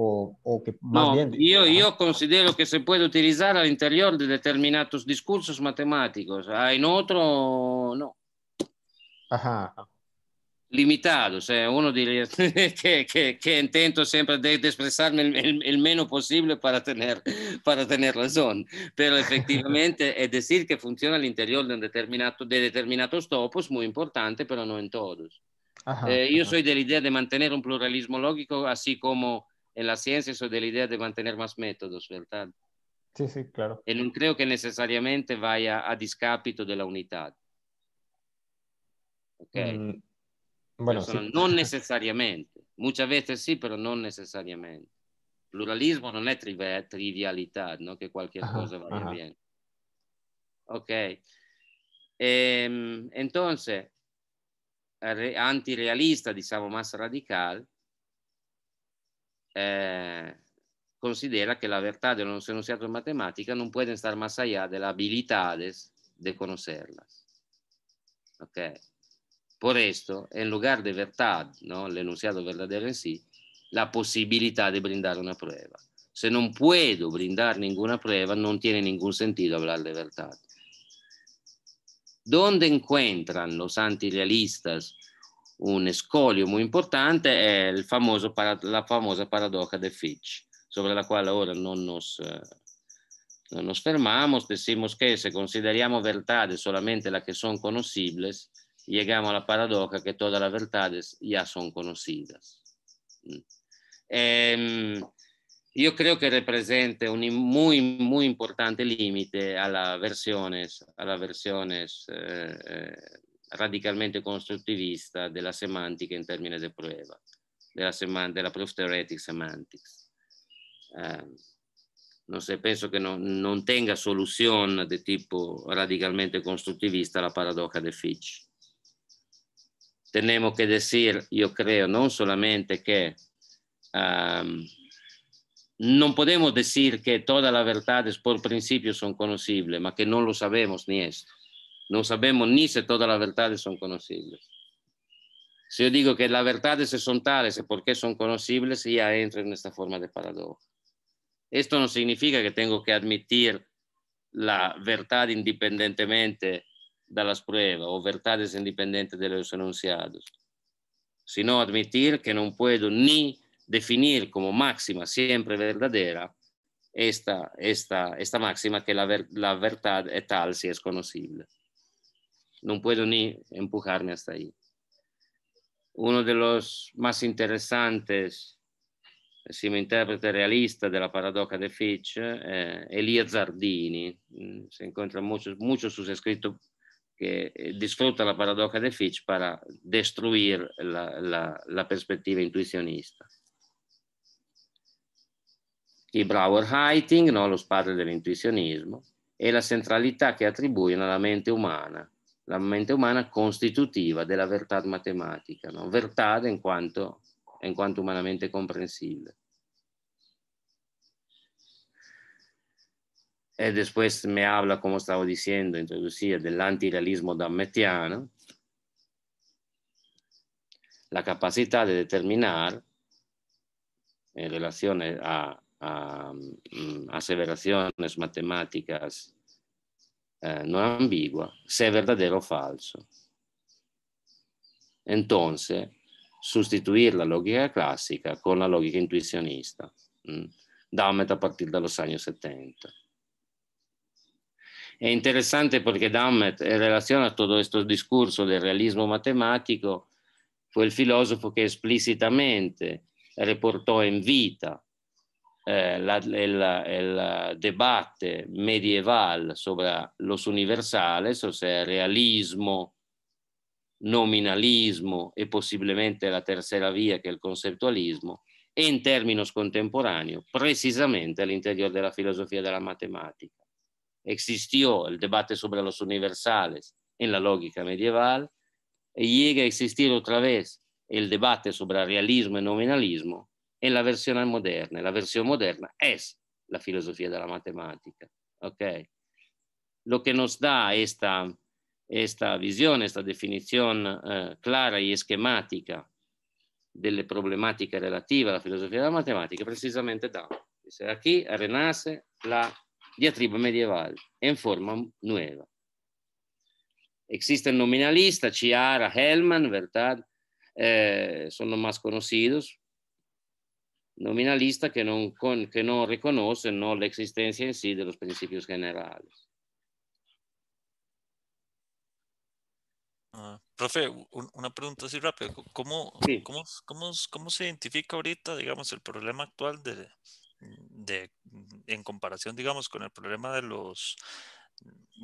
O, que más no, bien... Yo, yo considero que se puede utilizar al interior de determinados discursos matemáticos, ah, en otro no. Ajá limitados, cioè uno di, *laughs* que intento siempre expresarme el menos posible tener, *laughs* para tener razón, pero efectivamente *laughs* es decir que funciona interior de, un determinato, de determinados topos, muy importante, pero no en todos. Eh, yo soy de la idea de mantener un pluralismo lógico, así como en la ciencia soy de la idea de mantener más métodos, ¿verdad? Sí, sí, claro. Y eh, no creo que necesariamente vaya a discapito de la unidad. Okay. Mm, Bueno, sí. No necesariamente. Muchas veces sí, pero no necesariamente. Pluralismo non è triv trivialità, no? che qualche ajá, cosa vaya ajá. bien. Ok. Eh, entonces, antirealista, diciamo, massa radical, eh, considera che la verità del non enunciato in matematica non può stare más allá de la habilidades de conocerlas. Ok. Por esto, en lugar de verdad, ¿no? el enunciado verdadero en sí, la posibilidad de brindar una prueba. Si no puedo brindar ninguna prueba, no tiene ningún sentido hablar de verdad. Donde encuentran los antirealistas un escolio muy importante è famoso, la famosa paradoja de Fitch, sobre la quale ora non nos, eh, non nos fermamos, decimos che se consideriamo verità solamente las che sono conoscibili, llegamos a la paradoja que todas las verdades ya son conocidas. Eh, io credo che rappresenti un molto, molto importante limite alla versione, alla versione eh, radicalmente costruttivista della semantica in termini di prova, della, seman- della proof theoretic semantics. Eh, non so, penso che no, non tenga soluzione di tipo radicalmente costruttivista la paradoxa di Fitch. tenemos que decir, yo creo, no solamente que no podemos decir que todas las verdades por principio son conocibles, pero que no lo sabemos ni esto. No sabemos ni si todas las verdades son conocibles. Si yo digo que las verdades son tales y por qué son conocibles, ya entra en esta forma de paradoja. Esto no significa que tengo que admitir la verdad independientemente las pruebas o verdades independientes de los enunciados, sino admitir que no puedo ni definir como máxima siempre verdadera esta, esta, esta máxima que la, verdad es tal si es conocible. No puedo ni empujarme hasta ahí. Uno de los más interesantes, si me interprete realista de la paradoja de Fitch, eh, Elia Zardini. Mm, se encuentran muchos, muchos sus escritos che eh, disfrutta la paradoxa di Fitch per destruir la, la, la perspectiva intuizionista. I Brower Heiting, no, lo padre dell'intuizionismo, e la centralità che attribuono alla mente umana, la mente umana costitutiva della verità matematica, no? verità in quanto, in quanto umanamente comprensibile. Eh, después me habla, como estaba diciendo, introducir del antirealismo dametiano, la capacidad de determinar en eh, relación a, a mm, aseveraciones matemáticas eh, no ambigua, si es verdadero o falso. Entonces, sustituir la lógica clásica con la lógica intuicionista, mm, Damet a partir de los años 70. È interessante perché Dummett, in relazione a tutto questo discorso del realismo matematico, fu il filosofo che esplicitamente riportò in vita eh, il debate medievale sopra l'os universale, so se è realismo, nominalismo e possibilmente la terza via che è il concettualismo, e in termini contemporaneo, precisamente all'interno della filosofia della matematica existió el debate sobre los universales en la lógica medieval y llega a existir otra vez el debate sobre realismo y nominalismo en la versión moderna. La versión moderna es la filosofía de la matemática. Okay. Lo que nos da esta, esta visión, esta definición eh, clara y esquemática delle problematiche relative alla filosofia della matematica, precisamente da. Qui renace la diatriba medieval, en forma nueva. Existen nominalistas, Chiara, Hellman, ¿verdad? Eh, son los más conocidos. Nominalistas que no, que no reconocen ¿no? la existencia en sí de los principios generales. Ah, profe, una pregunta así rápida. cómo, cómo, ¿Cómo se identifica ahorita, digamos, el problema actual de, de, en comparación, digamos, con el problema de los,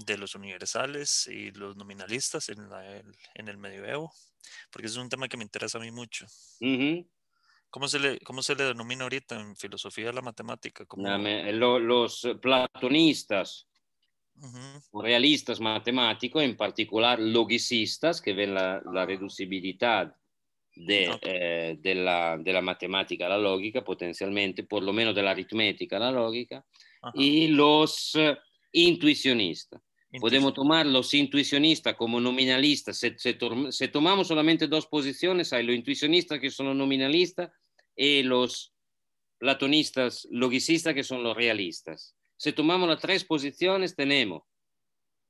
de los universales y los nominalistas en, el medioevo, porque es un tema que me interesa a mí mucho. ¿Cómo, se le, ¿Cómo se le denomina ahorita en filosofía la matemática? Los, platonistas, realistas matemáticos, en particular logicistas, que ven la, la reducibilidad eh, de, la matemática a la lógica, potencialmente, por lo menos de la aritmética, la lógica, y los eh, intuicionistas. Podemos tomar los intuicionistas como nominalistas. Se, se, tomamos solamente dos posiciones, hay los intuicionistas que son los nominalistas y los platonistas logicistas que son los realistas. Si tomamos las tres posiciones, tenemos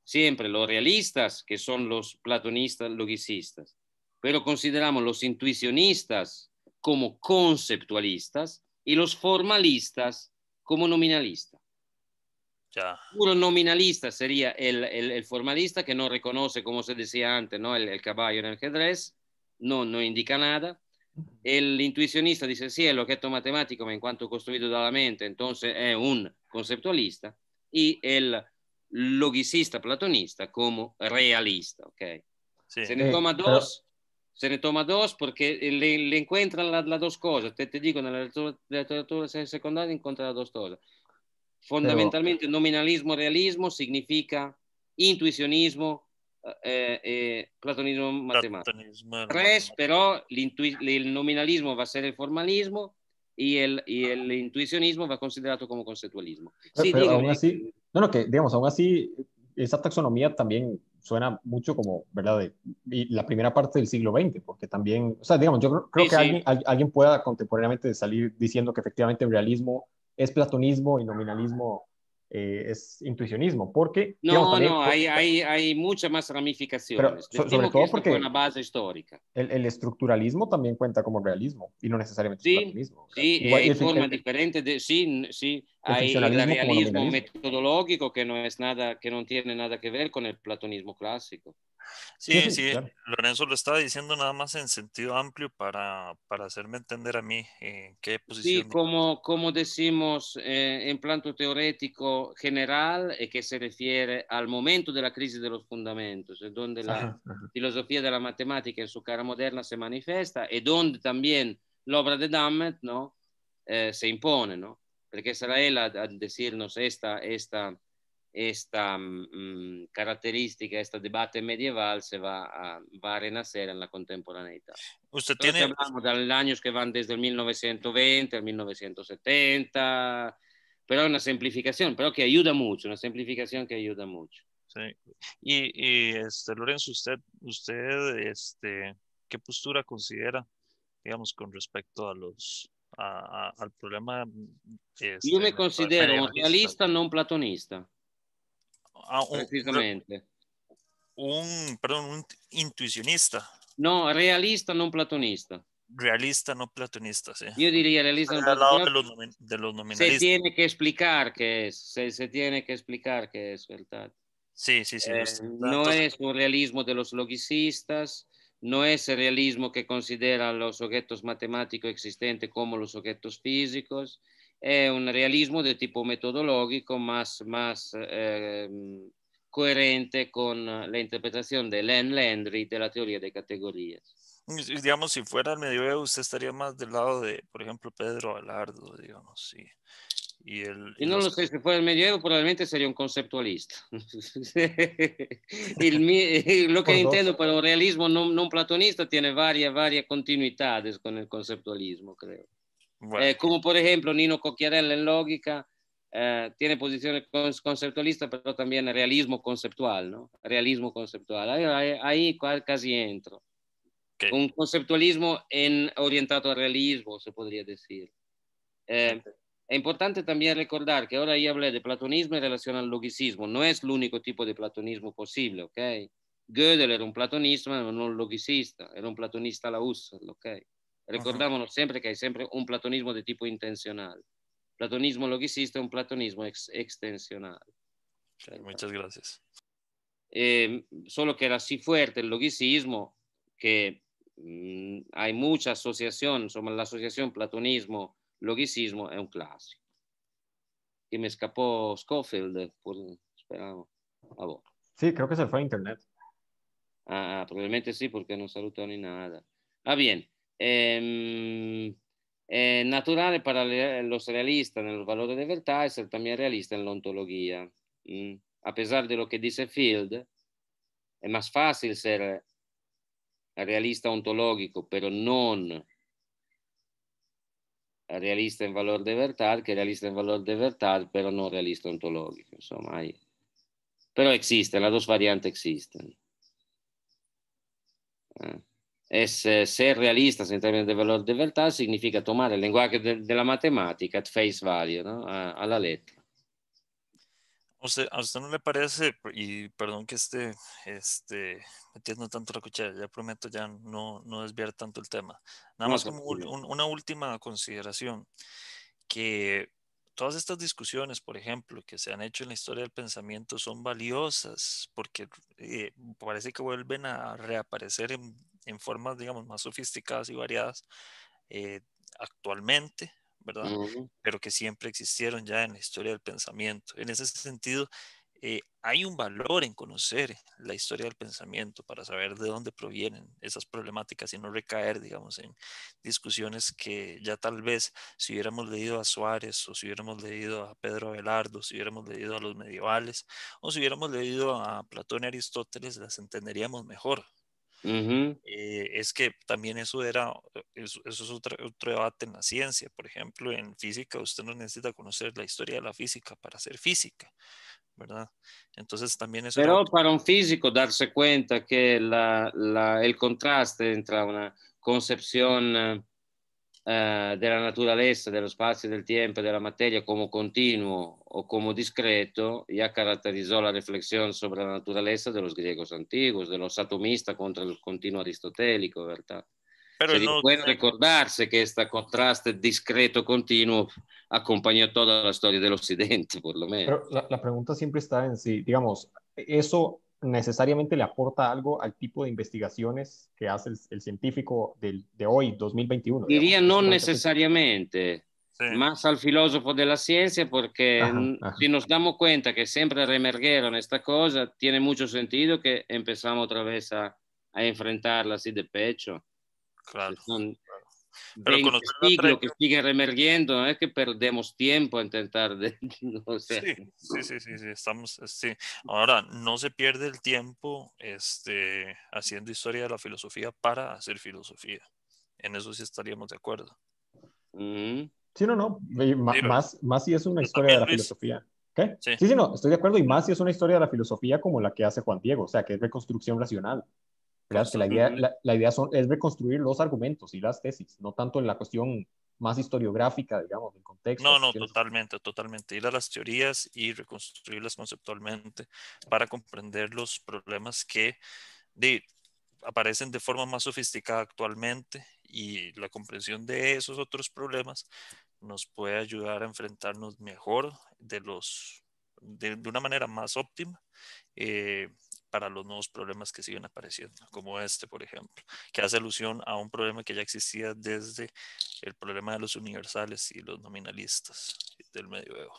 siempre los realistas que son los platonistas logicistas pero consideramos los intuicionistas como conceptualistas y los formalistas como nominalistas. Un Puro nominalista sería el, formalista que no reconoce, como se decía antes, ¿no? el, caballo en el ajedrez, no, no indica nada. El intuicionista dice, sí, el objeto matemático, en cuanto construido la mente, entonces es un conceptualista. Y el logicista platonista como realista, ¿ok? Se le toma eh, dos se ne toma dos perché eh, le, le encuentran las la dos cosas. Te, te digo, nella letteratura secondaria incontra secundaria encuentra las dos cosas. Fondamentalmente, Pero... nominalismo-realismo significa intuizionismo, eh, eh, platonismo matematico. Platonismo, Tres, però il nominalismo va a essere il formalismo e el, l'intuicionismo va considerato come conceptualismo. Sì, però, digo, aún así, no, no, que digamos, aún así esa taxonomía también suena mucho como, ¿verdad? y la primera parte del siglo XX, porque también, o sea, digamos, yo creo, que Alguien, alguien pueda contemporáneamente salir diciendo que efectivamente el realismo es platonismo y nominalismo eh, es intuicionismo, porque... No, no, hay, hay, muchas más ramificaciones. sobre todo porque... una base histórica. El, estructuralismo también cuenta como realismo y no necesariamente sí, Sí, hay eh, formas diferente Sí, sí, hay el realismo metodológico que no, es nada, que no tiene nada que ver con el platonismo clásico. Sí, sí, Lorenzo lo estaba diciendo nada más en sentido amplio para, hacerme entender a mí en eh, qué posición. Sí, como, como decimos eh, en planto teorético general, eh, que se refiere al momento de la crisis de los fundamentos, es donde la filosofía de la matemática en su cara moderna se manifiesta y donde también la obra de Dammet ¿no? Eh, se impone, ¿no? porque será él a, decirnos esta, esta esta mm, característica, este debate medieval se va a, va a renacer en la contemporaneidad. Usted tiene... Hablamos de años que van desde el 1920 al 1970, pero es una simplificación, pero que ayuda mucho, una simplificación que ayuda mucho. Sí. Y, este, Lorenzo, usted, usted este, ¿qué postura considera, digamos, con respecto a los, al problema. yo me este, considero un realista no platonista. Ah, un, Precisamente. Un, intuicionista. No, realista, no platonista. Realista, no platonista, sí. Yo diría realista, no De los, de Se tiene que explicar que es, se, tiene que explicar qué es, ¿verdad? Sí, sí, sí. Eh, no es un realismo de los logicistas, no es el realismo que considera los objetos matemáticos existentes como los objetos físicos, es eh, un realismo de tipo metodológico más eh, coherente con la interpretación de Len Landry de la teoría de categorías. Digamos, si fuera el medioevo, usted estaría más del lado de, por ejemplo, Pedro Alardo, digamos, sí. Y, el, no lo sé, si fuera el medioevo probablemente sería un conceptualista. *laughs* Eh, lo que entiendo por un realismo no, no platonista tiene varias, varias continuidades con el conceptualismo, creo. Eh, como por ejemplo Nino Cocchiarella en lógica, eh, tiene posiciones conceptualistas, pero también realismo conceptual, ¿no? Realismo conceptual. Ahí, casi entro. Un conceptualismo en, orientado al realismo, se podría decir. Eh, es importante también recordar que ahora yo hablé de platonismo en relación al logicismo. No es el único tipo de platonismo posible, ¿ok? Gödel era un platonista, pero no un logicista, era un platonista la USA, ¿ok? recordámonos siempre que hay siempre un platonismo de tipo intencional Platonismo logicista es un platonismo extensional muchas gracias. Eh, solo que era así fuerte el logicismo que mm, hay mucha asociación, la asociación platonismo-logicismo es un clásico. y me escapó Schofield, por, esperamos, a vos. Sí, creo que se fue a internet. Ah, ah probablemente sí, porque no saludó ni nada. Ah, bien. ehm, è naturale parallelo realista nel valore del Vertaiser, también realista en la ontología. Mm. A pesar de lo che dice Field, è più facile essere realista ontologico, però non realista in valore de verità, che realista in valore de verità, però non realista ontologico. Insomma, hai... però esiste, la dos variante esiste. Eh. es, eh, ser realistas en términos de valor de verdad significa tomar el lenguaje de, la matemática at face value, ¿no? a, la letra. O sea, ¿A usted no le parece, y perdón que esté este, metiendo tanto la cuchara, ya prometo ya no, no desviar tanto el tema, nada más como una última consideración, que todas estas discusiones, por ejemplo, que se han hecho en la historia del pensamiento son valiosas porque eh, parece que vuelven a reaparecer en, formas, digamos, más sofisticadas y variadas eh, actualmente, ¿verdad? Pero que siempre existieron ya en la historia del pensamiento. En ese sentido, eh, hay un valor en conocer la historia del pensamiento para saber de dónde provienen esas problemáticas y no recaer, digamos, en discusiones que ya tal vez si hubiéramos leído a Suárez o si hubiéramos leído a Pedro Abelardo, si hubiéramos leído a los medievales o si hubiéramos leído a Platón y Aristóteles, las entenderíamos mejor. Eh, es que también eso era, eso, es otro, otro, debate en la ciencia. Por ejemplo, en física usted no necesita conocer la historia de la física para ser física, ¿verdad? Entonces también eso... Pero para un físico darse cuenta que el contraste entre una concepción eh, eh, della naturalezza, dello spazio, del tempo, e della materia come continuo o come discreto, già caratterizzò la reflexión sobre la naturaleza de los griegos antiguos, de los atomistas contra el continuo aristotélico, ¿verdad? Pero cioè, no... Pueden recordarse que este contraste discreto-continuo accompagnò tutta la storia del Occidente, *laughs* por lo menos. la, la pregunta siempre está en si, digamos, eso necesariamente le aporta algo al tipo de investigaciones que hace el, científico de hoy, 2021. Diría no necesariamente, más al filósofo de la ciencia, porque si nos damos cuenta que siempre remergueron esta cosa, tiene mucho sentido que empezamos otra vez a, enfrentarla así de pecho. Claro. Pero con que sigue remergiendo, no es que perdemos tiempo a intentar. *laughs* sí, sí, sí, sí, estamos. Sí. Ahora, no se pierde el tiempo este, haciendo historia de la filosofía para hacer filosofía. En eso sí estaríamos de acuerdo. Mm. Sí, no, no. más, más si es una pues, historia de la filosofía. sí, sí, no, estoy de acuerdo. Y más si es una historia de la filosofía como la que hace Juan Diego, o sea, que es reconstrucción racional. Claro, Que la idea, es reconstruir los argumentos y las tesis, no tanto en la cuestión más historiográfica, digamos, del contexto. No, no, totalmente, totalmente. Ir a las teorías y reconstruirlas conceptualmente para comprender los problemas que aparecen de forma más sofisticada actualmente y la comprensión de esos otros problemas nos puede ayudar a enfrentarnos mejor de los de, de una manera más óptima eh, para los nuevos problemas que siguen apareciendo, como este, por ejemplo, que hace alusión a un problema que ya existía desde el problema de los universales y los nominalistas del medioevo.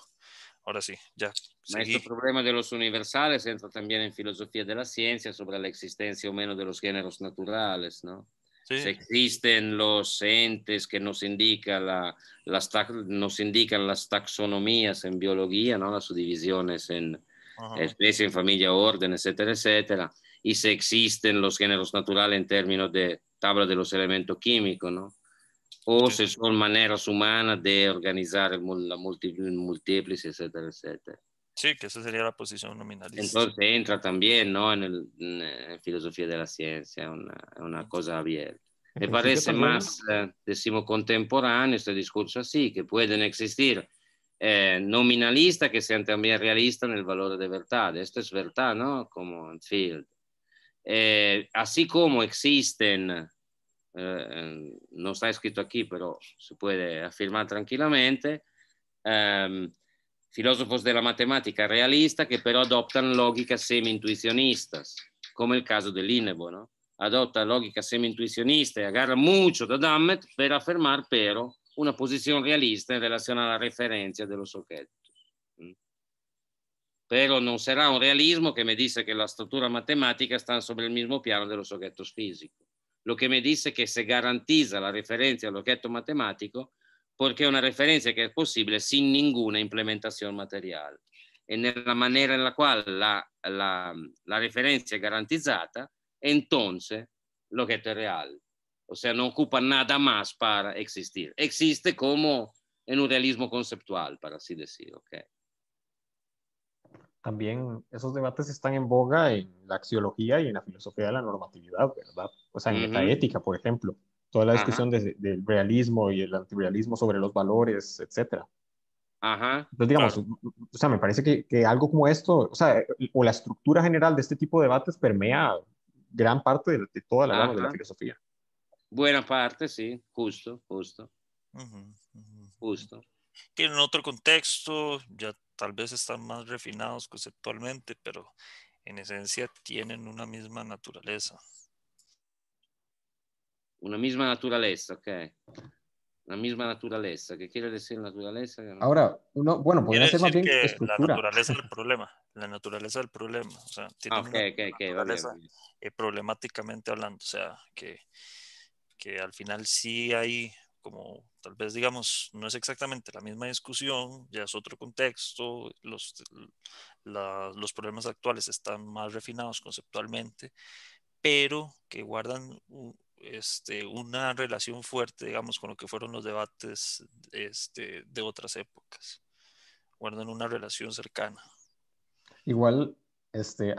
Ahora sí, ya. Este problema de los universales entra también en filosofía de la ciencia sobre la existencia o menos de los géneros naturales, ¿no? Si existen los entes que nos, indica la, las, nos indican las taxonomías en biología, ¿no? las subdivisiones en especie, en familia, orden, etcétera, etcétera. Y si existen los géneros naturales en términos de tabla de los elementos químicos, ¿no? o si son maneras humanas de organizar la múltiples, etcétera, etcétera. Sí, que esa sería la posición nominalista. Entonces entra también, ¿no? En, la eh, filosofía de la ciencia, una, una cosa abierta. Me parece más, eh, decimos, contemporáneo este discurso así, que pueden existir eh, nominalistas que sean también realistas en el valor de verdad. Esto es verdad, ¿no? Como en Field. Eh, así como existen, no está escrito aquí, pero se puede afirmar tranquilamente, em, filosofos della matematica realista che però adottano logica semi-intuizionista, come il caso dell'Innebo, no? adotta logica semi-intuizionista e agarra molto da Dammet per affermare però una posizione realista in relazione alla referenza dello socchetto. Mm. Però non sarà un realismo che mi disse che la struttura matematica sta sopra il mismo piano dello socchetto fisico. Lo che mi disse che se garantisce la referenza all'occhetto matematico, porque es una referencia que es posible sin ninguna implementación material. En la manera en la, la, la referencia es garantizada, entonces lo que es real. O sea, no ocupa nada más para existir. Existe como en un realismo conceptual, para así decir. También esos debates están en boga en la axiología y en la filosofía de la normatividad, ¿verdad? O sea, en la ética, por ejemplo toda la discusión del realismo y el antirrealismo sobre los valores, etcétera. Ajá. Entonces, digamos, o sea, me parece que, algo como esto, o sea, eh, o la estructura general de este tipo de debates permea gran parte de, toda la la filosofía. Buena parte, sí, justo, justo. Justo. Que en otro contexto, ya tal vez están más refinados conceptualmente, pero en esencia tienen una misma naturaleza una misma naturaleza, ok. La misma naturaleza. ¿Qué quiere decir naturaleza? Ahora, bueno, podría ser más bien estructura. La naturaleza del *laughs* problema. La naturaleza del problema. O sea, tiene que ah, okay, eh, problemáticamente hablando. O sea, que, que al final sí hay como tal vez digamos, no es exactamente la misma discusión, ya es otro contexto, los, los problemas actuales están más refinados conceptualmente, pero que guardan este, una relación fuerte, digamos, con lo que fueron los debates este, de otras épocas. Guardan una relación cercana. Igual, este,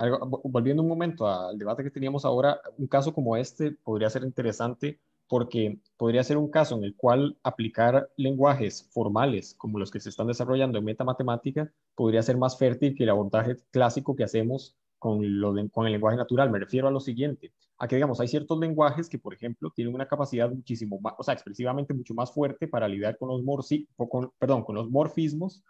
volviendo un momento al debate que teníamos ahora, un caso como este podría ser interesante porque podría ser un caso en el cual aplicar lenguajes formales como los que se están desarrollando en metamatemática podría ser más fértil que el abordaje clásico que hacemos con, lo con el lenguaje natural. Me refiero a lo siguiente, a que digamos, hay ciertos lenguajes que, por ejemplo, tienen una capacidad muchísimo más, o sea, expresivamente mucho más fuerte para lidiar con los, perdón, con los morfismos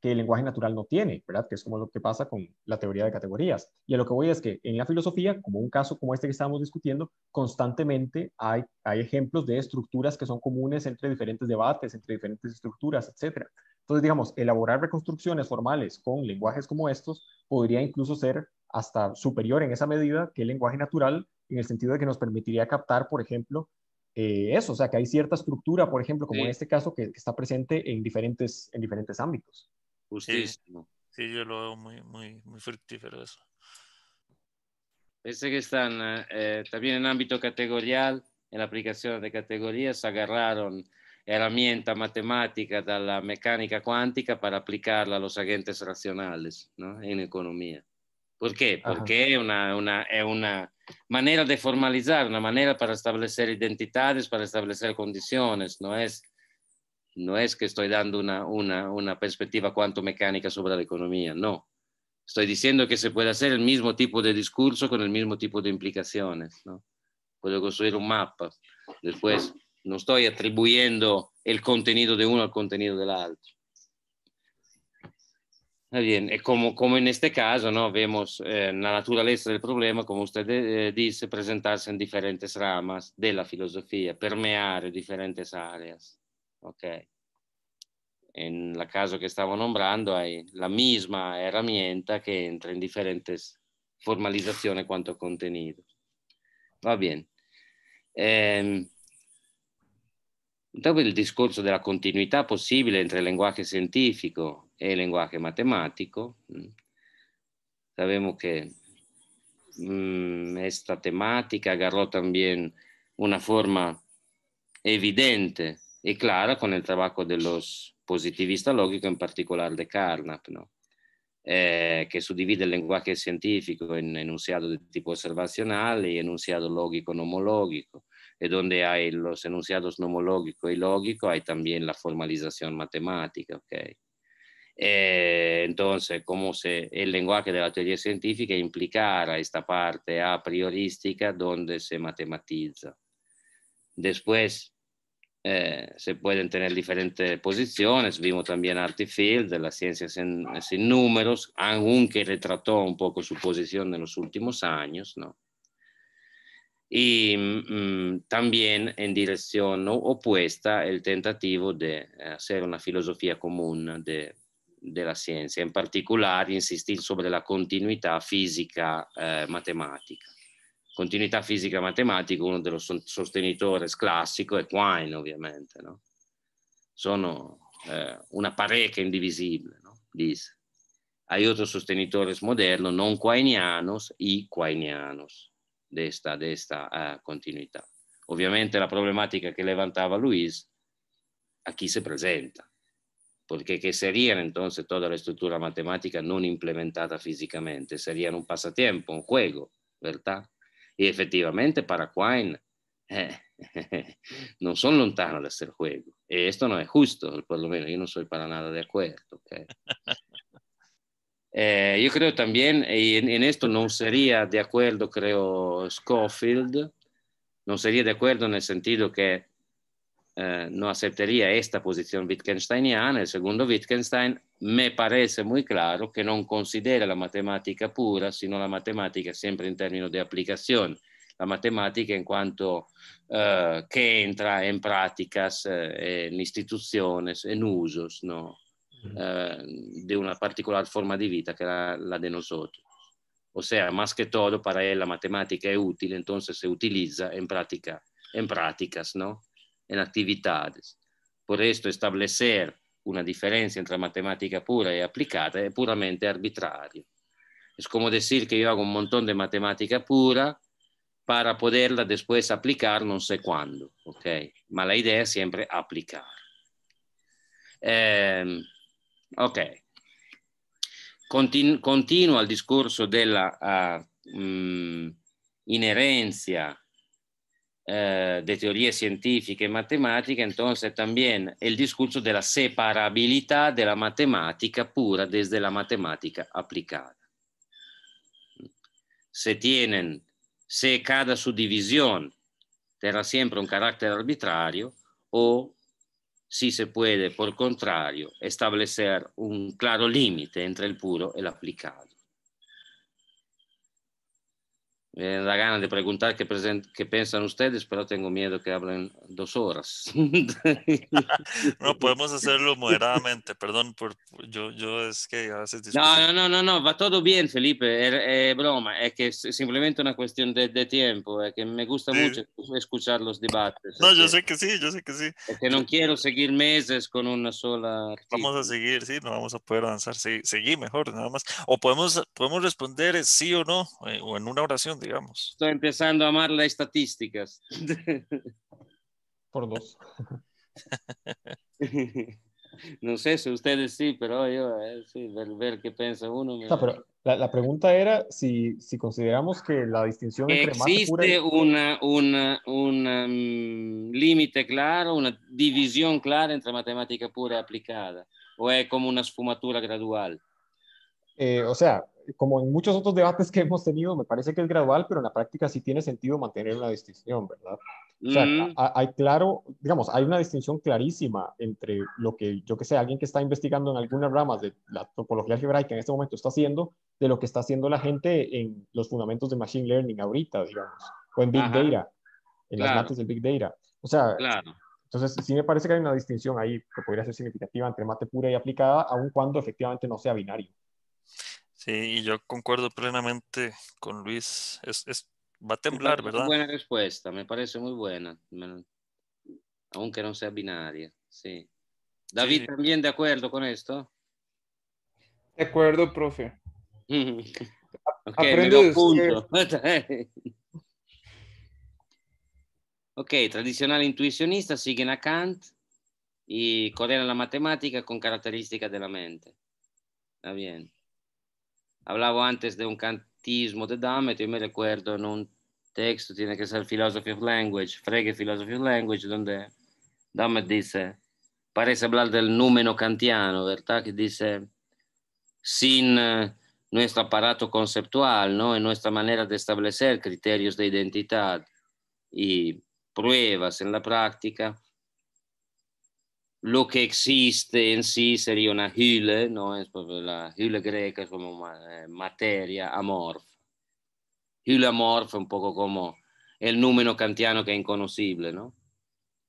que el lenguaje natural no tiene, ¿verdad? Que es como lo que pasa con la teoría de categorías. Y a lo que voy es que en la filosofía, como un caso como este que estábamos discutiendo, constantemente hay, hay ejemplos de estructuras que son comunes entre diferentes debates, entre diferentes estructuras, etc. Entonces, digamos, elaborar reconstrucciones formales con lenguajes como estos podría incluso ser hasta superior en esa medida que el lenguaje natural, en el sentido de que nos permitiría captar, por ejemplo, eh, eso, o sea, que hay cierta estructura, por ejemplo, como en este caso, que, está presente en diferentes, en diferentes ámbitos. Sí, sí yo lo veo muy, muy, muy fructífero eso. Pensé que están eh, también en ámbito categorial, en la aplicación de categorías, agarraron herramienta matemática de la mecánica cuántica para aplicarla a los agentes racionales ¿no? en economía. ¿Por qué? Porque es eh, una, manera de formalizar, una manera para establecer identidades, para establecer condiciones, no es, no es que estoy dando una, perspectiva cuanto mecánica sobre la economía, no. Estoy diciendo que se puede hacer el mismo tipo de discurso con el mismo tipo de implicaciones, Puedo construir un mapa. Después, no estoy atribuyendo el contenido de uno al contenido del otro. E come, como en este caso, ¿no? vemos eh, la naturaleza del problema, come usted eh, eh dice, presentarsi in diferentes ramas della filosofia, permeare permear aree. Ok? Okay. En la caso che stavo nombrando, hai la misma herramienta che entra in differenti formalizzazioni quanto contenuto. Va bene. Eh, dopo il discorso della continuità possibile entre il linguaggio scientifico el lenguaje matemático. Sabemos que mm, esta temática agarró también una forma evidente y clara con el trabajo de los positivistas lógicos, en particular de Carnap, ¿no? eh, que subdivide el lenguaje científico en enunciado de tipo observacional y enunciado lógico nomológico, y donde hay los enunciados nomológico y lógico hay también la formalización matemática. ¿okay? Eh, entonces, como se, el lenguaje de la teoría científica implicara esta parte a priorística donde se matematiza. Después, eh, se pueden tener diferentes posiciones. Vimos también Artifield, de las ciencias sin, números, aunque retrató un poco su posición en los últimos años, Y mm, también en dirección opuesta el tentativo de hacer una filosofía común de della scienza, in particolare insistì sulla continuità fisica-matematica. Eh, continuità fisica-matematica, uno dello sostenitore classico è Quine, ovviamente, no? sono eh, una pareca indivisibile, no? disse. Hay otros sostenitores modernos non quainianos i quainianos di questa eh, continuità. Ovviamente la problematica che levantava Luis a chi si presenta, porque serían entonces toda la estructura matemática no implementada físicamente, serían un pasatiempo, un juego, ¿verdad? Y efectivamente para Quine *laughs* no son lontanos de lontano juegos, juego. Y esto no es justo, por lo menos yo no soy para nada de acuerdo. *laughs* Eh, yo creo también, y en, en, esto no sería de acuerdo, creo, Schofield, no sería de acuerdo en el sentido que eh, no aceptaría esta posición wittgensteiniana, el segundo Wittgenstein, me parece muy claro que no considera la matemática pura, sino la matemática siempre en términos de aplicación, la matemática en cuanto eh, que entra en prácticas, eh, en instituciones, en usos ¿no? Mm. Eh, de una particular forma de vida que la, la de nosotros. O sea, más que todo para él la matemática es útil, entonces se utiliza en, práctica, en prácticas, ¿no? en actividades. Por esto, establecer una diferencia entre matemática pura y aplicada es puramente arbitrario. Es como decir que yo hago un montón de matemática pura para poderla después aplicar no sé cuándo, ¿ok? Ma la idea es siempre aplicar. Eh, ok. Continu continuo al discorso della uh, ah, mh, mm, inerenza Eh, de teoría científica y matemática, entonces también el discurso de la separabilidad de la matemática pura desde la matemática aplicada. Se tienen, se cada subdivisión tendrá siempre un carácter arbitrario o si se puede, por contrario, establecer un claro límite entre el puro y el aplicado. Eh, la gana de preguntar qué, qué piensan ustedes, pero tengo miedo que hablen dos horas. *laughs* no, podemos hacerlo *laughs* moderadamente, perdón, por, yo, yo es que a veces... No, no, no, no, va todo bien, Felipe, es, er, eh, broma, es que es simplemente una cuestión de, tiempo, es que me gusta mucho escuchar los debates. No, yo sé que sí, yo sé que sí. Es que no quiero seguir meses con una sola... Vamos a seguir, sí, no vamos a poder avanzar, sí, seguir mejor, nada más. O podemos, podemos responder eh, sí o no, o en una oración, Estoy empezando a amar las estadísticas. Por dos. *laughs* No sé si ustedes sí, pero yo, eh, sí, ver, ver, qué piensa uno. la, pregunta era si, consideramos que la distinción entre Existe pura una, mm, límite claro, una división clara entre matemática pura y aplicada, o es como una esfumatura gradual. Eh, o sea, como en muchos otros debates que hemos tenido, me parece que es gradual, pero en la práctica sí tiene sentido mantener una distinción, ¿verdad? O sea, mm. hay claro, digamos, hay una distinción clarísima entre lo que, yo que sé, alguien que está investigando en algunas ramas de la topología algebraica en este momento está haciendo, de lo que está haciendo la gente en los fundamentos de Machine Learning ahorita, digamos, o en Big Data, en las mates del Big Data. O sea, entonces sí me parece que hay una distinción ahí que podría ser significativa entre mate pura y aplicada, aun cuando efectivamente no sea binario. Sí, y yo concuerdo plenamente con Luis. Es, es va a temblar, ¿verdad? Muy buena respuesta, me parece muy buena, aunque no sea binaria. Sí. David, ¿también de acuerdo con esto? De acuerdo, profe. *laughs* ok, Aprendo punto. *laughs* ok, tradicional intuicionista siguen a Kant y coordenan la matemática con características de la mente. Está bien. hablaba antes de un cantismo de Damet, yo me recuerdo en un texto, tiene que ser Philosophy of Language, Frege Philosophy of Language, donde Damet dice, parece hablar del número kantiano, ¿verdad? Que dice, sin nuestro aparato conceptual, ¿no? En nuestra manera de establecer criterios de identidad y pruebas en la práctica, lo che esiste in sé sarebbe una hyle, ¿no? la hyle greca es como eh, materia amorfa. Hyle amorfa è un poco come il numero kantiano che è inconoscibile, ¿no?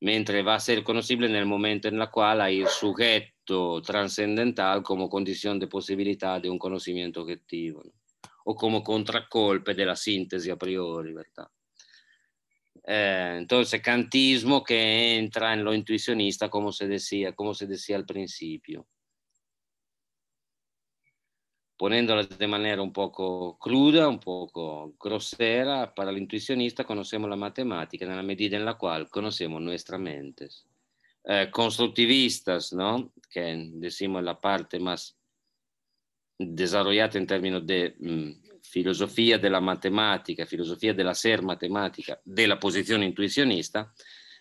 Mentre va a essere conoscibile nel momento en el cual hay el sujeto trascendental como condición de posibilidad un conoscimento oggettivo, ¿no? o come contraccolpe della sintesi a priori, ¿verdad? Eh, entonces, cantismo que entra en lo intuicionista, como se decía, como se decía al principio. Poniéndola de manera un poco cruda, un poco grosera, para el intuicionista conocemos la matemática en la medida en la cual conocemos nuestra mente. Eh, constructivistas, ¿no? que decimos la parte más desarrollada en términos de mm, filosofia della matematica, filosofia della ser matemática, della posizione intuizionista,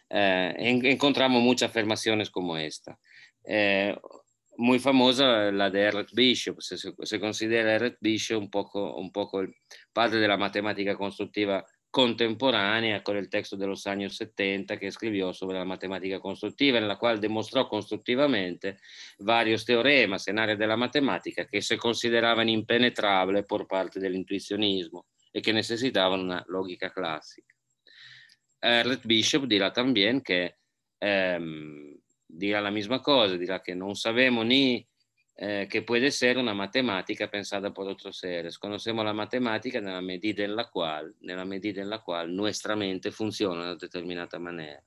eh, incontriamo molte affermazioni come questa. Eh, muy famosa la di Ernst Bishop, se, se considera Ernst Bishop un poco, il padre della matematica costruttiva contemporanea con il testo dello Sagno 70 che scriviò sulla matematica costruttiva, nella quale dimostrò costruttivamente vari teorema, scenari della matematica, che si consideravano impenetrabili per parte dell'intuizionismo e che necessitavano una logica classica. Erlet Bishop dirà anche che ehm, dirà la stessa cosa, dirà che non sapevamo né Eh, que puede ser una matematica pensada por otros seres. Conocemos la matematica nella medida en la nella medida en la cual nuestra mente funciona de una determinata manera.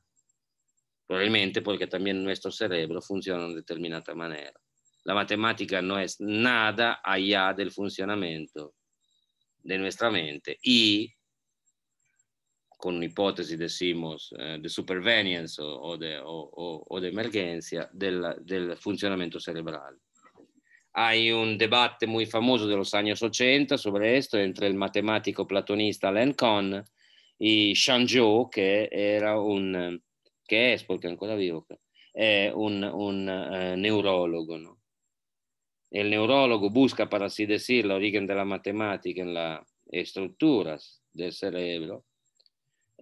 Probablemente porque también nuestro cerebro funciona de una determinata manera. La matemática no es nada allá del funcionamiento de nuestra mente y con una hipótesis, eh, de supervenience o, de, o, o, de emergencia del, del funcionamiento cerebral. hai un debate molto famoso de los años 80 sobre esto entre el matemático platonista Alain Kahn e Jean Zhou, che era un, que es, porque ancora vivo, è un, un uh, neurologo. ¿no? El neurólogo busca, para así decirlo, origen de la matemática en las del cerebro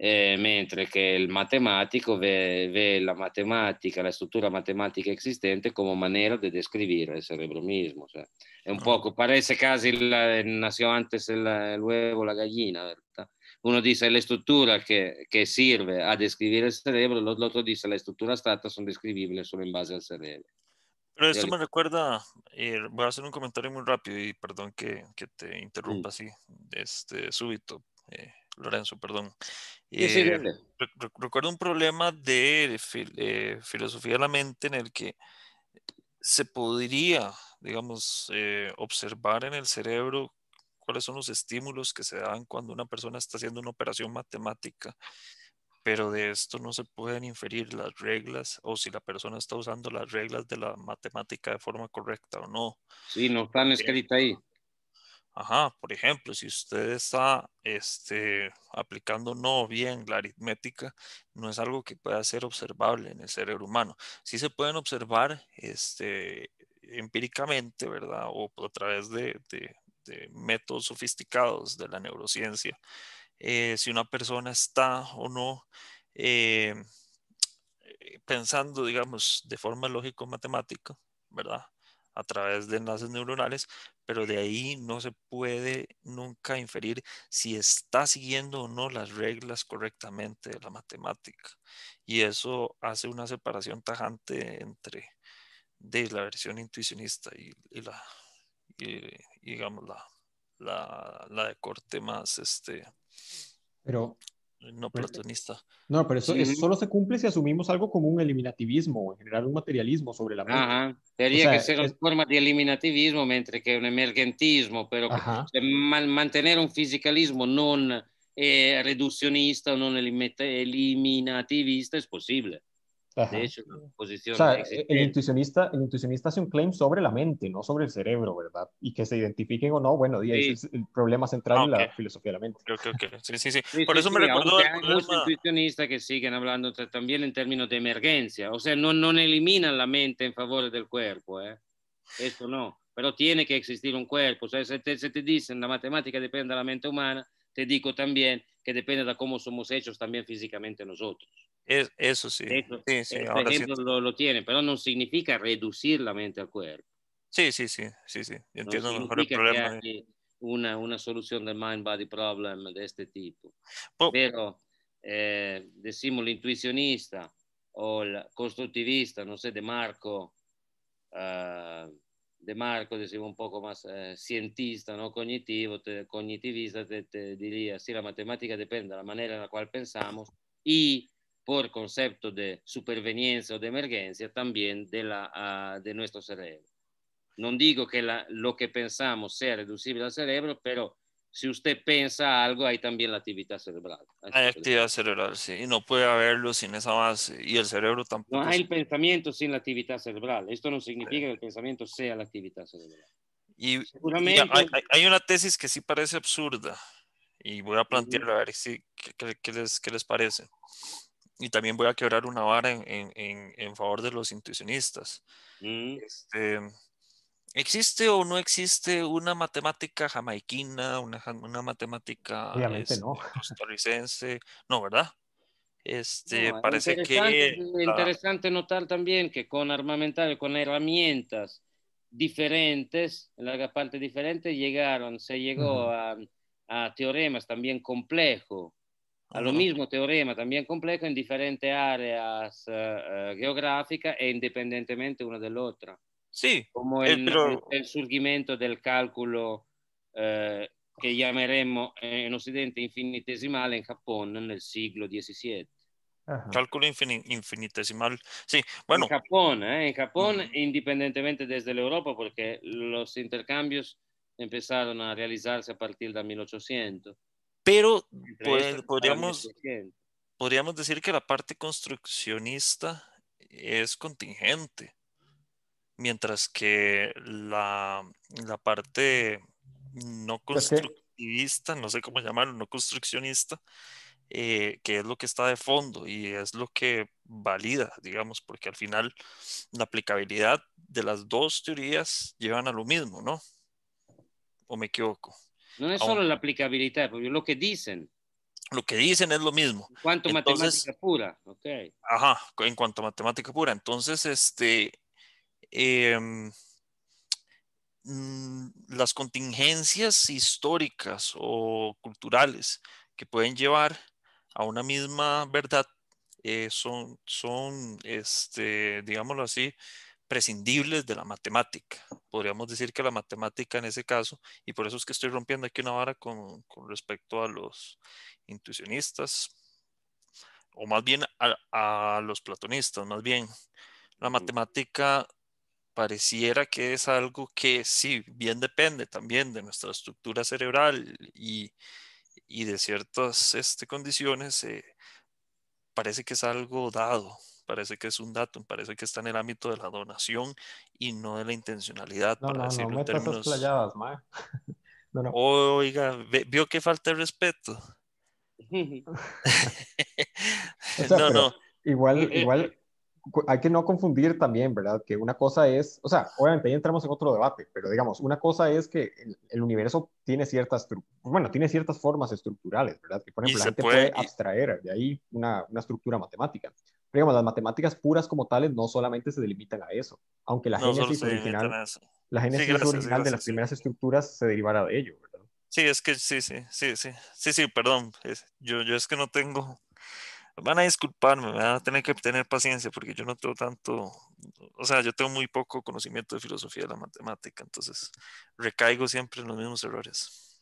mientras eh, mentre che il matematico la matematica, la struttura matematica esistente come maniera de describir el cerebro mismo. Cioè, un ah. poco, parece casi la, nació antes el l'uovo, la gallina, Uno dice la estructura que sirve serve a describir el cerebro, otro dice la estructura stata son describibles solo en base al cerebro. Pero e esto me recuerda, eh, voy a hacer un comentario muy rápido y perdón que, que te interrumpa mm. así, este, súbito. Eh, Lorenzo, perdón. Eh, recuerdo un problema de eh, filosofía de la mente en el que se podría, digamos, eh, observar en el cerebro cuáles son los estímulos que se dan cuando una persona está haciendo una operación matemática, pero de esto no se pueden inferir las reglas o si la persona está usando las reglas de la matemática de forma correcta o no. Sí, no están escritas ahí. Ajá, por ejemplo, si usted está este, aplicando no bien la aritmética, no es algo que pueda ser observable en el cerebro humano. Sí se pueden observar este, empíricamente, ¿verdad? O a través de, métodos sofisticados de la neurociencia, eh, si una persona está o no eh, pensando, digamos, de forma lógico-matemática, ¿verdad? a través de enlaces neuronales, pero de ahí no se puede nunca inferir si está siguiendo o no las reglas correctamente de la matemática. Y eso hace una separación tajante entre la versión intuicionista y, la, digamos, la, de corte más este. Pero no pues, No, pero eso, solo se cumple si asumimos algo como un eliminativismo o en un materialismo sobre la mente. Ajá. Sería que ser una forma de eliminativismo, mientras que un emergentismo, pero mantener un fisicalismo no eh, reduccionista o no eliminativista es posible. De posición. el intuicionista, el intuicionista hace un claim sobre la mente, no sobre el cerebro, ¿verdad? Y que se identifiquen o no, bueno, es el problema central en la filosofía de la mente. Creo Sí, sí, sí, Por eso me recordó. muchos intuicionistas que siguen hablando también en términos de emergencia, o sea, no, no eliminan la mente en favor del cuerpo, ¿eh? Eso no, pero tiene que existir un cuerpo. O sea, se te, si te dicen la matemática depende de la mente humana, te digo también que depende de cómo somos hechos también físicamente nosotros eso sí. ahora Lo, tiene, pero no significa reducir la mente al cuerpo. Sí, sí, sí, sí, sí. entiendo no mejor el problema. una, una solución del mind-body problem de este tipo. Pero, eh, decimos el intuicionista o el constructivista, no sé, de Marco, ah, de Marco, decimos un poco más eh, cientista, no cognitivo, cognitivista, te diría, sí, la matemática depende de la manera en la cual pensamos y por concepto de superveniencia o de emergencia también de, la, de nuestro cerebro. No digo que lo que pensamos sea reducible al cerebro, pero si usted piensa algo, hay también la actividad cerebral. Hay actividad cerebral, sí, y no puede haberlo sin esa base, y el cerebro tampoco. No hay el pensamiento sin la actividad cerebral. Esto no significa que el pensamiento sea la actividad cerebral. Y, Seguramente... hay, una tesis que sí parece absurda, y voy a plantearla a ver si, qué, les, qué les parece y también voy a quebrar una vara en, en, en, en favor de los intuicionistas. Mm. Este, ¿Existe o no existe una matemática jamaiquina, una, una matemática realmente no. Este, costarricense? No, ¿verdad? Este, parece interesante, que... Interesante notar también que con armamentario, con herramientas diferentes, en larga parte diferentes, llegaron, se llegó a, a teoremas también complejos Lo mismo teorema también complejo en diferentes áreas uh, eh, geográficas e independientemente una de la otra. Sí. Como el, eh, pero... el surgimiento del cálculo uh, eh, che chiameremmo in Occidente infinitesimale in Giappone nel siglo XVII. Uh-huh. infin- infinitesimale, sì, bueno. In Giappone, eh, in Giappone uh-huh. indipendentemente desde l'Europa, perché los intercambios empezaron a realizzarsi a partir dal 1800. Pero pues, podríamos, podríamos decir que la parte construccionista es contingente, mientras que la, la parte no constructivista, no sé cómo llamarlo, no construccionista, eh, que es lo que está de fondo y es lo que valida, digamos, porque al final la aplicabilidad de las dos teorías llevan a lo mismo, ¿no? ¿O me equivoco? No es solo la aplicabilidad, porque lo que dicen. Lo que dicen es lo mismo. En cuanto a matemática pura, ok. Ajá, en cuanto a matemática pura. Entonces, este, em, mm, las contingencias históricas o culturales que pueden llevar a una misma verdad eh, son, son este, digámoslo así, prescindibles de la matemática podríamos decir que la matemática en ese caso, y por eso es que estoy rompiendo aquí una vara con, respecto a los intuicionistas, o más bien a, los platonistas, más bien. La matemática pareciera que es algo que sí, bien depende también de nuestra estructura cerebral y, de ciertas este, condiciones, eh, parece que es algo dado, parece que es un dato, parece que está en el ámbito de la donación y no de la intencionalidad, no, para no, decirlo no, en *laughs* no, no. Oiga, vio que falta el respeto. *laughs* no, no. Igual, igual hay que no confundir también, ¿verdad? Que una cosa es, o sea, obviamente ahí entramos en otro debate, pero digamos, una cosa es que el, universo tiene ciertas, bueno, tiene ciertas formas estructurales, ¿verdad? Que por ejemplo, la gente puede, puede abstraer de ahí una, una, estructura matemática digamos, las matemáticas puras como tales no solamente se delimitan a eso, aunque la génesis original, la génesis original de las primeras estructuras se derivará de ello, ¿verdad? Sí, es que sí, sí, sí, sí, sí, sí, perdón, yo, es que no tengo, van a disculparme, van a tener que tener paciencia porque yo no tengo tanto, o sea, yo tengo muy poco conocimiento de filosofía de la matemática, entonces recaigo siempre en los mismos errores.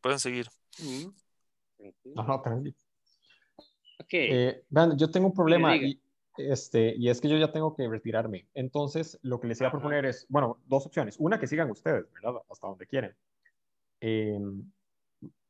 Pueden seguir. Mm. No, no, tranquilo. Okay. Eh, yo tengo un problema y, este, y es que yo ya tengo que retirarme. Entonces, lo que les iba a proponer es, bueno, dos opciones. Una, que sigan ustedes, ¿verdad? Hasta donde quieren. Em,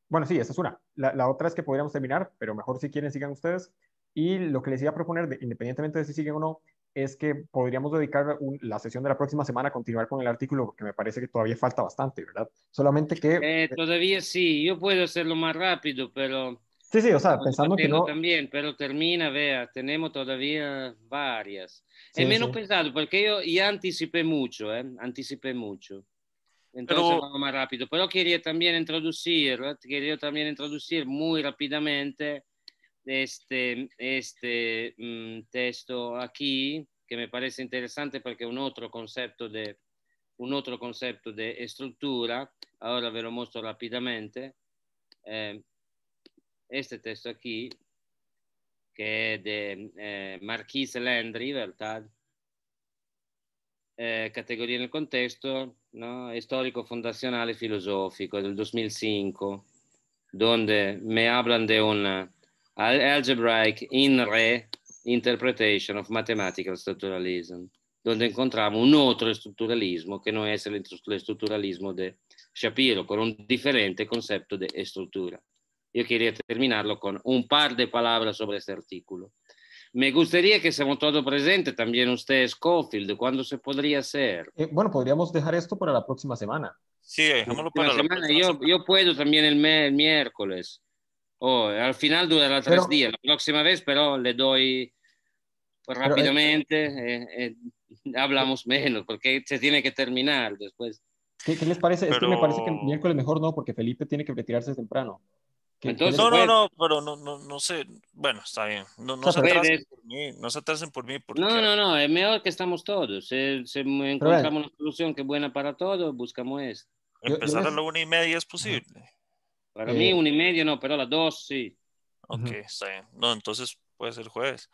bueno, sí, esa es una. La, otra es que podríamos terminar, pero mejor si quieren, sigan ustedes. Y lo que les iba a proponer, independientemente de si siguen o no, es que podríamos dedicar la sesión de la próxima semana a continuar con el artículo, porque me parece que todavía falta bastante, ¿verdad? Solamente que... Eh, todavía sí, yo puedo hacerlo más rápido, pero Sí, sí, o sea, pensando pero que no... También, pero termina, vea, tenemos todavía varias. Sí, es menos sí. pesado, porque yo ya anticipé mucho, ¿eh? Anticipé mucho. Entonces pero... vamos más rápido. Pero quería también introducir, ¿eh? quería también introducir muy rápidamente este, este um, texto aquí, que me parece interesante porque es un otro concepto de, un otro concepto de estructura. Ahora ve lo mostro rápidamente. Eh, este texto aquí, que es de eh, Marquis Landry, ¿verdad? Eh, categoría en el contexto ¿no? histórico, fundacional y filosófico del 2005, donde me hablan de una algebraic in re interpretation of mathematical structuralism, donde encontramos un otro estructuralismo que no es el estructuralismo de Shapiro, con un diferente concepto de estructura. yo quería terminarlo con un par de palabras sobre este artículo. Me gustaría que seamos todos presentes, también ustedes, Schofield, ¿cuándo se podría hacer? Eh, bueno, podríamos dejar esto para la próxima semana. Sí, dejémoslo para la, próxima semana. Yo, yo, puedo también el, miércoles. Oh, al final durará tres días. La próxima vez, pero le doy pues, eh, rápidamente, eh, hablamos menos, porque se tiene que terminar después. ¿Qué, les parece? Esto Es que me parece que el miércoles mejor no, porque Felipe tiene que retirarse temprano no, no, no, pero no, no, no sé. Bueno, está bien. No, no, se, atrasen por mí, no No, no, es mejor que estamos todos. Si, encontramos una solución que es buena para todos, buscamos esto. Empezar a la una y media es posible. Para eh. mí, una y media no, pero a las dos sí. Ok, está bien. No, entonces puede ser jueves.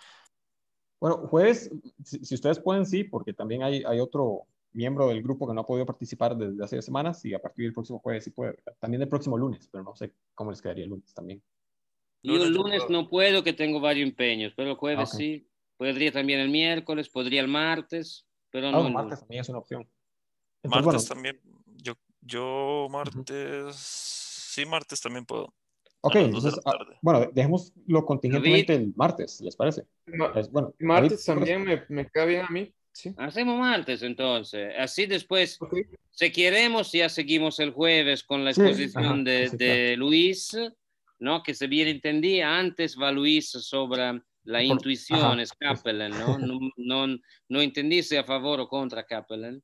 Bueno, jueves, si, si ustedes pueden, sí, porque también hay, hay otro, miembro del grupo que no ha podido participar desde hace semanas y a partir del próximo jueves sí puede. También el próximo lunes, pero no sé cómo les quedaría el lunes también. Yo el lunes no puedo, que tengo varios empeños, pero el jueves ah, sí. Podría también el miércoles, podría el martes, pero ah, no. el martes también es una opción. martes también, yo, yo martes, sí, martes también puedo. Ok, entonces, ah, bueno, dejemos lo contingentemente el martes, ¿les parece? martes también me, me, cae bien a mí. Hacemos martes entonces. Así después, si queremos, ya seguimos el jueves con la exposición de, Luis, ¿no? que se bien entendía, antes va Luis sobre la intuición, es Kaplan, *laughs* ¿no? ¿no? No, entendí si a favor o contra Kaplan.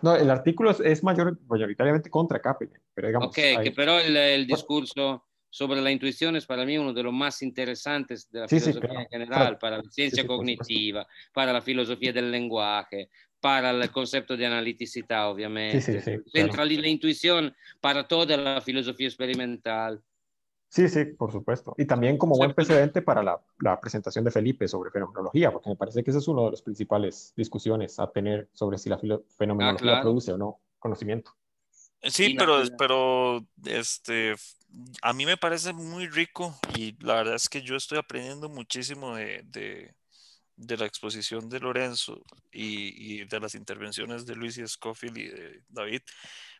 No, el artículo es, mayor, mayoritariamente contra Kaplan, pero digamos... Ok, pero el, el discurso sobre la intuición es para mí uno de los más interesantes de la filosofía en general, para la ciencia cognitiva, para la filosofía del lenguaje, para el concepto de analiticidad, obviamente. central y la intuición para toda la filosofía experimental. Sí, sí, por supuesto. Y también como buen precedente para la, presentación de Felipe sobre fenomenología, porque me parece que esa es una de las principales discusiones a tener sobre si la fenomenología ah, produce o no conocimiento. Sí, pero, pero este, a mí me parece muy rico y la verdad es que yo estoy aprendiendo muchísimo de, la exposición de Lorenzo y, de las intervenciones de Luis y Scofield y de David,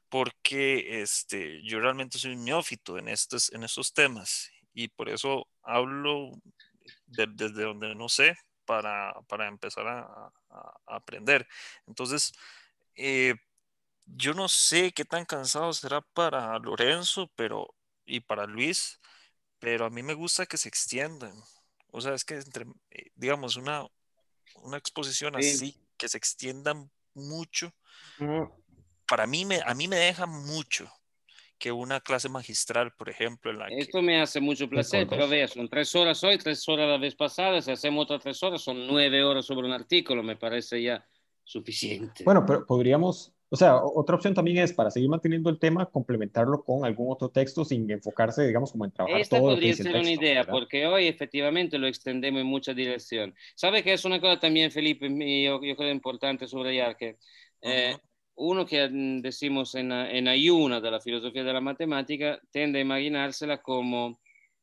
porque este, yo realmente soy un neófito en estos, en estos temas y por eso hablo desde donde no sé para, empezar a, aprender. Entonces, eh, yo no sé qué tan cansado será para Lorenzo, pero y para Luis, pero a mí me gusta que se extiendan. O sea, es que entre, eh, digamos, una, una exposición así, que se extiendan mucho, para mí me, a mí me deja mucho que una clase magistral, por ejemplo. En la Esto me hace mucho placer, pero son tres horas hoy, tres horas la vez pasada, si hacemos otras tres horas, son nueve horas sobre un artículo, me parece ya suficiente. Bueno, pero podríamos, o sea, otra opción también es, para seguir manteniendo el tema, complementarlo con algún otro texto sin enfocarse, digamos, como en trabajar Esta todo podría lo que ser una idea, porque hoy efectivamente lo extendemos en mucha dirección. ¿Sabe que es una cosa también, Felipe, yo, creo importante subrayar que... Eh, uno que mm, decimos en, en ayuna de la filosofía de la matemática tiende a imaginársela como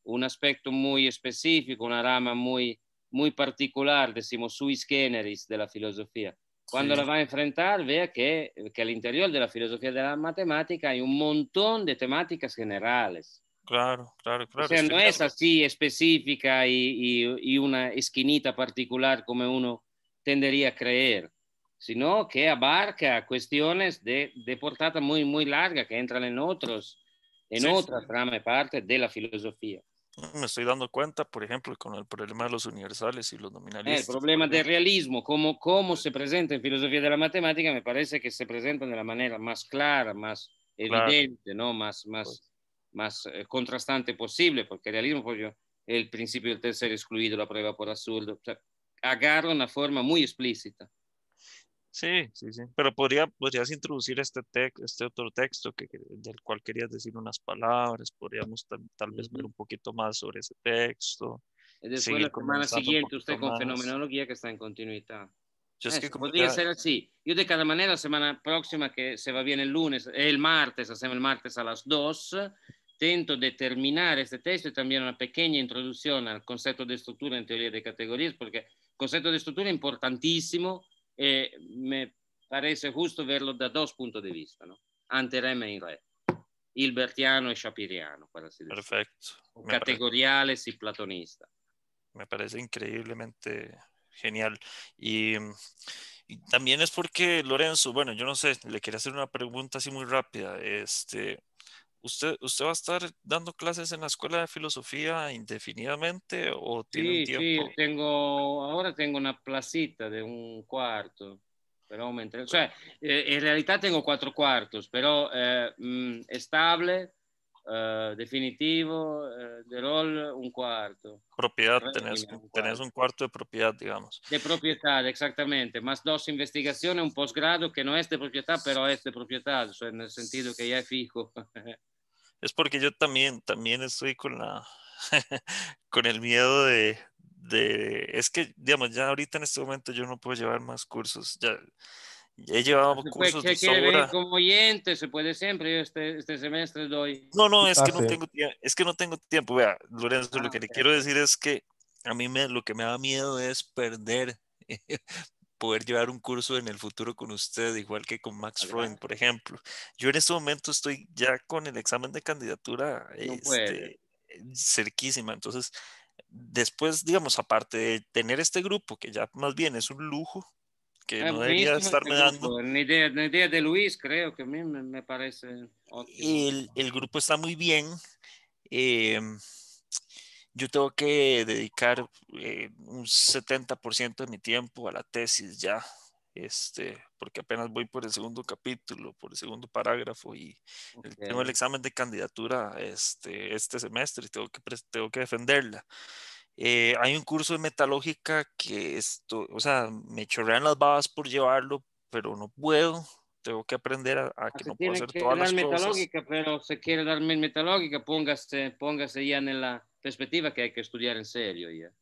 un aspecto muy específico, una rama muy, muy particular, decimos sui generis de la filosofía cuando la va a enfrentar, vea que, al interior de la filosofía de la matemática hay un montón de temáticas generales. Claro, claro, claro. O sea, no es así específica y, una esquinita particular como uno tendería a creer, sino que abarca cuestiones de, de portada muy, muy larga que entran en, otros, en otras sí. y partes de la filosofía. Me estoy dando cuenta, por ejemplo, con el problema de los universales y los eh, nominalistas. El problema del realismo, cómo, cómo eh. se presenta en filosofía de la matemática, me parece que se presenta de la manera más clara, más evidente, ¿no? más, más, pues. más eh, contrastante posible, porque el realismo, por el principio del tercer excluido, la prueba por absurdo, agarra una forma muy explícita. Sí, sí, sí. Pero podría, podrías introducir este, texto, este otro texto que, del cual querías decir unas palabras. Podríamos tal, vez ver un poquito más sobre ese texto. Después la semana siguiente usted con fenomenología que está en continuidad. que podría ser así. Yo de cada manera la semana próxima que se va bien el lunes, el martes, hacemos el martes a las 2, intento de terminar este texto y también una pequeña introducción al concepto de estructura en teoría de categorías, porque el concepto de estructura es importantísimo eh, me parece justo verlo da dos puntos de vista, no? Ante e y re, Hilbertiano y Shapiriano, Perfecto. decirlo. Perfecto. Categoriales y platonista. Me parece increíblemente genial. Y, y, también es porque Lorenzo, bueno, yo no sé, le quería hacer una pregunta así muy rápida. Este, ¿Usted, ¿Usted va a estar dando clases en la escuela de filosofía indefinidamente o tiene un tiempo? Sí, tengo, ahora tengo una placita de un cuarto, pero O sea, eh, en realidad tengo cuatro cuartos, pero eh, mm, estable eh, definitivo, eh, de rol un cuarto. Propiedad, tenés, un cuarto. de propiedad, digamos. De propiedad, exactamente. Más dos investigaciones, un posgrado que no es de propiedad, pero es de propiedad, en el sentido que ya es fijo. *laughs* es porque yo también, también estoy con la... *laughs* con el miedo de, de, es que, digamos, ya ahorita en este momento yo no puedo llevar más cursos. Ya, He llevado cursos de sobra. como oyente, se puede siempre, yo este, este semestre doy. No, no, es que no, ah, tengo, es que no tengo tiempo. Vea, Lorenzo, lo ah, que le quiero decir es que a mí me, lo que me da miedo es perder, *laughs* poder llevar un curso en el futuro con usted, igual que con Max Freund por ejemplo. Yo en este momento estoy ya con el examen de candidatura este, cerquísima, entonces después, digamos, aparte de tener este grupo, que ya más bien es un lujo, que ah, no pues, debería estarme dando. Pues, ni idea, idea, de Luis, creo que a mí me, parece. El, el, grupo está muy bien. Em, yo tengo que dedicar eh, un 70% de mi tiempo a la tesis ya, este, porque apenas voy por el segundo capítulo, por el segundo parágrafo y tengo el examen de candidatura este, este semestre y tengo que, tengo que defenderla. Eh, hay un curso de metalógica que esto, o sea, me chorrean las babas por llevarlo, pero no puedo. Tengo que aprender a, ah, que no puedo hacer todas las metalógica, Pero se quiere darme metalógica, póngase, póngase ya en la perspectiva que hay que estudiar en serio ya.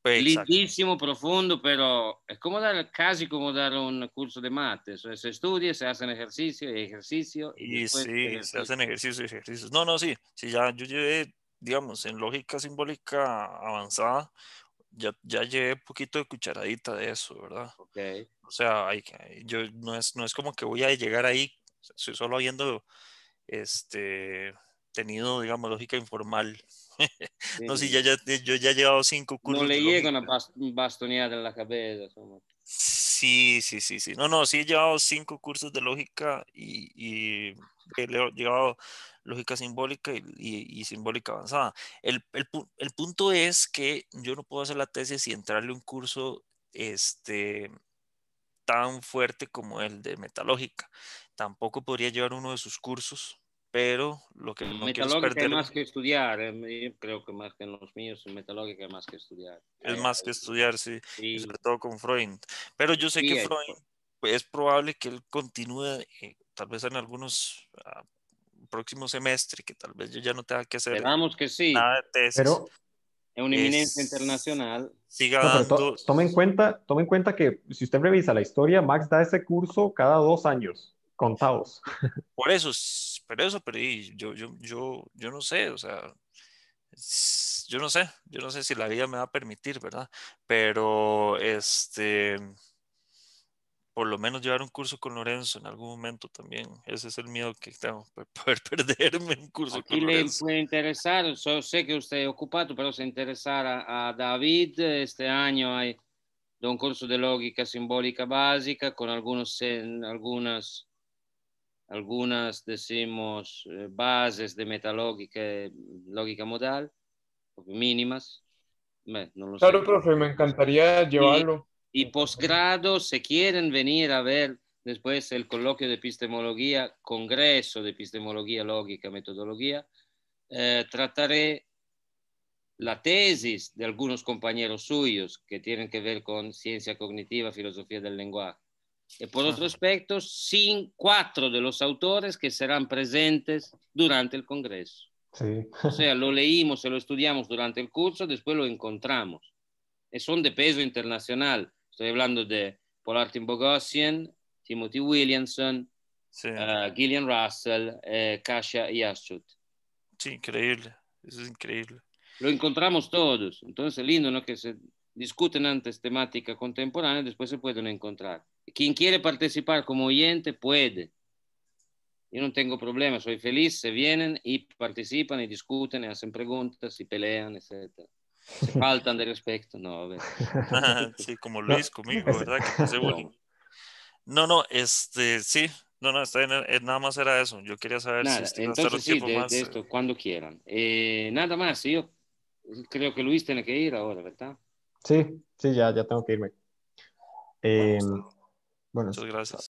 Pues, Lindísimo, profundo, pero es como dar, casi como dar un curso de mates. se estudia, se hacen ejercicio y ejercicio. Y, sí, se hacen ejercicio y ejercicio. No, no, sí, sí, ya yo llevé digamos, en lógica simbólica avanzada, ya, ya llevé un poquito de cucharadita de eso, ¿verdad? Okay. O sea, yo, no, es, no es como que voy a llegar ahí, solo habiendo este, tenido, digamos, lógica informal. *laughs* no, sí ya, yo ya he llevado cinco cursos. No le llego una bastonada en la cabeza. Sí, sí, sí, sí. No, no, sí he llevado cinco cursos de lógica y, y he llevado lógica simbólica y, simbólica avanzada. El, el, el, punto es que yo no puedo hacer la tesis y entrarle un curso este, tan fuerte como el de metalógica. Tampoco podría llevar uno de sus cursos, pero lo que no metalógica perder... es más que estudiar, eh, creo que más que en los míos, metalógica es más que estudiar. Es más que estudiar, sí, sobre todo con Freud. Pero yo sé que Freud pues, es probable que él continúe, eh, tal vez en algunos ah, próximo semestre, que tal vez yo ya no tenga que hacer Esperamos que sí. nada de Pero es una eminencia internacional. Siga tome, en cuenta, tome en cuenta que si usted revisa la historia, Max da ese curso cada dos años, contados. *laughs* Por eso, pero eso, pero yo, yo, yo, yo no sé, o sea, yo no sé, yo no sé si la vida me va a permitir, ¿verdad? Pero este por lo menos llevar un curso con Lorenzo en algún momento también. Ese es el miedo que tengo, *laughs* poder perderme un curso con Lorenzo. le puede interesar, Yo sé que usted es ocupado, pero se interesará a David, eh, este año hay un curso de lógica simbólica básica con algunos, algunas, algunas, decimos, eh, bases de metalógica, eh, lógica modal, mínimas. claro, profe, me encantaría llevarlo y posgrado si quieren venir a ver después el coloquio de epistemología, congreso de epistemología lógica, metodología, eh, trataré la tesis de algunos compañeros suyos que tienen que ver con ciencia cognitiva, filosofía del lenguaje. Y por otro aspecto, sin cuatro de los autores que serán presentes durante el Congreso. Sí. O sea, lo leímos, se lo estudiamos durante el curso, después lo encontramos. Y eh, son de peso internacional. Estoy hablando de Polartin Bogosian, Timothy Williamson, eh, Gillian Russell, eh, Kasia Yashut. Sí, increíble. Eso es increíble. Lo encontramos todos. Entonces, lindo, ¿no? Que se discuten antes temática contemporánea, después se pueden encontrar. Quien quiere participar como oyente puede. Yo no tengo problema, soy feliz, se vienen y participan y discuten y hacen preguntas y pelean, etcétera. *laughs* faltan de respeto, no, a ver. sí, como Luis conmigo, ¿verdad? Que *laughs* pues No, no, este, sí, no, no, está eh, eh, nada más era eso. Yo quería saber si este, eh. esto, cuando quieran. nada más, yo creo que Luis tiene que ir ahora, ¿verdad? Sí, sí, ya, ya tengo que irme. bueno, muchas gracias.